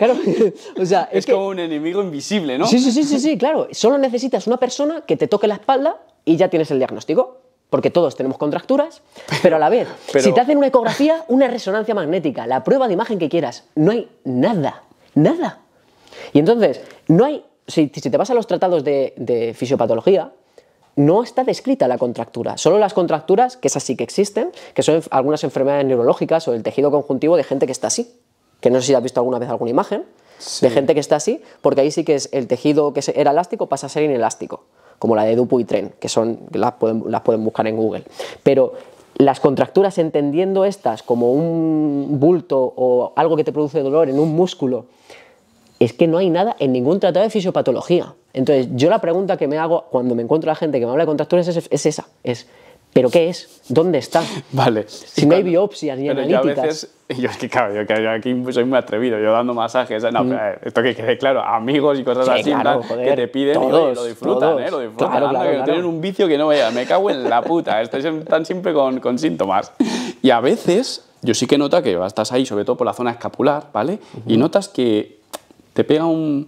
A: o sea, es, como un enemigo invisible, ¿no? Sí, sí, sí,
B: sí, claro. Solo necesitas una persona que te toque la espalda y ya tienes el diagnóstico. Porque todos tenemos contracturas, pero a la vez, si te hacen una ecografía, una resonancia magnética, la prueba de imagen que quieras, no hay nada, nada. Y entonces, no hay, si, te vas a los tratados de, de fisiopatología, no está descrita la contractura, solo las contracturas, que es así que existen, que son algunas enfermedades neurológicas o el tejido conjuntivo de gente que está así que no sé si has visto alguna vez alguna imagen, de gente que está así, porque ahí sí que es el tejido que era elástico pasa a ser inelástico, como la de Dupu y Tren, que son las pueden, las pueden buscar en Google. Pero las contracturas, entendiendo estas como un bulto o algo que te produce dolor en un músculo, es que no hay nada en ningún tratado de fisiopatología. Entonces, yo la pregunta que me hago cuando me encuentro a la gente que me habla de contracturas es, es esa, es ¿Pero qué es? ¿Dónde está? Vale. Si no hay biopsias ni analíticas. Yo a veces,
A: yo es que, claro, yo, que aquí soy muy atrevido, yo dando masajes, eh, mm. eh, esto que quede claro, amigos y cosas así, que te piden y lo disfrutan, ¿eh? Lo disfrutan. Claro, claro, tienen un vicio que no veas, me cago en la puta, Estoy tan siempre con, con síntomas. Y a veces, yo sí que nota que estás ahí, sobre todo por la zona escapular, ¿vale? Y notas que te pega un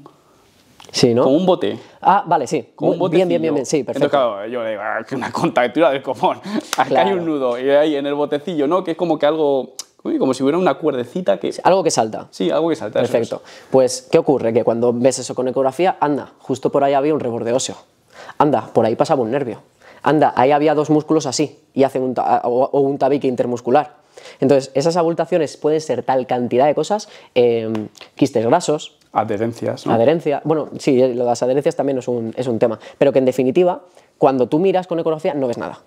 A: Sí, Como un bote.
B: Ah, vale, sí. Como un bote. Bien, bien, bien, sí, perfecto.
A: yo le digo, ah, que una contactura del común. Acá hay un nudo y ahí en el botecillo, ¿no? Que es como que algo como si hubiera una cuerdecita que... Algo que salta. Sí, algo que salta. Perfecto.
B: Pues, ¿qué ocurre? Que cuando ves eso con ecografía, anda, justo por ahí había un reborde óseo. Anda, por ahí pasaba un nervio. Anda, ahí había dos músculos así y hacen un o, un tabique intermuscular. Entonces, esas abultaciones pueden ser tal cantidad de cosas, em, quistes grasos, Adherencias. ¿no? Adherencia. Bueno, sí, eh, lo de las adherencias también es un, tema. Pero que en definitiva, cuando tú miras con ecografía, no ves nada.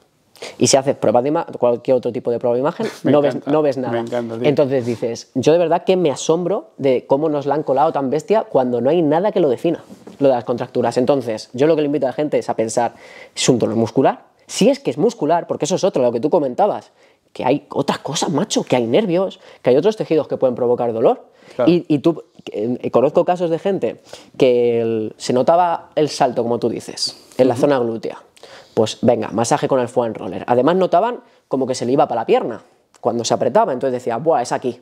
B: Y si haces prueba de cualquier otro tipo de prueba de imagen, no, ves, no, ves, nada. Entonces dices, yo de verdad que me asombro de cómo nos la han colado tan bestia cuando no hay nada que lo defina, lo de las contracturas. Entonces, yo lo que le invito a la gente es a pensar, ¿es un dolor muscular? Si es que es muscular, porque eso es otro, lo que tú comentabas que hay otras cosas, macho, que hay nervios, que hay otros tejidos que pueden provocar dolor. Y, tú, eh, conozco casos de gente que se notaba el salto, como tú dices, en la zona glútea. Pues venga, masaje con el foam roller. Además notaban como que se le iba para la pierna cuando se apretaba, entonces decía, buah, es aquí,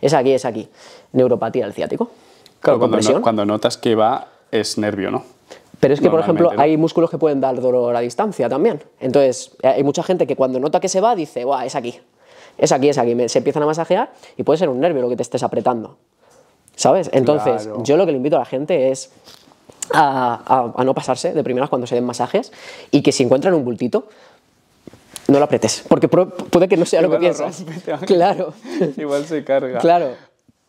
B: es aquí, es aquí. Neuropatía del ciático. Claro,
A: cuando notas que va es nervio, ¿no? Pero es que, por ejemplo, hay
B: músculos que pueden dar dolor a distancia también. Entonces, hay mucha gente que cuando nota que se va dice, ¡buah, es aquí, es aquí, es aquí. Se empiezan a masajear y puede ser un nervio lo que te estés apretando. ¿Sabes? Entonces, yo lo que le invito a la gente es a, no pasarse de primeras cuando se den masajes y que si encuentran un bultito, no lo apretes, porque puede que no sea lo que piensas.
A: claro. Igual se carga. Claro.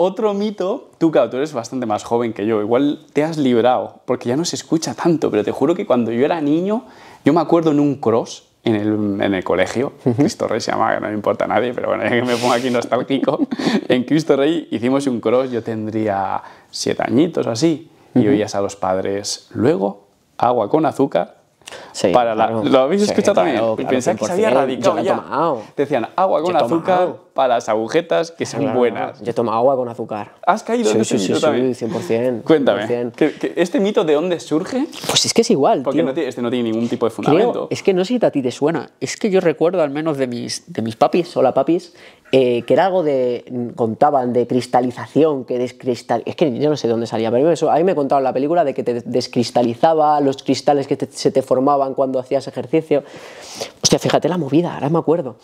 A: Otro mito, tú, claro, tú eres bastante más joven que yo, igual te has librado, porque ya no se escucha tanto, pero te juro que cuando yo era niño, yo me acuerdo en un cross, en el, en el colegio, Cristo Rey se que no me importa a nadie, pero bueno, ya que me pongo aquí nostálgico, en Cristo Rey hicimos un cross, yo tendría siete añitos o así, y oías a los padres, luego agua con azúcar para la, ¿Lo habéis escuchado también? Claro, que se había radicado Decían agua con azúcar para las agujetas que son buenas. Yo tomo agua con azúcar. ¿Has caído en sí, ese mito también? 100%. Cuéntame, 100%. ¿que, este mito de dónde surge? Pues es que es igual, Porque este no tiene ningún tipo de fundamento.
B: es que no sé si a ti te suena. Es que yo recuerdo, al menos de mis, de mis papis, hola papis, eh, que era algo de, contaban, de cristalización, que descristal... Es que yo no sé de dónde salía, pero eso, a mí me contaban la película de que te descristalizaba, los cristales que se te formaban cuando hacías ejercicio. Hostia, fíjate la movida, ahora me acuerdo.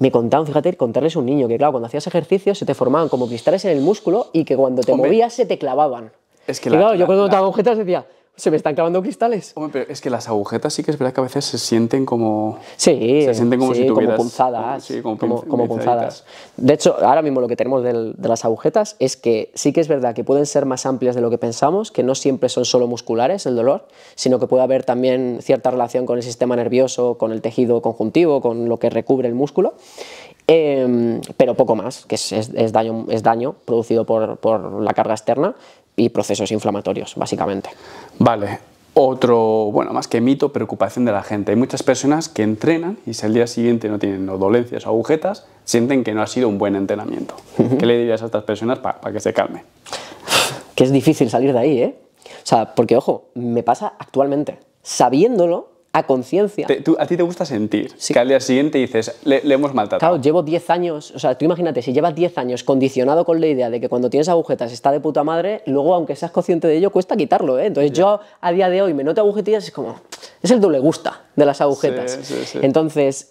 B: Me contaban, fíjate, contarles un niño, que claro, cuando hacías ejercicio se te formaban como cristales en el músculo y que cuando te movías se te clavaban.
A: Es que claro, yo cuando la... objetos decía, se me están clavando cristales. Hombre, pero es que las agujetas sí que es verdad que a veces se sienten como. Sí, se sienten como punzadas. Sí, como,
B: De hecho, ahora mismo lo que
A: tenemos de las
B: agujetas es que sí que es verdad que pueden ser más amplias de lo que pensamos, que no siempre son solo musculares el dolor, sino que puede haber también cierta relación con el sistema nervioso, con el tejido conjuntivo, con lo que recubre el músculo. Em, pero poco más, que es, daño, es daño
A: producido por, por la carga externa, y procesos inflamatorios, básicamente. Vale. Otro, bueno, más que mito, preocupación de la gente. Hay muchas personas que entrenan y si al día siguiente no tienen dolencias o agujetas, sienten que no ha sido un buen entrenamiento. ¿Qué le dirías a estas personas para que se calme
B: Que es difícil salir de ahí, ¿eh? O sea, porque ojo, me pasa actualmente. Sabiéndolo, a conciencia.
A: A ti te gusta sentir que al día siguiente dices, le, hemos maltratado. Claro,
B: llevo 10 años, o sea, tú imagínate, si llevas 10 años condicionado con la idea de que cuando tienes agujetas está de puta madre, luego aunque seas consciente de ello, cuesta quitarlo, ¿eh? Entonces yo a día de hoy me noto agujetillas, es como, es el doble gusta de las agujetas. Entonces,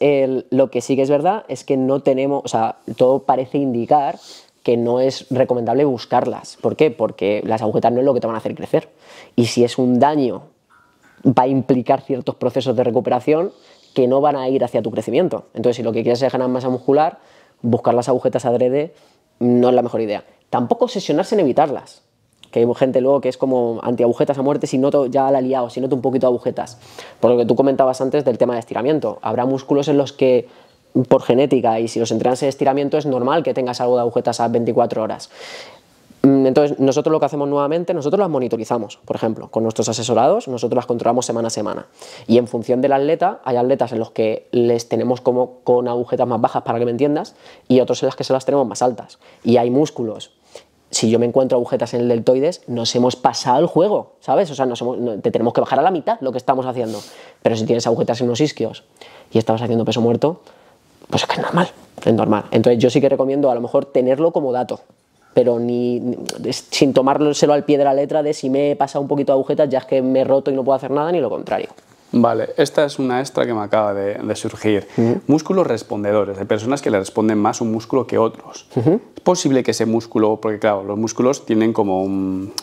B: lo que sí que es verdad es que no tenemos, o sea, todo parece indicar que no es recomendable buscarlas. ¿Por qué? Porque las agujetas no es lo que te van a hacer crecer. Y si es un daño va a implicar ciertos procesos de recuperación que no van a ir hacia tu crecimiento. Entonces, si lo que quieres es ganar masa muscular, buscar las agujetas adrede no es la mejor idea. Tampoco obsesionarse en evitarlas. Que hay gente luego que es como antiagujetas a muerte si noto ya la liado, si noto un poquito de agujetas. Por lo que tú comentabas antes del tema de estiramiento. Habrá músculos en los que por genética y si los entrenas en estiramiento es normal que tengas algo de agujetas a 24 horas. Mm, entonces, nosotros lo que hacemos nuevamente, nosotros las monitorizamos, por ejemplo, con nuestros asesorados, nosotros las controlamos semana a semana. Y en función del atleta, hay atletas en los que les tenemos como con agujetas más bajas, para que me entiendas, y otros en las que se las tenemos más altas. Y hay músculos. Si yo me encuentro agujetas en el deltoides, nos hemos pasado el juego, ¿sabes? O sea, nos te tenemos que bajar a la mitad lo que estamos haciendo. Pero si tienes agujetas en los isquios y estabas haciendo peso muerto, pues es que es normal, es normal. Entonces yo sí que recomiendo a lo mejor tenerlo como dato, pero ni, sin tomárselo al pie de la letra de si me he pasado un poquito de agujetas ya es que me he roto y no puedo hacer nada, ni lo contrario.
A: Vale, esta es una extra que me acaba de, surgir. Músculos respondedores. Hay personas que le responden más un músculo que otros. Es posible que ese músculo, porque claro, los músculos tienen como un,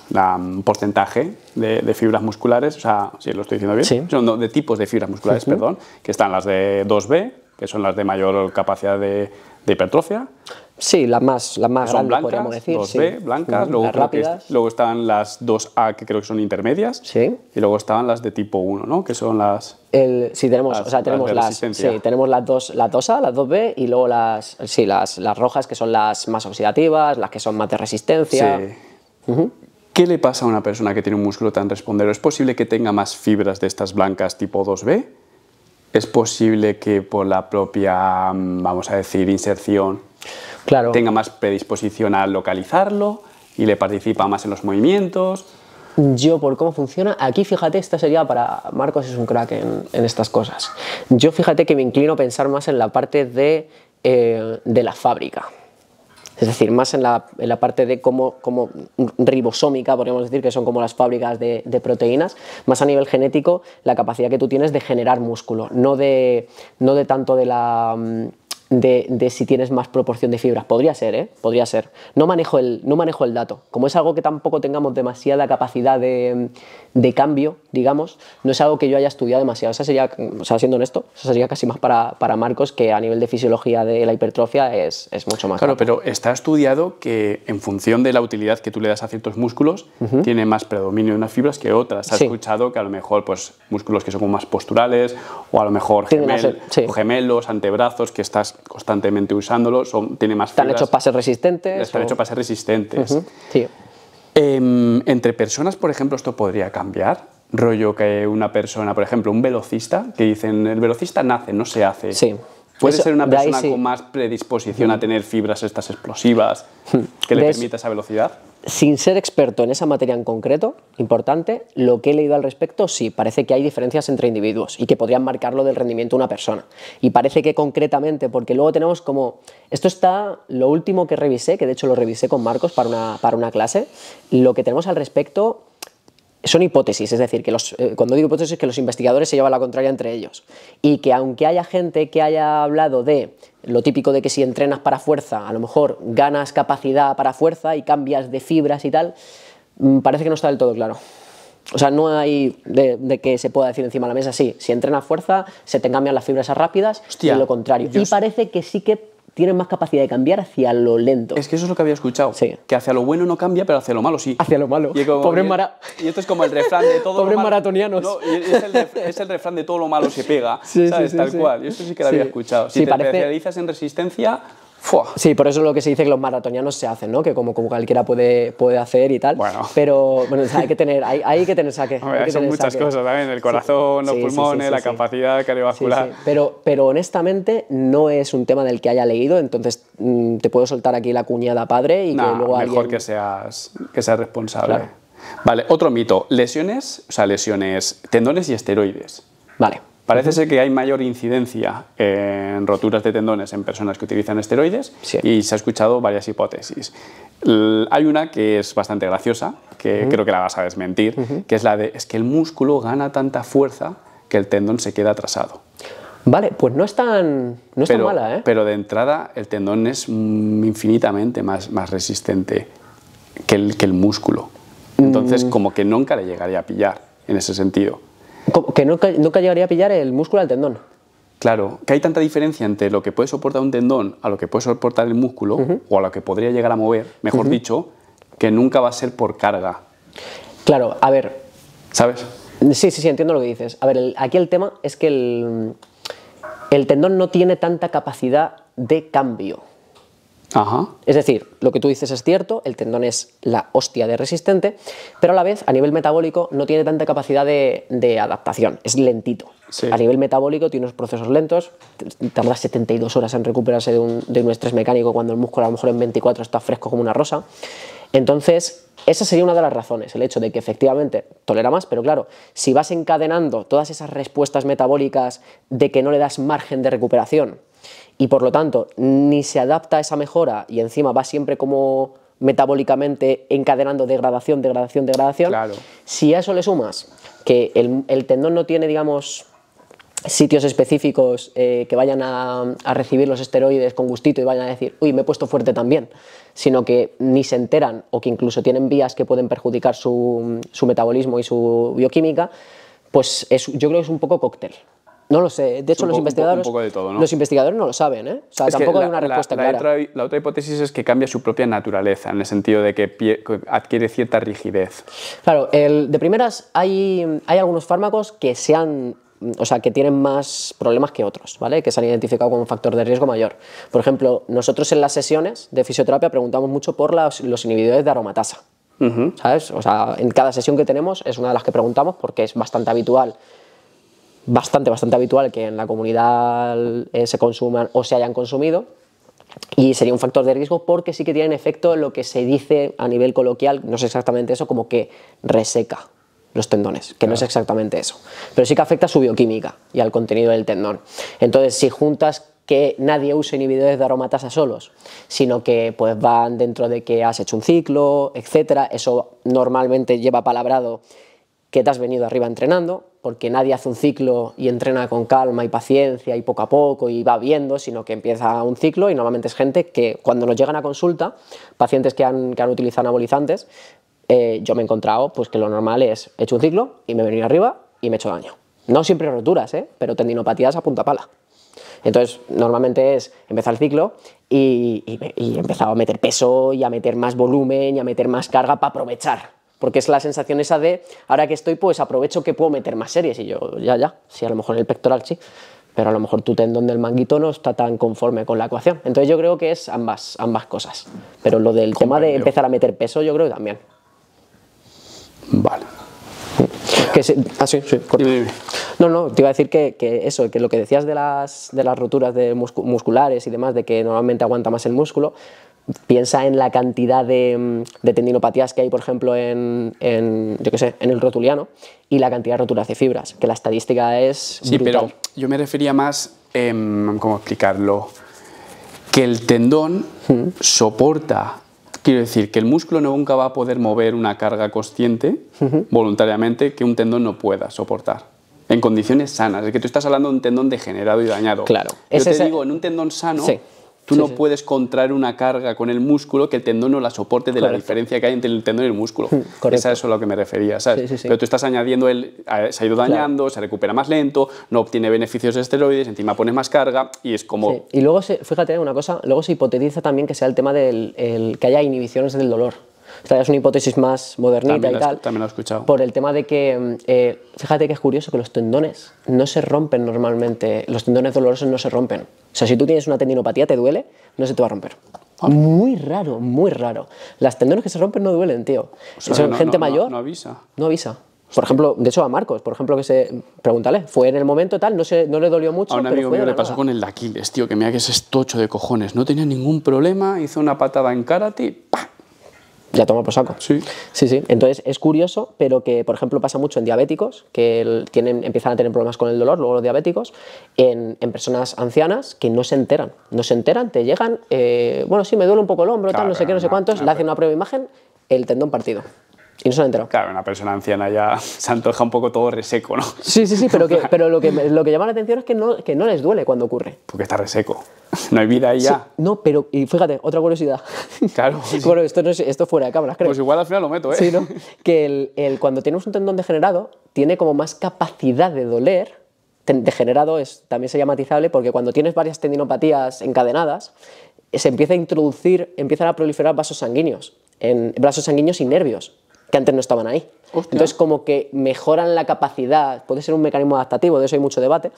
A: porcentaje de, fibras musculares, o sea, si lo estoy diciendo bien, de tipos de fibras musculares, perdón, que están las de 2B, que son las de mayor capacidad de, hipertrofia. Sí, las más, más blancas, podríamos decir. 2B, blancas, luego, luego estaban las 2A, que creo que son intermedias, sí. y luego estaban las de tipo 1, ¿no? que son las... El, sí, tenemos las, tenemos las, sí,
B: tenemos las, dos, 2A, las 2B, y luego las, sí, las, rojas, que son las más oxidativas, las que son más de resistencia.
A: ¿Qué le pasa a una persona que tiene un músculo tan respondero? ¿Es posible que tenga más fibras de estas blancas tipo 2B? es posible que por la propia, vamos a decir, inserción, tenga más predisposición a localizarlo y le participa más en los movimientos.
B: Yo, por cómo funciona, aquí fíjate, esta sería para Marcos, es un crack en, estas cosas. Yo fíjate que me inclino a pensar más en la parte de eh, la fábrica es decir, más en la, en la parte de cómo, como ribosómica, podríamos decir, que son como las fábricas de, de, proteínas, más a nivel genético, la capacidad que tú tienes de generar músculo, no de, no de tanto de la mm, de, si tienes más proporción de fibras. Podría ser, ¿eh? Podría ser. No manejo, el, no manejo el dato. Como es algo que tampoco tengamos demasiada capacidad de, cambio, digamos, no es algo que yo haya estudiado demasiado. Esa sería, o sea, siendo honesto, eso sería casi más para, Marcos que a nivel de fisiología de la hipertrofia es, mucho más. Claro,
A: pero está estudiado que en función de la utilidad que tú le das a ciertos músculos, tiene más predominio de unas fibras que otras. Has escuchado que a lo mejor pues, músculos que son más posturales o a lo mejor gemelos, antebrazos, que estás constantemente usándolo, son, tiene más Están hechos pases resistentes. Están hechos resistentes. Em, entre personas, por ejemplo, esto podría cambiar. Rollo que una persona, por ejemplo, un velocista, que dicen, el velocista nace, no se hace. Sí. Puede ser una persona con más predisposición a mm. tener fibras estas explosivas hmm. que le permita esa velocidad.
B: Sin ser experto en esa materia en concreto, importante, lo que he leído al respecto, sí, parece que hay diferencias entre individuos y que podrían marcarlo del rendimiento de una persona. Y parece que concretamente, porque luego tenemos como, esto está lo último que revisé, que de hecho lo revisé con Marcos para una, para una clase, lo que tenemos al respecto son hipótesis, es decir, que los, eh, cuando digo hipótesis es que los investigadores se llevan la contraria entre ellos y que aunque haya gente que haya hablado de lo típico de que si entrenas para fuerza, a lo mejor ganas capacidad para fuerza y cambias de fibras y tal, mm, parece que no está del todo claro. O sea, no hay de, que se pueda decir encima de la mesa, sí, si entrenas fuerza, se te cambian las fibras rápidas Hostia, lo contrario. Y parece que sí que tienen más capacidad de cambiar hacia lo lento. Es que eso es lo que había escuchado.
A: Que hacia lo bueno no cambia, pero hacia lo malo sí. Hacia lo malo. Y, Pobre y, y esto es como el refrán de todo lo malo, maratonianos. No, es, el refrán de todo lo malo se pega. Sí, ¿sabes? Sí, Tal cual. Yo eso sí que lo había escuchado. Si te parece... especializas en resistencia,
B: Sí, por eso es lo que se dice que los maratonianos se hacen, ¿no? Que como, cualquiera puede, puede hacer y tal. Pero bueno, hay que tener, hay, hay que tener saque. hay son muchas cosas también,
A: el corazón, los pulmones, la capacidad cardiovascular.
B: Pero, pero honestamente no es un tema del que haya leído, entonces mm, te puedo soltar aquí la cuñada padre y que luego mejor
A: que seas que seas responsable. Vale, otro mito, lesiones, o sea, lesiones, tendones y esteroides. Vale. Parece ser que hay mayor incidencia en roturas de tendones en personas que utilizan esteroides y se ha escuchado varias hipótesis. hay una que es bastante graciosa, que creo que la vas a desmentir, que es la de es que el músculo gana tanta fuerza que el tendón se queda atrasado.
B: Vale, pues no es
A: tan, mala, ¿eh? Pero de entrada el tendón es mm, infinitamente más, más resistente que el músculo. Entonces, mm. como que nunca le llegaría a pillar en ese sentido.
B: Que nunca, llegaría a pillar el músculo al tendón.
A: Claro, que hay tanta diferencia entre lo que puede soportar un tendón a lo que puede soportar el músculo, o a lo que podría llegar a mover, mejor dicho, que nunca va a ser por carga. Claro, a ver. ¿Sabes?
B: Sí, sí, sí, entiendo lo que dices. A ver, aquí el tema es que el, el tendón no tiene tanta capacidad de cambio. Es decir, lo que tú dices es cierto, el tendón es la hostia de resistente, pero a la vez a nivel metabólico no tiene tanta capacidad de, adaptación, es lentito. A nivel metabólico tiene unos procesos lentos, tarda 72 horas en recuperarse de de un estrés mecánico cuando el músculo a lo mejor en 24 está fresco como una rosa. Entonces, esa sería una de las razones, el hecho de que efectivamente tolera más, pero claro, si vas encadenando todas esas respuestas metabólicas de que no le das margen de recuperación, y por lo tanto ni se adapta a esa mejora y encima va siempre como metabólicamente encadenando degradación, degradación, degradación. Si a eso le sumas que el, tendón no tiene, digamos, sitios específicos eh, que vayan a, recibir los esteroides con gustito y vayan a decir, uy, me he puesto fuerte también, sino que ni se enteran o que incluso tienen vías que pueden perjudicar su, metabolismo y su bioquímica, pues yo creo que es un poco cóctel. No lo sé. De hecho, los investigadores, ¿no? los investigadores no lo saben. ¿eh? tampoco hay una respuesta clara.
A: la otra hipótesis es que cambia su propia naturaleza, en el sentido de que, adquiere cierta rigidez.
B: Claro, el, de primeras hay, hay algunos fármacos que o sea, que tienen más problemas que otros, ¿vale? Que se han identificado como un factor de riesgo mayor. Por ejemplo, nosotros en las sesiones de fisioterapia preguntamos mucho por los inhibidores de aromatasa, ¿sabes? O sea, en cada sesión que tenemos es una de las que preguntamos porque es bastante habitual bastante, bastante habitual que en la comunidad eh, se consuman o se hayan consumido. Y sería un factor de riesgo porque sí que tienen efecto lo que se dice a nivel coloquial, no es exactamente eso, como que reseca los tendones, que no es exactamente eso. Pero sí que afecta a su bioquímica y al contenido del tendón. Entonces, si juntas que nadie use inhibidores de aromatasa solos, sino que pues van dentro de que has hecho un ciclo, etcétera. Eso normalmente lleva palabrado que te has venido arriba entrenando, porque nadie hace un ciclo y entrena con calma y paciencia y poco a poco y va viendo, sino que empieza un ciclo y normalmente es gente que cuando nos llegan a consulta, pacientes que han, utilizado anabolizantes, eh, yo me he encontrado pues que lo normal es he hecho un ciclo y me he venido arriba y me he hecho daño. No siempre roturas, ¿eh? pero tendinopatías a punta pala. Entonces, normalmente es empezar el ciclo y, y, y empezar a meter peso y a meter más volumen y a meter más carga para aprovechar porque es la sensación esa de, ahora que estoy, pues aprovecho que puedo meter más series. Y yo, ya, ya, si a lo mejor el pectoral sí, pero a lo mejor tu tendón del manguito no está tan conforme con la ecuación. Entonces yo creo que es ambas, ambas cosas. Pero lo del de empezar a meter peso, yo creo que también. Vale. Ah, sí, sí, No, no, te iba a decir que, eso, que lo que decías de las, de las roturas de musculares y demás, de que normalmente aguanta más el músculo, piensa en la cantidad de, mm, tendinopatías que hay, por ejemplo, en, yo sé, en el rotuliano y la cantidad de roturas de fibras, que la estadística es Sí, pero
A: yo me refería más, em, ¿cómo explicarlo? Que el tendón hmm. soporta Quiero decir que el músculo nunca va a poder mover una carga consciente voluntariamente que un tendón no pueda soportar. En condiciones sanas. Es que tú estás hablando de un tendón degenerado y dañado. Claro. Yo te digo, en un tendón sano, Tú no puedes contraer una carga con el músculo que el tendón no la soporte de la diferencia que hay entre el tendón y el músculo. Correcto. Esa es a lo que me refería, ¿sabes? Pero tú estás añadiendo, el, se ha ido dañando, se recupera más lento, no obtiene beneficios de esteroides, encima pones más carga y es como...
B: Y luego, se, fíjate una cosa, luego se hipotetiza también que sea el tema del que haya inhibiciones del dolor. Esta es una hipótesis más modernita y tal. También lo he escuchado. Por el tema de que, mm, eh, fíjate que es curioso que los tendones no se rompen normalmente, los tendones dolorosos no se rompen. O sea, si tú tienes una tendinopatía, te duele, no se te va a romper. Ah. Muy raro, muy raro. Las tendones que se rompen no duelen, tío. O sea, gente mayor. No, avisa. No avisa. Por ejemplo, de hecho a Marcos, por ejemplo, que se. Pregúntale, fue en el momento tal, no, se, no le dolió mucho. A un amigo mío le pasó
A: con el Aquiles, tío, que mira que es estocho de cojones. No tenía ningún problema, hizo una patada en karate, ¡pam! ya toma por saco. Sí.
B: Sí, sí. Entonces es curioso, pero que, por ejemplo, pasa mucho en diabéticos, que tienen, empiezan a tener problemas con el dolor, luego los diabéticos, en, personas ancianas que no se enteran. No se enteran, te llegan, eh, bueno, sí, me duele un poco el hombro, tal, no sé qué, no sé cuántos, le hacen una prueba de imagen, el tendón partido.
A: Y no se han enterado. Claro, una persona anciana ya se antoja un poco todo reseco, ¿no? Sí,
B: sí, sí, pero, que, pero lo, que, llama la atención es que no, que no les duele cuando ocurre.
A: Porque está reseco. No hay vida ahí ya.
B: no, pero y fíjate, otra curiosidad. Claro. esto, no es, esto fuera de cámaras, creo. Pues igual
A: al final lo meto, ¿eh? Sí, ¿no?
B: Que el, cuando tienes un tendón degenerado, tiene como más capacidad de doler. Degenerado es, también sería matizable porque cuando tienes varias tendinopatías encadenadas, se empieza a introducir, empiezan a proliferar vasos sanguíneos, en, vasos sanguíneos y nervios que antes no estaban ahí. Entonces, como que mejoran la capacidad, puede ser un mecanismo adaptativo, de eso hay mucho debate.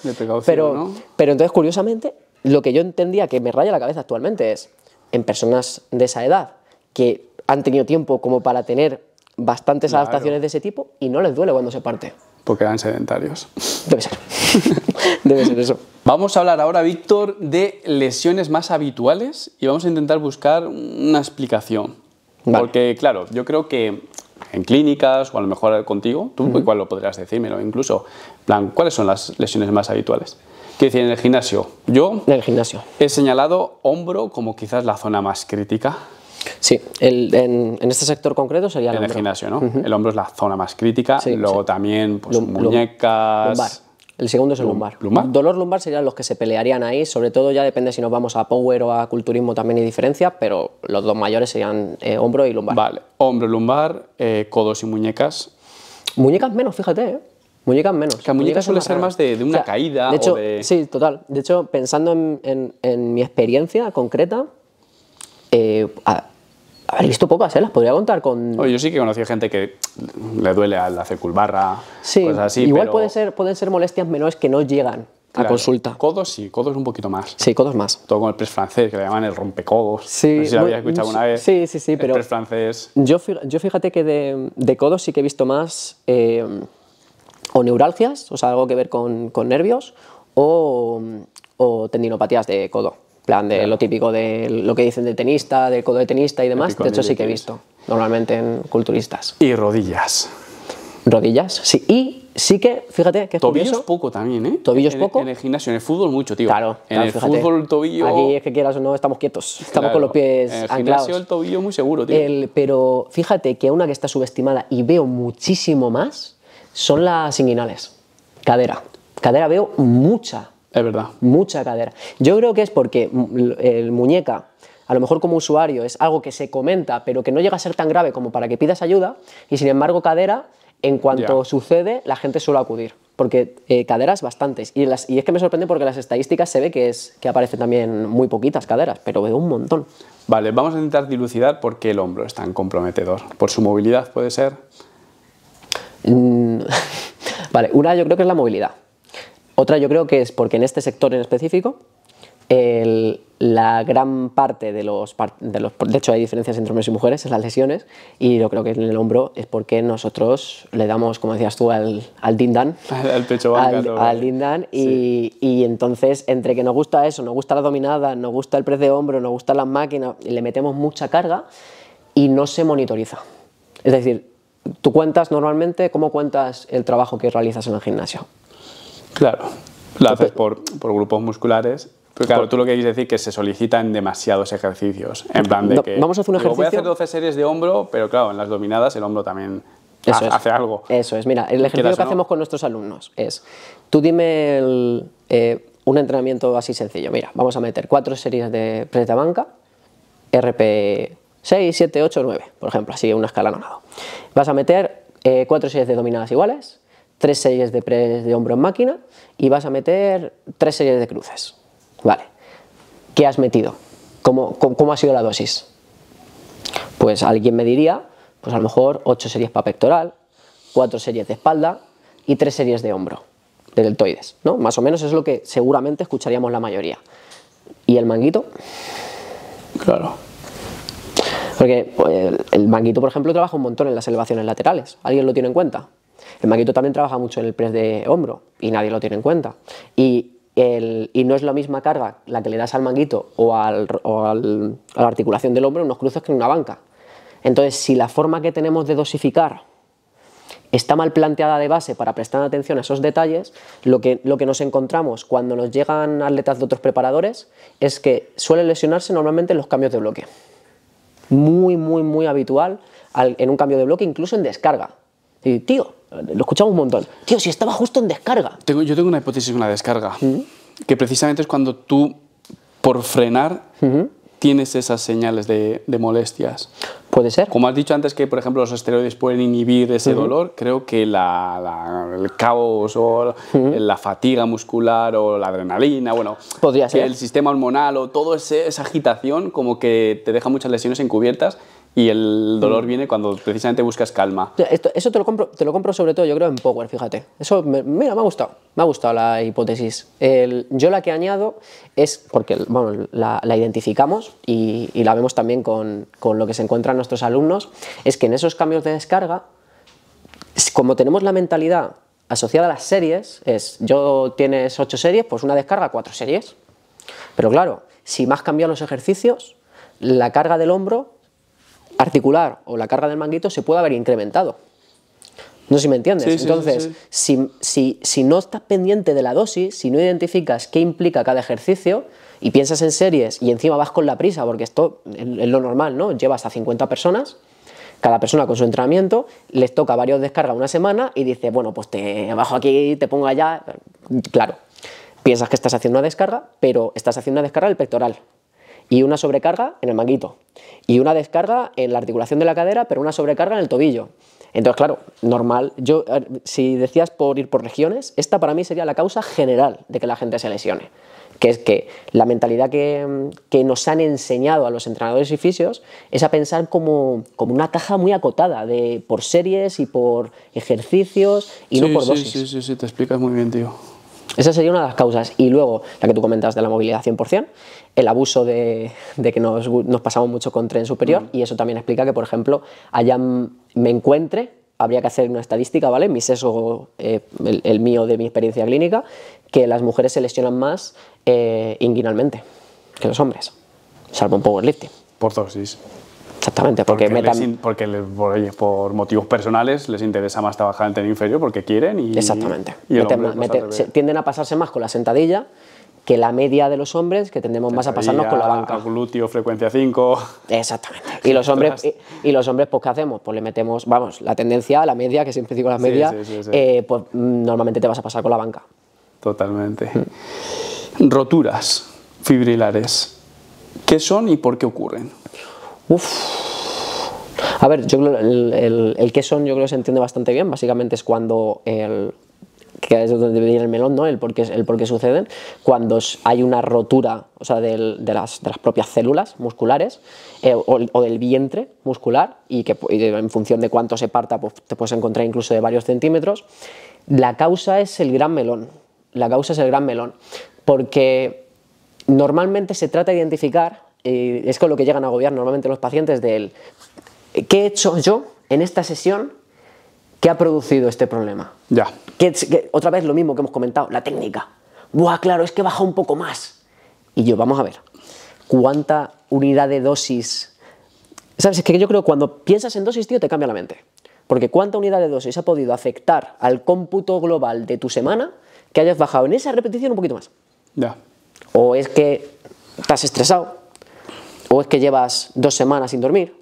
B: pero, pero entonces, curiosamente, lo que yo entendía que me raya la cabeza actualmente es en personas de esa edad que han tenido tiempo como para tener bastantes adaptaciones de ese tipo y
A: no les duele cuando se parte. Porque eran sedentarios. Debe ser. Debe ser eso. Vamos a hablar ahora, Víctor, de lesiones más habituales y vamos a intentar buscar una explicación. Porque, claro, yo creo que en clínicas o a lo mejor contigo, tú igual lo podrías decírmelo incluso. plan, ¿cuáles son las lesiones más habituales? ¿Qué decir, en el gimnasio? Yo el gimnasio. he señalado hombro como quizás la zona más crítica. Sí, en, este sector concreto sería el en el gimnasio, ¿no? El hombro es la zona más crítica. luego también pues, muñecas,
B: el segundo es el lumbar. Dolor lumbar serían los que se pelearían ahí, sobre todo ya depende si nos vamos a power o a culturismo también hay diferencias, pero los dos mayores serían eh, hombro y lumbar.
A: Vale, hombro, lumbar, eh, codos y muñecas.
B: Muñecas menos, fíjate, ¿eh?
A: Muñecas menos. Que muñecas, suelen suele ser más de, una caída. De hecho, Sí,
B: total. De hecho, pensando en, mi experiencia concreta, eh, haber ah, visto pocas, ¿eh? Las podría
A: contar con. Oye, yo sí que conocí gente que le duele al la ceculbarra, sí, cosas así. Igual puede
B: ser, pueden ser molestias menores que no llegan.
A: a consulta. Codos sí, codos un poquito más. Sí, codos más. Todo con el press francés, que le llaman el rompecodos. Sí, no sé si lo escuchado una vez. Sí, sí, sí, el pero. Press francés.
B: Yo, yo fíjate que de, codos sí que he visto más eh, o neuralgias, o sea, algo que ver con, con nervios, o, o tendinopatías de codo plan de lo típico de lo que dicen de tenista, Del codo de tenista y demás. de hecho, sí que he visto, normalmente en culturistas. Y rodillas. Rodillas, sí. Y sí que, fíjate, que es Tobillos
A: poco también, ¿eh? Tobillos poco. En el gimnasio, en el fútbol mucho, tío. Claro. En el fútbol el tobillo... Aquí es
B: que quieras o no, estamos quietos. Estamos con los pies En el gimnasio el tobillo muy seguro, tío. pero fíjate que una que está subestimada y veo muchísimo más son las inguinales. Cadera. Cadera veo mucha es verdad. Mucha cadera. Yo creo que es porque mm, el muñeca, a lo mejor como usuario, es algo que se comenta, pero que no llega a ser tan grave como para que pidas ayuda, y sin embargo cadera, en cuanto sucede, la gente suele acudir. Porque eh, caderas bastantes. Y, es que me sorprende porque las estadísticas se ve que, es, que aparecen
A: también muy poquitas caderas, pero veo un montón. Vale, vamos a intentar dilucidar por qué el hombro es tan comprometedor. ¿Por su movilidad puede ser?
B: Mm, vale, una yo creo que es la movilidad. Otra yo creo que es porque en este sector en específico, la gran parte de los, de hecho, hay diferencias entre hombres y mujeres en las lesiones, y yo creo que en el hombro es porque nosotros le damos, como decías tú, al, al dindan.
A: Al, pecho Al,
B: dindan, y, entonces, entre que nos gusta eso, nos gusta la dominada, nos gusta el press de hombro, nos gusta las máquinas, le metemos mucha carga y no se monitoriza. Es decir, tú cuentas normalmente, ¿cómo cuentas el trabajo que realizas en
A: el gimnasio? Claro, lo haces por, grupos musculares pero claro, tú lo que quieres decir que se solicitan demasiados ejercicios. En plan de que. Vamos a hacer un ejercicio. voy a hacer 12 series de hombro, pero claro, en las dominadas el hombro también hace algo. Eso es. Mira, el ejercicio que hacemos con nuestros
B: alumnos es. Tú dime el, eh, un entrenamiento así sencillo. Mira, vamos a meter cuatro series de press banca, RP 6, 7, 8, 9, por ejemplo, así una escala Vas a meter eh, cuatro series de dominadas iguales, tres series de de hombro en máquina y vas a meter tres series de cruces. Vale. ¿Qué has metido? ¿Cómo, cómo, ha sido la dosis? Pues alguien me diría, pues a lo mejor ocho series para pectoral, cuatro series de espalda y tres series de hombro, de deltoides, ¿no? Más o menos es lo que seguramente escucharíamos la mayoría. ¿Y el manguito? Claro. Porque eh, el manguito, por ejemplo, trabaja un montón en las elevaciones laterales. ¿Alguien lo tiene en cuenta? El manguito también trabaja mucho en el press de hombro y nadie lo tiene en cuenta. Y, y no es la misma carga la que le das al manguito o, al, a la articulación del hombro en unos cruces que en una banca. Entonces, si la forma que tenemos de dosificar está mal planteada de base para prestar atención a esos detalles, lo que, lo que nos encontramos cuando nos llegan atletas de otros preparadores es que suelen lesionarse normalmente en los cambios de bloque. Muy, muy, muy habitual en un cambio de bloque, incluso en descarga. Eh, tío, lo escuchamos un montón. Tío, si estaba justo en descarga.
A: Tengo, yo tengo una hipótesis, una descarga. Que precisamente es cuando tú, por frenar, tienes esas señales de, molestias. Puede ser. Como has dicho antes que, por ejemplo, los esteroides pueden inhibir ese dolor, creo que el caos o la fatiga muscular o la adrenalina, bueno, Podría ser. el sistema hormonal o toda esa agitación como que te deja muchas lesiones encubiertas y el dolor mm. viene cuando precisamente buscas calma.
B: eso te lo, compro, te lo compro sobre todo, yo creo, en Power, fíjate. Eso, me, mira, me ha gustado. Me ha gustado la hipótesis. yo la que añado es, porque la, identificamos y, la vemos también con, con lo que se encuentran nuestros alumnos, es que en esos cambios de descarga, como tenemos la mentalidad asociada a las series, es, yo tienes ocho series, pues una descarga, cuatro series. Pero claro, si más cambian los ejercicios, la carga del hombro particular o la carga del manguito se puede haber incrementado. No sé si me entiendes. Entonces, Si, no estás pendiente de la dosis, si no identificas qué implica cada ejercicio y piensas en series y encima vas con la prisa, porque esto es lo normal, ¿no? Llevas hasta 50 personas, cada persona con su entrenamiento, les toca varios descargas una semana y dice bueno, pues te bajo aquí, te pongo allá. Claro, piensas que estás haciendo una descarga, pero estás haciendo una descarga del pectoral, y una sobrecarga en el manguito y una descarga en la articulación de la cadera, pero una sobrecarga en el tobillo. Entonces, claro, normal. Yo, si decías por ir por regiones, esta para mí sería la causa general de que la gente se lesione. Que es que la mentalidad que, nos han enseñado a los entrenadores y fisios es a pensar como, una caja muy acotada de por series y por ejercicios y no por dosis. Sí, sí, sí, te explicas muy bien, tío. Esa sería una de las causas. Y luego, la que tú comentas de la movilidad 100%, el abuso de, que nos, pasamos mucho con tren superior mm. y eso también explica que, por ejemplo, allá me encuentre, habría que hacer una estadística, ¿vale? Mi sesgo, eh, el, mío de mi experiencia clínica, que las mujeres se lesionan más eh, inguinalmente que los hombres, salvo un powerlifting. Por dosis. Exactamente, porque,
A: porque, por, por, motivos personales les interesa más trabajar en tren inferior porque quieren y. Exactamente.
B: tienden a pasarse más con la sentadilla que la media de los hombres, que tendemos más a pasarnos con la banca.
A: Glúteo, frecuencia 5. Exactamente. Y los hombres, y, los hombres
B: pues, ¿qué hacemos? Pues le metemos, vamos, la tendencia, la media, que siempre digo la media, eh, pues normalmente te vas a pasar con la banca.
A: Totalmente. Roturas fibrilares. ¿Qué son y por qué ocurren? Uf. A
B: ver, yo el, qué son yo creo que se entiende bastante bien. Básicamente es cuando el que es donde viene el melón, ¿no? El por qué, el por qué suceden, cuando hay una rotura, o sea, de, las, propias células musculares eh, o, del vientre muscular y que en función de cuánto se parta pues, te puedes encontrar incluso de varios centímetros, la causa es el gran melón. La causa es el gran melón, porque normalmente se trata de identificar, y es con lo que llegan a agobiar normalmente los pacientes, de qué he hecho yo en esta sesión ¿Qué ha producido este problema? Ya. otra vez lo mismo que hemos comentado, la técnica. Buah, claro, es que baja un poco más. Y yo, vamos a ver, ¿cuánta unidad de dosis? ¿Sabes? Es que yo creo que cuando piensas en dosis, tío, te cambia la mente. Porque cuánta unidad de dosis ha podido afectar al cómputo global de tu semana que hayas bajado en esa repetición un poquito más. Ya. O es que estás estresado. O es que llevas dos semanas sin dormir.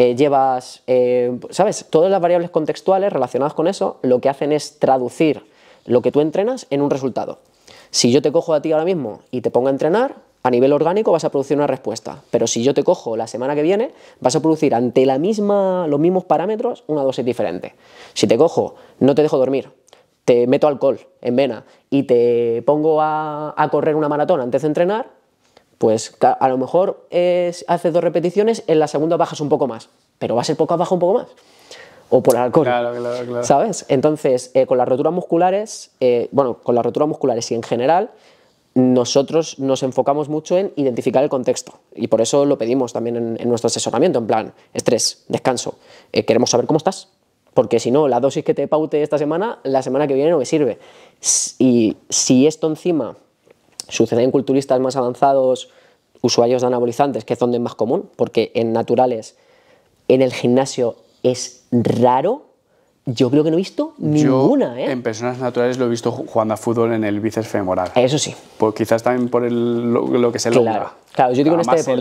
B: Eh, llevas, eh, ¿sabes? Todas las variables contextuales relacionadas con eso lo que hacen es traducir lo que tú entrenas en un resultado. Si yo te cojo a ti ahora mismo y te pongo a entrenar, a nivel orgánico vas a producir una respuesta, pero si yo te cojo la semana que viene, vas a producir ante la misma, los mismos parámetros una dosis diferente. Si te cojo, no te dejo dormir, te meto alcohol en vena y te pongo a, a correr una maratón antes de entrenar, pues a lo mejor es, haces dos repeticiones, en la segunda bajas un poco más, pero va a ser poco abajo un poco más. O por alcohol. Claro, claro, claro. ¿Sabes? Entonces, eh, con las roturas musculares, eh, bueno, con las roturas musculares y en general, nosotros nos enfocamos mucho en identificar el contexto y por eso lo pedimos también en, nuestro asesoramiento, en plan, estrés, descanso, eh, queremos saber cómo estás, porque si no, la dosis que te paute esta semana, la semana que viene no me sirve. Y si esto encima Suceden en culturistas más avanzados, usuarios de anabolizantes, que es donde es más común, porque en naturales, en el gimnasio es raro yo creo que no he visto ninguna,
A: ¿eh? En personas naturales lo he visto jugando a fútbol en el bíceps femoral. Eso sí. Pues quizás también por lo, que se claro, Claro, yo digo en este más Se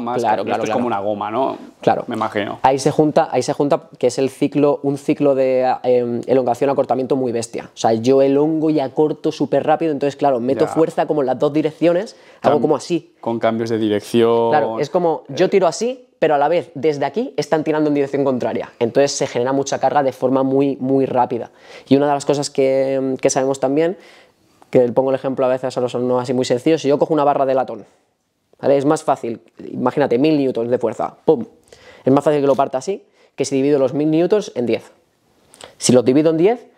A: más claro, es como una goma, ¿no? Claro. Me imagino. Ahí se junta,
B: ahí se junta que es el ciclo, un ciclo de em, elongación acortamiento muy bestia. O sea, yo elongo y acorto súper rápido, entonces claro, meto fuerza como en las dos direcciones, hago como
A: así. Con cambios de dirección. Claro, es como
B: yo tiro así, pero a la vez desde aquí están tirando en dirección contraria. Entonces se genera mucha carga de forma muy, muy rápida. Y una de las cosas que, sabemos también, que pongo el ejemplo a veces a los alumnos así muy sencillos, si yo cojo una barra de latón, es más fácil, imagínate, 1000 newtons de fuerza, ¡pum! Es más fácil que lo parta así que si divido los 1000 newtons en 10. Si lo divido en 10,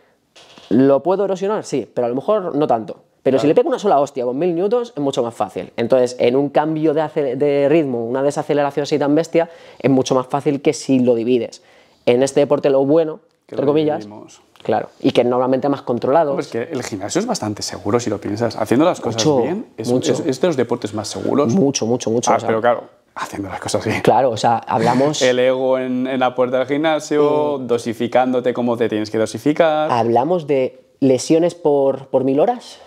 B: ¿lo puedo erosionar? Sí, pero a lo mejor no tanto. Pero si le pego una sola hostia con mil newtons es mucho más fácil. Entonces, en un cambio de, ritmo, una desaceleración así tan bestia, es mucho más fácil que si lo divides. En este deporte lo bueno, entre comillas,
A: claro, y que normalmente más controlado. Porque el gimnasio es bastante seguro si lo piensas. Haciendo las cosas bien es, mucho. de los deportes más seguros. Mucho, mucho, mucho. Ah, pero claro, haciendo las cosas bien. Claro, o sea, hablamos... El ego en, la puerta del gimnasio, dosificándote como te tienes que dosificar. Hablamos de lesiones
B: por mil horas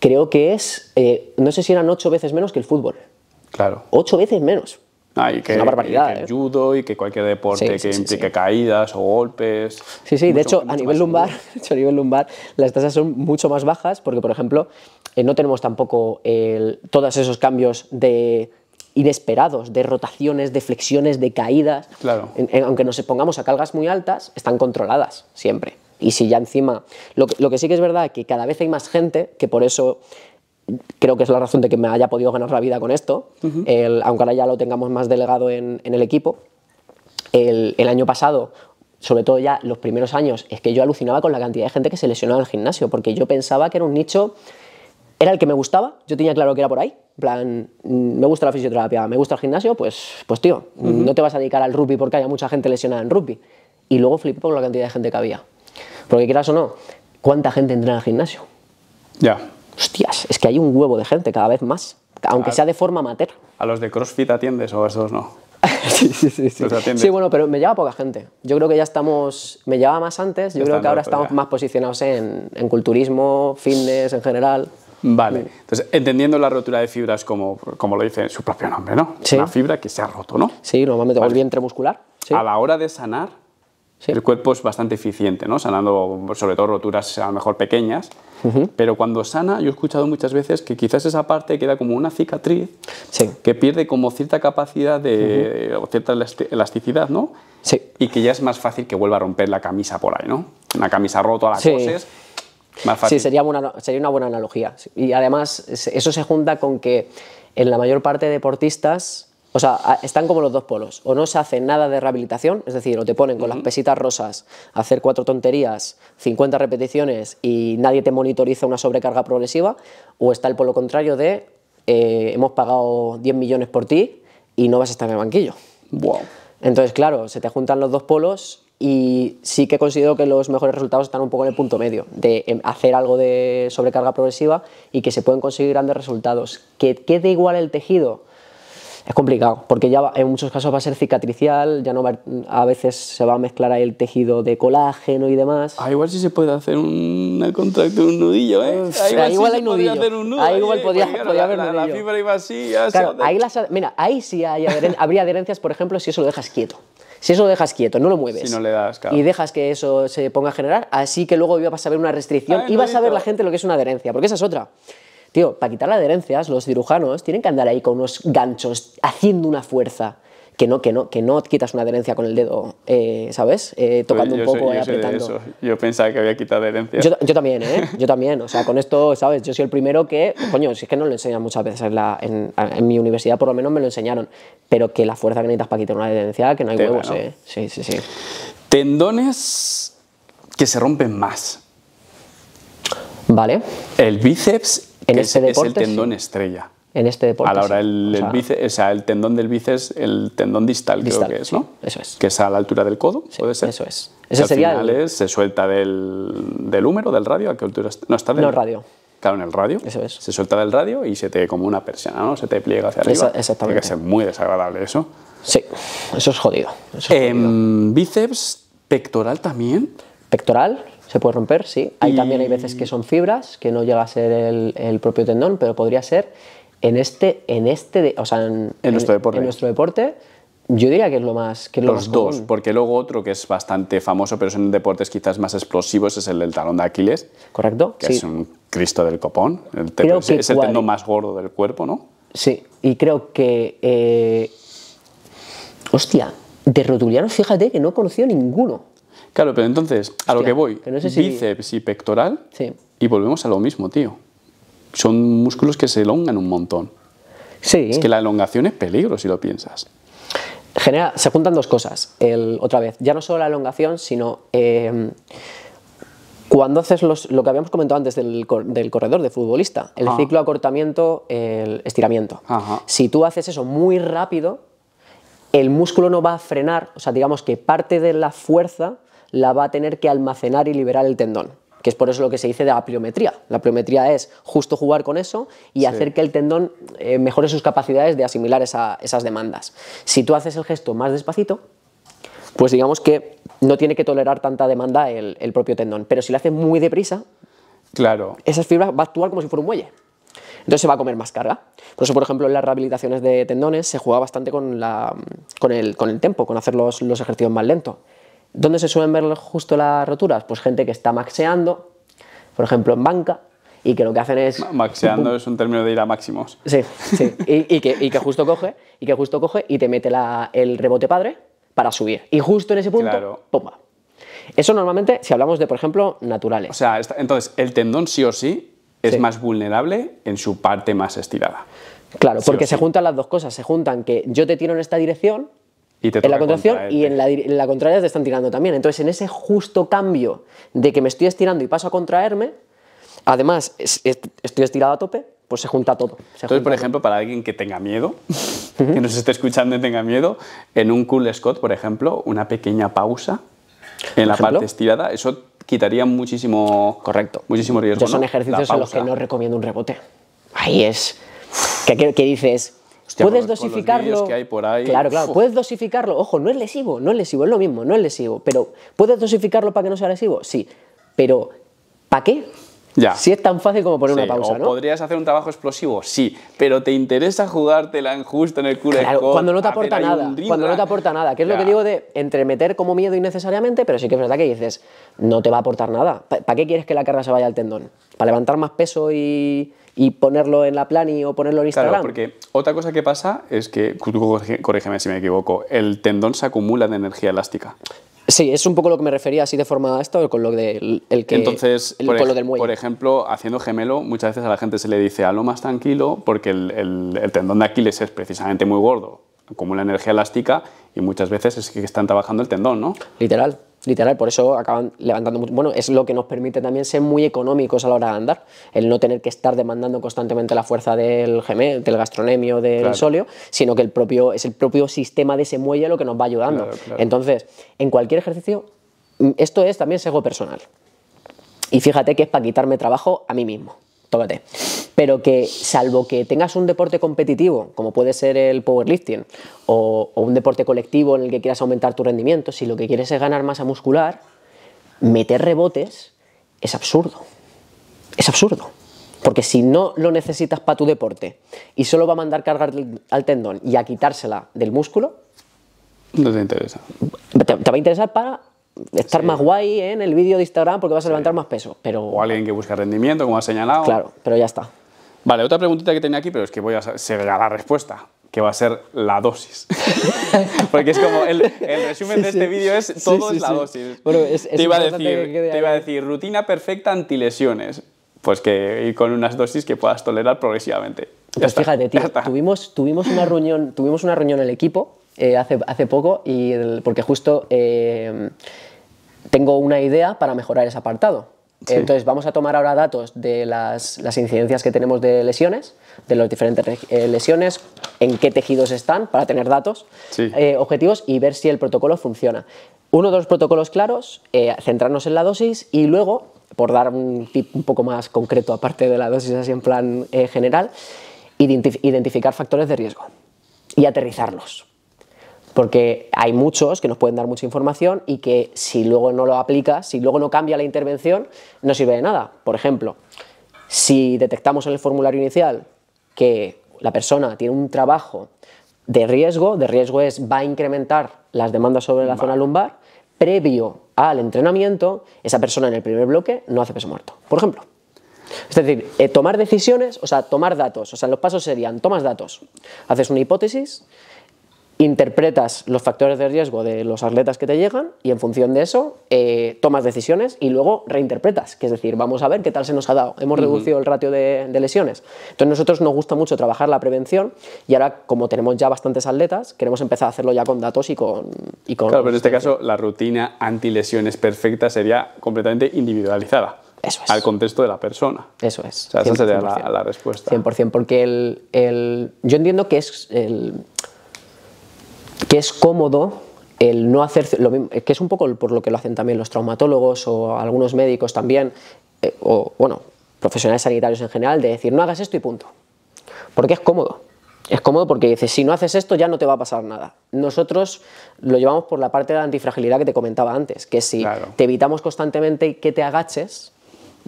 B: creo que es, eh, no sé si eran ocho veces menos que
A: el fútbol. Claro. Ocho veces menos. Ah, que, una barbaridad. el ¿eh? judo y que cualquier deporte que implique caídas o golpes. Sí, sí, de, hecho, a nivel lumbar, a nivel lumbar
B: las tasas son mucho más bajas porque, por ejemplo, eh, no tenemos tampoco el, todos esos cambios de inesperados, de rotaciones, de flexiones, de caídas. Claro. aunque nos pongamos a cargas muy altas, están controladas siempre. Y si ya encima, lo que, lo que sí que es verdad es que cada vez hay más gente, que por eso creo que es la razón de que me haya podido ganar la vida con esto, aunque ahora ya lo tengamos más delegado en, en el equipo. El, el, año pasado, sobre todo ya los primeros años, es que yo alucinaba con la cantidad de gente que se lesionaba en el gimnasio, porque yo pensaba que era un nicho, era el que me gustaba, yo tenía claro que era por ahí. plan, mm, me gusta la fisioterapia, me gusta el gimnasio, pues, pues tío, no te vas a dedicar al rugby porque haya mucha gente lesionada en rugby. Y luego flipo con la cantidad de gente que había. Porque quieras o no, ¿cuánta
A: gente entra en el gimnasio? Ya.
B: Hostias, es que hay un huevo de gente cada vez más, aunque sea de forma amateur.
A: ¿A los de CrossFit atiendes o a esos no? sí, sí, sí. Sí. sí, bueno, pero me
B: lleva poca gente. Yo creo que ya estamos, me lleva más antes, yo creo que ahora estamos más posicionados en, culturismo, fitness en general.
A: Vale, entonces entendiendo la rotura de fibras como, como lo dice su propio nombre, ¿no? Sí. Una fibra que se ha roto, ¿no? Sí, normalmente vale. el vientre muscular. Sí. A la hora de sanar, el cuerpo es bastante eficiente, ¿no? sanando sobre todo roturas a lo mejor pequeñas, pero cuando sana, yo he escuchado muchas veces que quizás esa parte queda como una cicatriz que pierde como cierta capacidad de, o cierta elasticidad, ¿no? Y que ya es más fácil que vuelva a romper la camisa por ahí, ¿no? Una camisa rota a las cosas. Sí, sería,
B: sería una buena analogía. Y además, eso se junta con que en la mayor parte de deportistas o sea, están como los dos polos. O no se hace nada de rehabilitación, es decir, o te ponen con las pesitas rosas a hacer cuatro tonterías, 50 repeticiones y nadie te monitoriza una sobrecarga progresiva, o está el polo contrario de eh, hemos pagado 10 millones por ti y no vas a estar en el banquillo. Wow. Entonces, claro, se te juntan los dos polos y sí que considero que los mejores resultados están un poco en el punto medio, de em, hacer algo de sobrecarga progresiva y que se pueden conseguir grandes resultados. Que quede igual el tejido es complicado, porque ya en muchos casos va a ser cicatricial, ya no a veces se va a mezclar ahí el tejido de colágeno y demás.
A: Ah, igual sí se puede hacer una contractura, un nudillo, ¿eh? ahí igual, hay nudillo. un ahí igual ¿eh? podría haber la, nudillo. La fibra iba así, ahí
B: las, Mira, ahí sí habría adherencias, por ejemplo, si eso lo dejas quieto. Si eso lo dejas quieto, no lo mueves. Si no le das, Y dejas que eso se ponga a generar, así que luego ibas a ver una restricción y vas a ver la gente lo que es una adherencia, porque esa es otra. Tío, para quitar las adherencias, los cirujanos tienen que andar ahí con unos ganchos haciendo una fuerza. Que no, que no, que no quitas una adherencia con el dedo, eh, ¿sabes? Eh, tocando pues un poco, y apretando.
A: Yo pensaba que había quitado adherencia. Yo,
B: también, ¿eh? Yo también. O sea, con esto, ¿sabes? Yo soy el primero que, coño, si es que no lo enseñan muchas veces en, la, en, mi universidad, por lo menos me lo enseñaron. Pero que la fuerza que necesitas para quitar una adherencia, que no hay huevos, ¿eh?
A: Sí, sí, sí. Tendones que se rompen más. Vale. El bíceps este es, el tendón estrella.
B: En este deporte. A la hora el, bíceps,
A: o sea, el tendón del bíceps, el tendón distal, creo que es, ¿no? eso es. Que es a la altura del codo, puede ser. Eso es. Ese al final es, se suelta del, del húmero, del radio, a qué altura está? No está del no, radio. Claro, en el radio. Eso es. Se suelta del radio y se te como una persiana, ¿no? Se te pliega hacia arriba. exactamente. Tiene que ser muy desagradable eso. Sí, eso es jodido. Em, jodido. ¿Bíceps pectoral también? Pectoral, se puede romper, sí. hay también hay
B: veces que son fibras, que no llega a ser el, propio tendón, pero podría ser en este, en este, de, o sea, en, nuestro deporte. nuestro deporte. yo diría que es lo más. Los dos,
A: porque luego otro que es bastante famoso, pero son deportes quizás más explosivos, es el del talón de Aquiles. Correcto. Que es un Cristo del copón. El es el tendón más gordo del cuerpo, ¿no? Sí,
B: y creo que. Eh, hostia, de rotuliano fíjate que no he conocido ninguno.
A: Claro, pero entonces, a lo que voy, bíceps y pectoral, y volvemos a lo mismo, tío. Son músculos que se elongan un montón. Sí. Es que la elongación es peligro si lo piensas. Genera, se juntan dos cosas, el,
B: otra vez, ya no solo la elongación, sino em, cuando haces lo que habíamos comentado antes del, corredor de futbolista, el ciclo acortamiento, el estiramiento. Si tú haces eso muy rápido, el músculo no va a frenar, o sea, digamos que parte de la fuerza la va a tener que almacenar y liberar el tendón que es por eso lo que se dice de la pliometría. La pliometría es justo jugar con eso y hacer que el tendón eh, mejore sus capacidades de asimilar esas demandas. Si tú haces el gesto más despacito, pues digamos que no tiene que tolerar tanta demanda el, propio tendón. Pero si lo haces muy deprisa, claro. esas fibras va a actuar como si fuera un muelle. Entonces se va a comer más carga. Por eso, por ejemplo, en las rehabilitaciones de tendones se juega bastante con, el, con tempo, con hacer los, los ejercicios más lentos. ¿Dónde se suelen ver justo las roturas? Pues gente que está maxeando,
A: por ejemplo, en banca,
B: y que lo que hacen es...
A: Maxeando es un término de ir a máximos. Sí, sí.
B: Y, que, justo coge, y que justo coge y te mete el rebote padre para subir. Y justo en ese punto, claro. ¡pumba! Eso normalmente si hablamos de, por ejemplo, naturales.
A: O sea, entonces, el tendón sí o sí es más vulnerable en su parte más estirada. Claro, porque se
B: juntan las dos cosas. Se juntan que yo te tiro en esta dirección
A: y en este. la contracción y en
B: la, contraria te están tirando también. Entonces, en ese justo cambio de que me estoy estirando y paso a contraerme,
A: además estoy estirado a tope, pues se junta todo. Entonces, por ejemplo, para alguien que tenga miedo, que nos esté escuchando y tenga miedo, en un cool Scott, por ejemplo, una pequeña pausa en la parte estirada, eso quitaría muchísimo, Correcto. muchísimo riesgo. son ejercicios en los que no
B: recomiendo un rebote.
A: Ahí es. qué ¿Qué dices?
B: puedes dosificarlo. claro, claro. Puedes dosificarlo. Ojo, no es lesivo, no es lesivo, es lo mismo, no es lesivo. Pero ¿puedes dosificarlo para que no sea lesivo? Sí. Pero ¿para qué? Ya. Si es tan fácil como poner una pausa, ¿no?
A: ¿Podrías hacer un trabajo explosivo? Sí, pero ¿te interesa jugártela la injusta en el culo? cuando no te aporta nada, cuando no te
B: aporta nada, ¿Qué es lo que digo de entremeter como miedo innecesariamente, pero sí que es verdad que dices, no te va a aportar nada. ¿Para qué quieres que la carga se vaya al tendón? ¿Para levantar más peso y, y ponerlo en la plani o ponerlo en Instagram. Claro,
A: porque otra cosa que pasa es que, corrígeme si me equivoco, el tendón se acumula de energía elástica.
B: Sí, es un poco lo que me refería así de forma a esto, con lo, de, el que, Entonces, por
A: ejemplo, haciendo gemelo, muchas veces a la gente se le dice a lo más tranquilo porque el tendón de Aquiles es precisamente muy gordo, acumula energía elástica y muchas veces es que están trabajando el tendón, ¿no? Literal.
B: Literal, por eso acaban levantando mucho. Bueno, es lo que nos permite también ser muy económicos a la hora de andar. El no tener que estar demandando constantemente la fuerza del gemel, del gastronemio, del solio, sino que el propio, es el propio sistema de ese muelle lo que nos va ayudando. Entonces, en cualquier ejercicio, mm, esto es también sesgo personal. Y fíjate que es para quitarme trabajo a mí mismo tócate. Pero que salvo que tengas un deporte competitivo, como puede ser el powerlifting, o, un deporte colectivo en el que quieras aumentar tu rendimiento, si lo que quieres es ganar masa muscular, meter rebotes es absurdo. Es absurdo. Porque si no lo necesitas para tu deporte y solo va a mandar cargar al tendón y a quitársela del músculo,
A: no te interesa. te
B: va a interesar para estar más guay ¿eh? en el vídeo de Instagram porque vas a levantar más peso. Pero,
A: o alguien que busca rendimiento, como has señalado. Claro, pero ya está. Vale, otra preguntita que tenía aquí, pero es que voy a se la respuesta, que va a ser la dosis. porque es como el, resumen de este vídeo es todo es la dosis. te, iba a decir, rutina perfecta antilesiones. Pues que ir con unas dosis que puedas tolerar progresivamente.
B: pues fíjate, tío, tuvimos, tuvimos, una reunión, tuvimos una reunión en el equipo eh, hace, hace poco y porque justo eh, tengo una idea para mejorar ese apartado. Entonces vamos a tomar ahora datos de las, incidencias que tenemos de lesiones, de las diferentes eh, lesiones, en qué tejidos están para tener datos eh, objetivos y ver si el protocolo funciona. Uno de los protocolos claros, eh, centrarnos en la dosis y luego, por dar un tip un poco más concreto aparte de la dosis así en plan general, identificar factores de riesgo y aterrizarlos porque hay muchos que nos pueden dar mucha información y que si luego no lo aplicas, si luego no cambia la intervención, no sirve de nada. Por ejemplo, si detectamos en el formulario inicial que la persona tiene un trabajo de riesgo, de riesgo es va a incrementar las demandas sobre la zona lumbar, previo al entrenamiento, esa persona en el primer bloque no hace peso muerto, por ejemplo. Es decir, eh, tomar decisiones, o sea, tomar datos, o sea, los pasos serían, tomas datos, haces una hipótesis, interpretas los factores de riesgo de los atletas que te llegan y en función de eso eh, tomas decisiones y luego reinterpretas, que es decir, vamos a ver qué tal se nos ha dado, hemos reducido el ratio de, lesiones. Entonces nosotros nos gusta mucho trabajar la prevención y ahora como tenemos ya bastantes atletas, queremos empezar a hacerlo ya con datos y con...
A: Y con claro, pero en este caso la rutina antilesiones perfecta sería completamente individualizada. Eso es. Al contexto de la persona.
B: Eso es. O sea, esa sería la, respuesta. 100%, porque el, el, yo entiendo que es el, que es cómodo el no hacer, que es un poco por lo que lo hacen también los traumatólogos o algunos médicos también, eh, o bueno, profesionales sanitarios en general, de decir no hagas esto y punto. Porque es cómodo. Es cómodo porque dices, si no haces esto ya no te va a pasar nada. Nosotros lo llevamos por la parte de la antifragilidad que te comentaba antes, que si te evitamos constantemente que te agaches,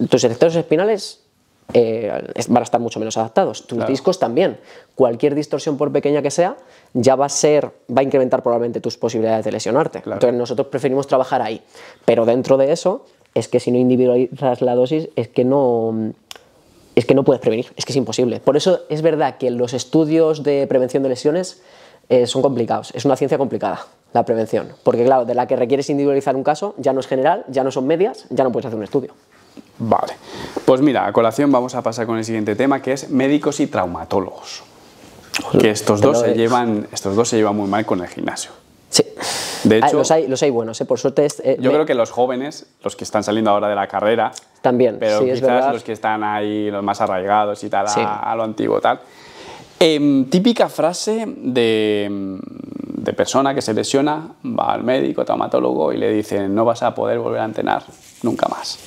B: tus erectores espinales eh, van a estar mucho menos adaptados. Tus discos también. Cualquier distorsión, por pequeña que sea, ya va a ser, va a incrementar probablemente tus posibilidades de lesionarte. Entonces nosotros preferimos trabajar ahí. Pero dentro de eso, es que si no individualizas la dosis, es que no, es que no puedes prevenir, es que es imposible. Por eso es verdad que los estudios de prevención de lesiones eh, son complicados, es una ciencia complicada la prevención, porque claro, de la que requieres individualizar un caso, ya no es general, ya no son medias, ya no puedes hacer un estudio.
A: Vale, pues mira, a colación vamos a pasar con el siguiente tema que es médicos y traumatólogos. que estos dos, se llevan, estos dos se llevan muy mal con el gimnasio. Sí. De hecho, ah, los, hay, buenos, ¿eh? por suerte. Es, eh, yo creo que los jóvenes, los que están saliendo ahora de la carrera, también, pero quizás los que están ahí, los más arraigados y tal, a, lo antiguo, tal. Em, típica frase de, de, persona que se lesiona, va al médico, traumatólogo y le dice No vas a poder volver a entrenar nunca más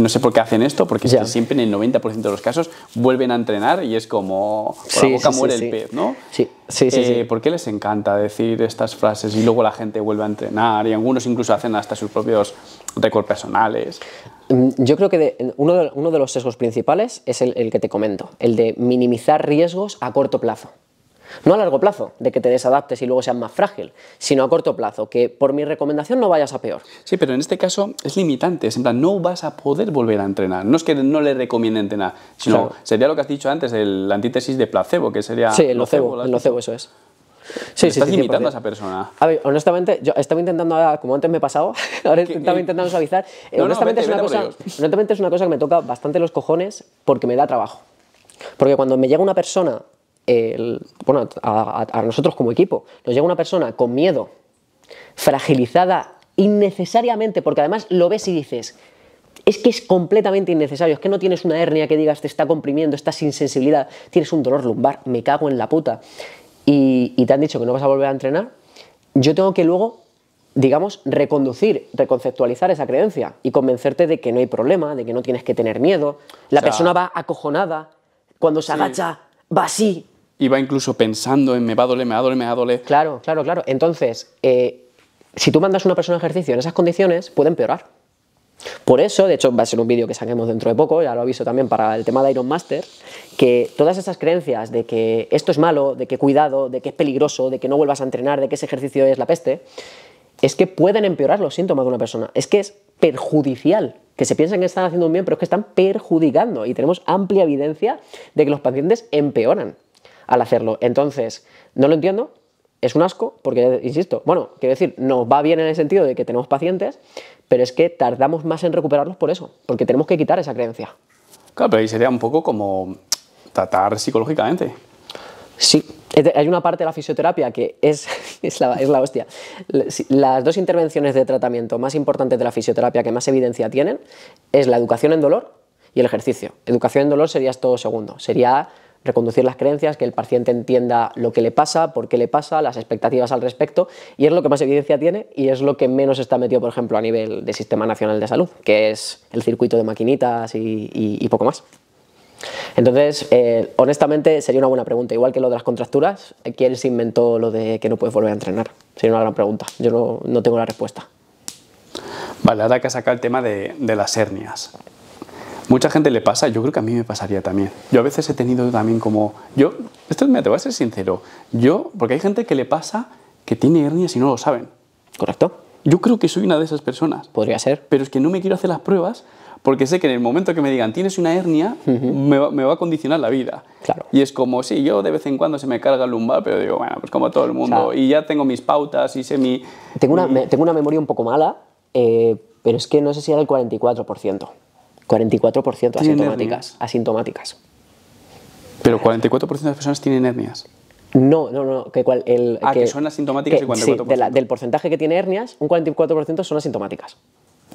A: no sé por qué hacen esto, porque siempre en el 90% de los casos vuelven a entrenar y es como por la boca muere el pez, ¿no? Sí, sí, eh, sí, ¿Por qué les encanta decir estas frases y luego la gente vuelve a entrenar y algunos incluso hacen hasta sus propios récords personales?
B: Mm, yo creo que uno, de, los sesgos principales es el que te comento, el de minimizar riesgos a corto plazo. No a largo plazo, de que te desadaptes y luego seas más frágil, sino a corto plazo, que por mi
A: recomendación no vayas a peor. Sí, pero en este caso es limitante, es en plan, no vas a poder volver a entrenar. No es que no le recomiende entrenar, sino sería lo que has dicho antes, el, la antítesis de placebo, que sería... Sí, el nocebo,
B: eso es. Sí, estás sí, estás limitando a esa persona. A ver, honestamente, yo estaba intentando ah, como antes me he pasado, ahora estaba eh, intentando suavizar. Eh, honestamente, es una cosa, honestamente es una cosa que me toca bastante los cojones porque me da trabajo. Porque cuando me llega una persona bueno, a, nosotros como equipo, nos llega una persona con miedo, fragilizada innecesariamente, porque además lo ves y dices, es que es completamente innecesario, es que no tienes una hernia que digas te está comprimiendo, estás sin sensibilidad, tienes un dolor lumbar, me cago en la puta, y, te han dicho que no vas a volver a entrenar, yo tengo que luego digamos, reconducir, reconceptualizar esa creencia y convencerte de que no hay problema, de que no tienes que tener miedo. La persona va acojonada, cuando se agacha,
A: va así, iba incluso pensando en me va a doler, me va a doler, me va a doler. Claro, claro, claro. Entonces, eh, si tú mandas
B: a una persona a ejercicio en esas condiciones, puede empeorar. Por eso, de hecho, va a ser un vídeo que saquemos dentro de poco, ya lo aviso también para el tema de Iron Master, que todas esas creencias de que esto es malo, de que cuidado, de que es peligroso, de que no vuelvas a entrenar, de que ese ejercicio es la peste, es que pueden empeorar los síntomas de una persona. Es que es perjudicial. Que se piensan que están haciendo un bien, pero es que están perjudicando. Y tenemos amplia evidencia de que los pacientes empeoran al hacerlo. Entonces, no lo entiendo, es un asco, porque, insisto, bueno, quiero decir, nos va bien en el sentido de que tenemos pacientes, pero es que tardamos más en recuperarlos por eso, porque tenemos que quitar esa creencia.
A: Claro, pero ahí sería un poco como tratar psicológicamente. Sí, hay una parte de la fisioterapia que es, la, es la hostia. Las dos
B: intervenciones de tratamiento más importantes de la fisioterapia que más evidencia tienen es la educación en dolor y el ejercicio. Educación en dolor sería esto segundo, sería reconducir las creencias, que el paciente entienda lo que le pasa, por qué le pasa, las expectativas al respecto, y es lo que más evidencia tiene y es lo que menos está metido, por ejemplo, a nivel del Sistema Nacional de Salud, que es el circuito de maquinitas y, poco más. Entonces, eh, honestamente, sería una buena pregunta. Igual que lo de las contracturas, eh, ¿quién se inventó lo de que no puedes volver a entrenar? Sería una gran pregunta. Yo no, tengo la
A: respuesta. Vale, ahora que sacar el tema de las hernias. Mucha gente le pasa, yo creo que a mí me pasaría también. Yo a veces he tenido también como... Yo, esto me te voy a ser sincero. Yo, porque hay gente que le pasa que tiene hernias y no lo saben. Correcto. Yo creo que soy una de esas personas. Podría ser. Pero es que no me quiero hacer las pruebas porque sé que en el momento que me digan tienes una hernia, me, va, a condicionar la vida. Claro. Y es como, sí, yo de vez en cuando se me carga el lumbar, pero digo, bueno, pues como todo el mundo. y ya tengo mis pautas y sé mi.
B: Tengo una, tengo una memoria un poco mala, eh, pero es que no sé si era el 44%. 44% asintomáticas,
A: asintomáticas. Pero 44% de las personas tienen hernias.
B: No, no, no, que el, ah, que, son asintomáticas Sí, del porcentaje que tiene hernias, un 44% son asintomáticas.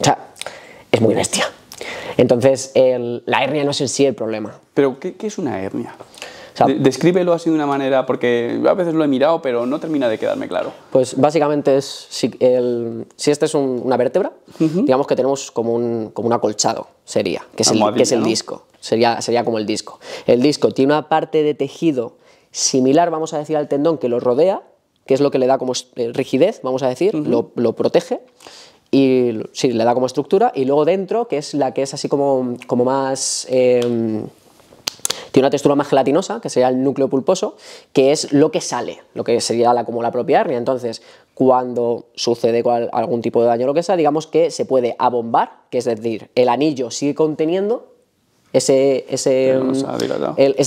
B: O sea, es muy bestia. Entonces, la
A: hernia no es en sí el problema. ¿Pero qué es una hernia? Descríbelo así de una manera, porque a veces lo he mirado, pero no termina de quedarme claro.
B: Pues básicamente es, si, esta es una vértebra, digamos que tenemos como un, como un acolchado, sería, que es el, disco, sería, sería como el disco. El disco tiene una parte de tejido similar, vamos a decir, al tendón que lo rodea, que es lo que le da como eh, rigidez, vamos a decir, lo, protege y sí, le da como estructura, y luego dentro, que es la que es así como, como más... Em, tiene una textura más gelatinosa, que sería el núcleo pulposo, que es lo que sale, lo que sería la, como la propia hernia. Entonces, cuando sucede algún tipo de daño o lo que sea, digamos que se puede abombar, que es decir, el anillo sigue conteniendo esa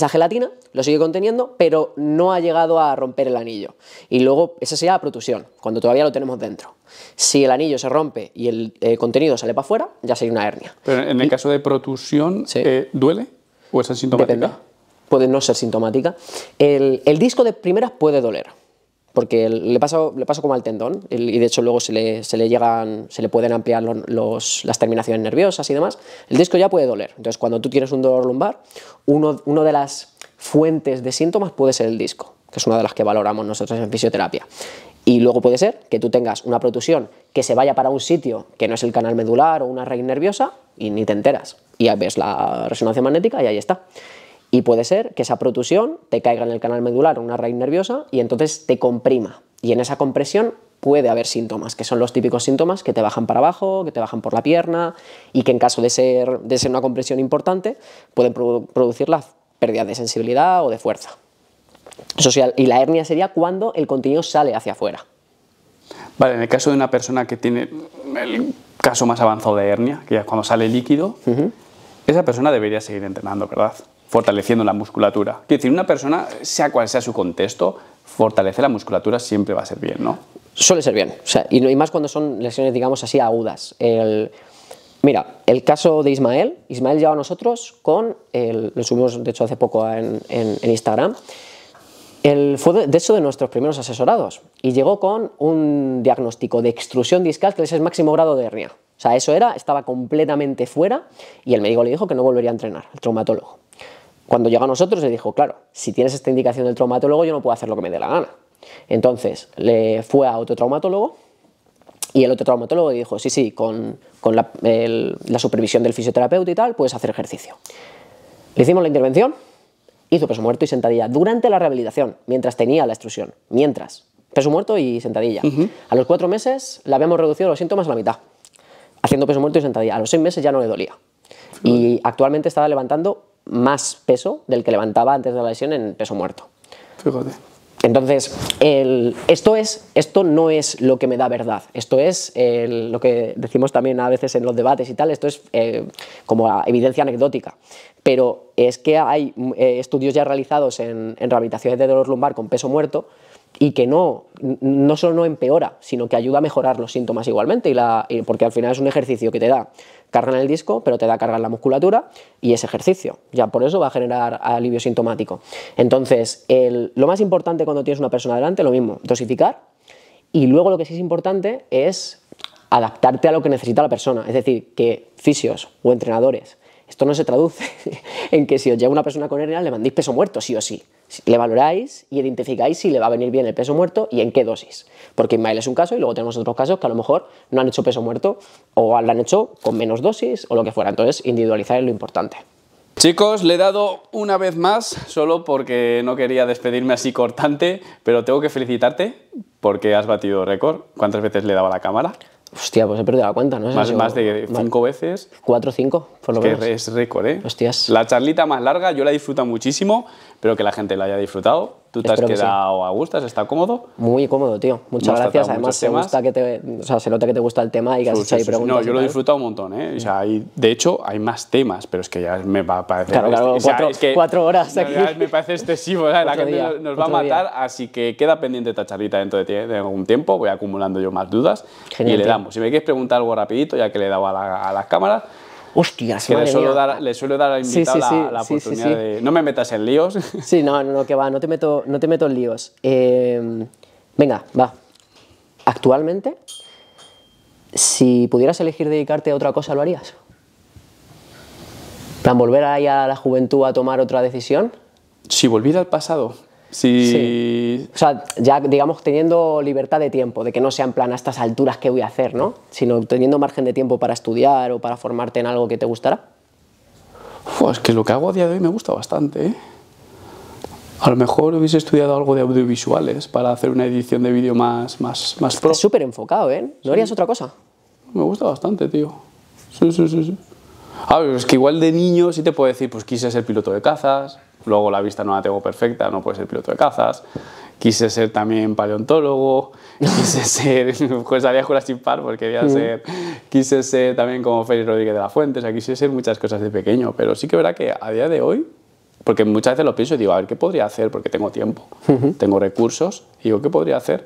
B: gelatina, lo sigue conteniendo, pero no ha llegado a romper el anillo. Y luego, esa sería la protusión, cuando todavía lo tenemos dentro. Si el anillo se rompe y el eh, contenido sale para afuera, ya sería una hernia.
A: Pero en el caso de protusión, eh, ¿duele? ¿Puede ser
B: sintomática? Puede no ser sintomática. El, disco de primeras puede doler porque le pasa, le como al tendón y de hecho luego se le, llegan, se le pueden ampliar las terminaciones nerviosas y demás, el disco ya puede doler. Entonces cuando tú tienes un dolor lumbar, uno, una de las fuentes de síntomas puede ser el disco, que es una de las que valoramos nosotros en fisioterapia. Y luego puede ser que tú tengas una protusión que se vaya para un sitio que no es el canal medular o una raíz nerviosa y ni te enteras. Y ves la resonancia magnética y ahí está. Y puede ser que esa protusión te caiga en el canal medular o una raíz nerviosa y entonces te comprima. Y en esa compresión puede haber síntomas, que son los típicos síntomas que te bajan para abajo, que te bajan por la pierna y que en caso de ser, de ser una compresión importante pueden producir la pérdida de sensibilidad o de fuerza. Y la hernia sería cuando el contenido sale hacia afuera.
A: Vale, en el caso de una persona que tiene el caso más avanzado de hernia, que es cuando sale líquido, esa persona debería seguir entrenando, ¿verdad? Fortaleciendo la musculatura. Quiero decir, una persona, sea cual sea su contexto, fortalecer la musculatura siempre va a ser bien, ¿no? Suele ser bien, sea, y, más cuando son
B: lesiones, digamos así, agudas. mira, el caso de Ismael, Ismael lleva a nosotros con, lo subimos de hecho hace poco en Instagram, fue, de eso de nuestros primeros asesorados y llegó con un diagnóstico de extrusión discal que es el máximo grado de hernia. O sea, eso era, estaba completamente fuera y el médico le dijo que no volvería a entrenar, el traumatólogo. Cuando llegó a nosotros le dijo, claro, si tienes esta indicación del traumatólogo yo no puedo hacer lo que me dé la gana. Entonces le fue a otro traumatólogo y el otro traumatólogo le dijo, sí, sí, con, la supervisión del fisioterapeuta y tal, puedes hacer ejercicio. Le hicimos la intervención, Hizo peso muerto y sentadilla durante la rehabilitación, mientras tenía la extrusión. Mientras. Peso muerto y sentadilla. A los cuatro meses la habíamos reducido los síntomas a la mitad. Haciendo peso muerto y sentadilla. A los seis meses ya no le dolía. Mm. Y actualmente estaba levantando más peso del que levantaba antes de la lesión en peso muerto. Fíjate. Entonces, esto, no es lo que me da verdad, esto es lo que decimos también a veces en los debates y tal, esto es eh, como evidencia anecdótica, pero es que hay eh, estudios ya realizados en, rehabilitaciones de dolor lumbar con peso muerto y que no, solo no empeora, sino que ayuda a mejorar los síntomas igualmente, porque al final es un ejercicio que te da cargan el disco, pero te da carga la musculatura y es ejercicio. Ya por eso va a generar alivio sintomático. Entonces, lo más importante cuando tienes una persona delante, lo mismo, dosificar. Y luego lo que sí es importante es adaptarte a lo que necesita la persona. Es decir, que fisios o entrenadores, esto no se traduce en que si os llega una persona con hernia le mandéis peso muerto, sí o sí le valoráis y identificáis si le va a venir bien el peso muerto y en qué dosis. Porque Inmail es un caso y luego tenemos otros casos que a lo mejor no han hecho peso muerto o lo han hecho con menos dosis o lo que fuera. Entonces, individualizar es lo importante.
A: Chicos, le he dado una vez más, solo porque no quería despedirme así cortante, pero tengo que felicitarte porque has batido récord. ¿Cuántas veces le he dado a la cámara?
B: Hostia, pues he perdido la cuenta, ¿no? Más, de cinco veces. Cuatro o cinco, por lo menos.
A: es récord, ¿eh? Hostias. La charlita más larga, yo la disfruto muchísimo, pero que la gente la haya disfrutado. ¿Tú te has quedado a gusto? está cómodo? Muy cómodo, tío. Muchas gracias. Además, se, gusta
B: que te, o sea, se nota que te gusta el tema y que has hecho ahí preguntas. No, yo lo he disfrutado
A: un montón. ¿eh? O sea, hay, de hecho, hay más temas, pero es que ya me va a parecer. Claro, claro, este, cuatro, es horas aquí. me parece excesivo. La gente nos va a matar, así que queda pendiente esta charlita dentro de, ¿eh? algún tiempo. Voy acumulando yo más dudas Genial, y le damos. Si me quieres preguntar algo rapidito, ya que le he dado a, la, a las cámaras hostias, que le suelo, Dar, le suelo dar la, oportunidad de... No me metas en líos.
B: Sí, no, no, que va, no te meto, no te meto en líos. Em, venga, va. Actualmente, si pudieras elegir dedicarte a otra cosa, ¿lo harías? ¿Plan volver ahí a la juventud a tomar otra decisión? Si volviera al pasado,
A: Sí.
B: O sea, ya digamos teniendo libertad de tiempo, de que no sea en plan a estas alturas que voy a hacer, ¿no? Sino teniendo margen de tiempo para estudiar o para formarte en algo que te gustará.
A: pues es que lo que hago a día de hoy me gusta bastante. ¿eh? A lo mejor hubiese estudiado algo de audiovisuales para hacer una edición de vídeo más, más, más pro.
B: súper enfocado, ¿eh? ¿No harías otra cosa?
A: Me gusta bastante, tío. Sí, sí, sí, sí. A ver, es que igual de niño sí te puedo decir, pues quise ser piloto de cazas, Luego la vista no la tengo perfecta, no puedo ser piloto de cazas. Quise ser también paleontólogo, quise ser, pues de la sin par porque quería ser, quise ser también como Félix Rodríguez de la Fuente, o sea, quise ser muchas cosas de pequeño, pero sí que verá que a día de hoy porque muchas veces lo pienso y digo, a ver, ¿qué podría hacer? Porque tengo tiempo, tengo recursos, digo, ¿qué podría hacer?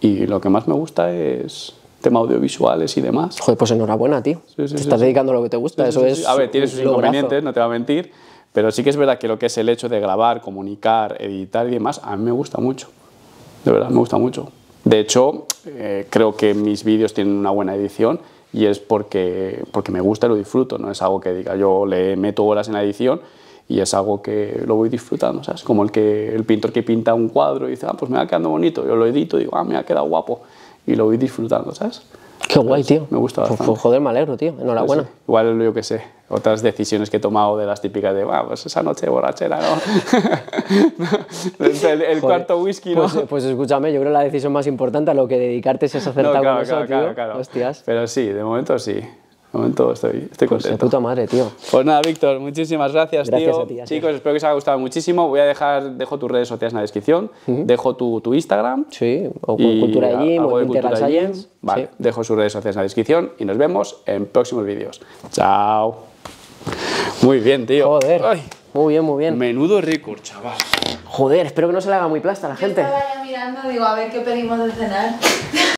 A: Y lo que más me gusta es tema audiovisuales y demás.
B: Joder, pues enhorabuena, tío. te estás dedicando lo que te gusta, eso es... A ver, tiene sus inconvenientes,
A: no te voy a mentir, pero sí que es verdad que lo que es el hecho de grabar, comunicar, editar y demás, a mí me gusta mucho. De verdad, me gusta mucho. De hecho, eh, creo que mis vídeos tienen una buena edición y es porque, porque me gusta y lo disfruto. No es algo que diga yo le meto horas en la edición y es algo que lo voy disfrutando. ¿sabes? Como el, que, el pintor que pinta un cuadro y dice, ah, pues me va quedando bonito. Yo lo edito y digo, ah, me ha quedado guapo. Y lo voy disfrutando, ¿sabes? Qué
B: guay, tío. Me gusta joder, me alegro,
A: tío. Enhorabuena. igual yo que sé, otras decisiones que he tomado de las típicas de, ah, esa noche borrachera, ¿no? el, cuarto
B: whisky, ¿no? Pues, eh, pues, escúchame, yo creo que la decisión más importante a lo que dedicarte es hacer no, claro, con eso, claro,
A: tío. Hostias. Pero sí, de momento sí. De momento estoy, estoy pues contento. Pues puta madre, tío. Pues nada, Víctor, muchísimas gracias, tío. Chicos, espero que os haya gustado muchísimo. Voy a dejar, dejo tus redes sociales en la descripción, dejo tu, Instagram. Sí, o Cultura Gym, o Cultura Vale, dejo sus redes sociales en la descripción y nos vemos en próximos vídeos. Chao. Muy bien, tío. Joder. Ay. Muy bien, muy bien. Menudo récord, chaval. Joder, espero que no se le haga muy plasta a la gente. Yo estaba ya mirando, digo, a ver qué pedimos de cenar.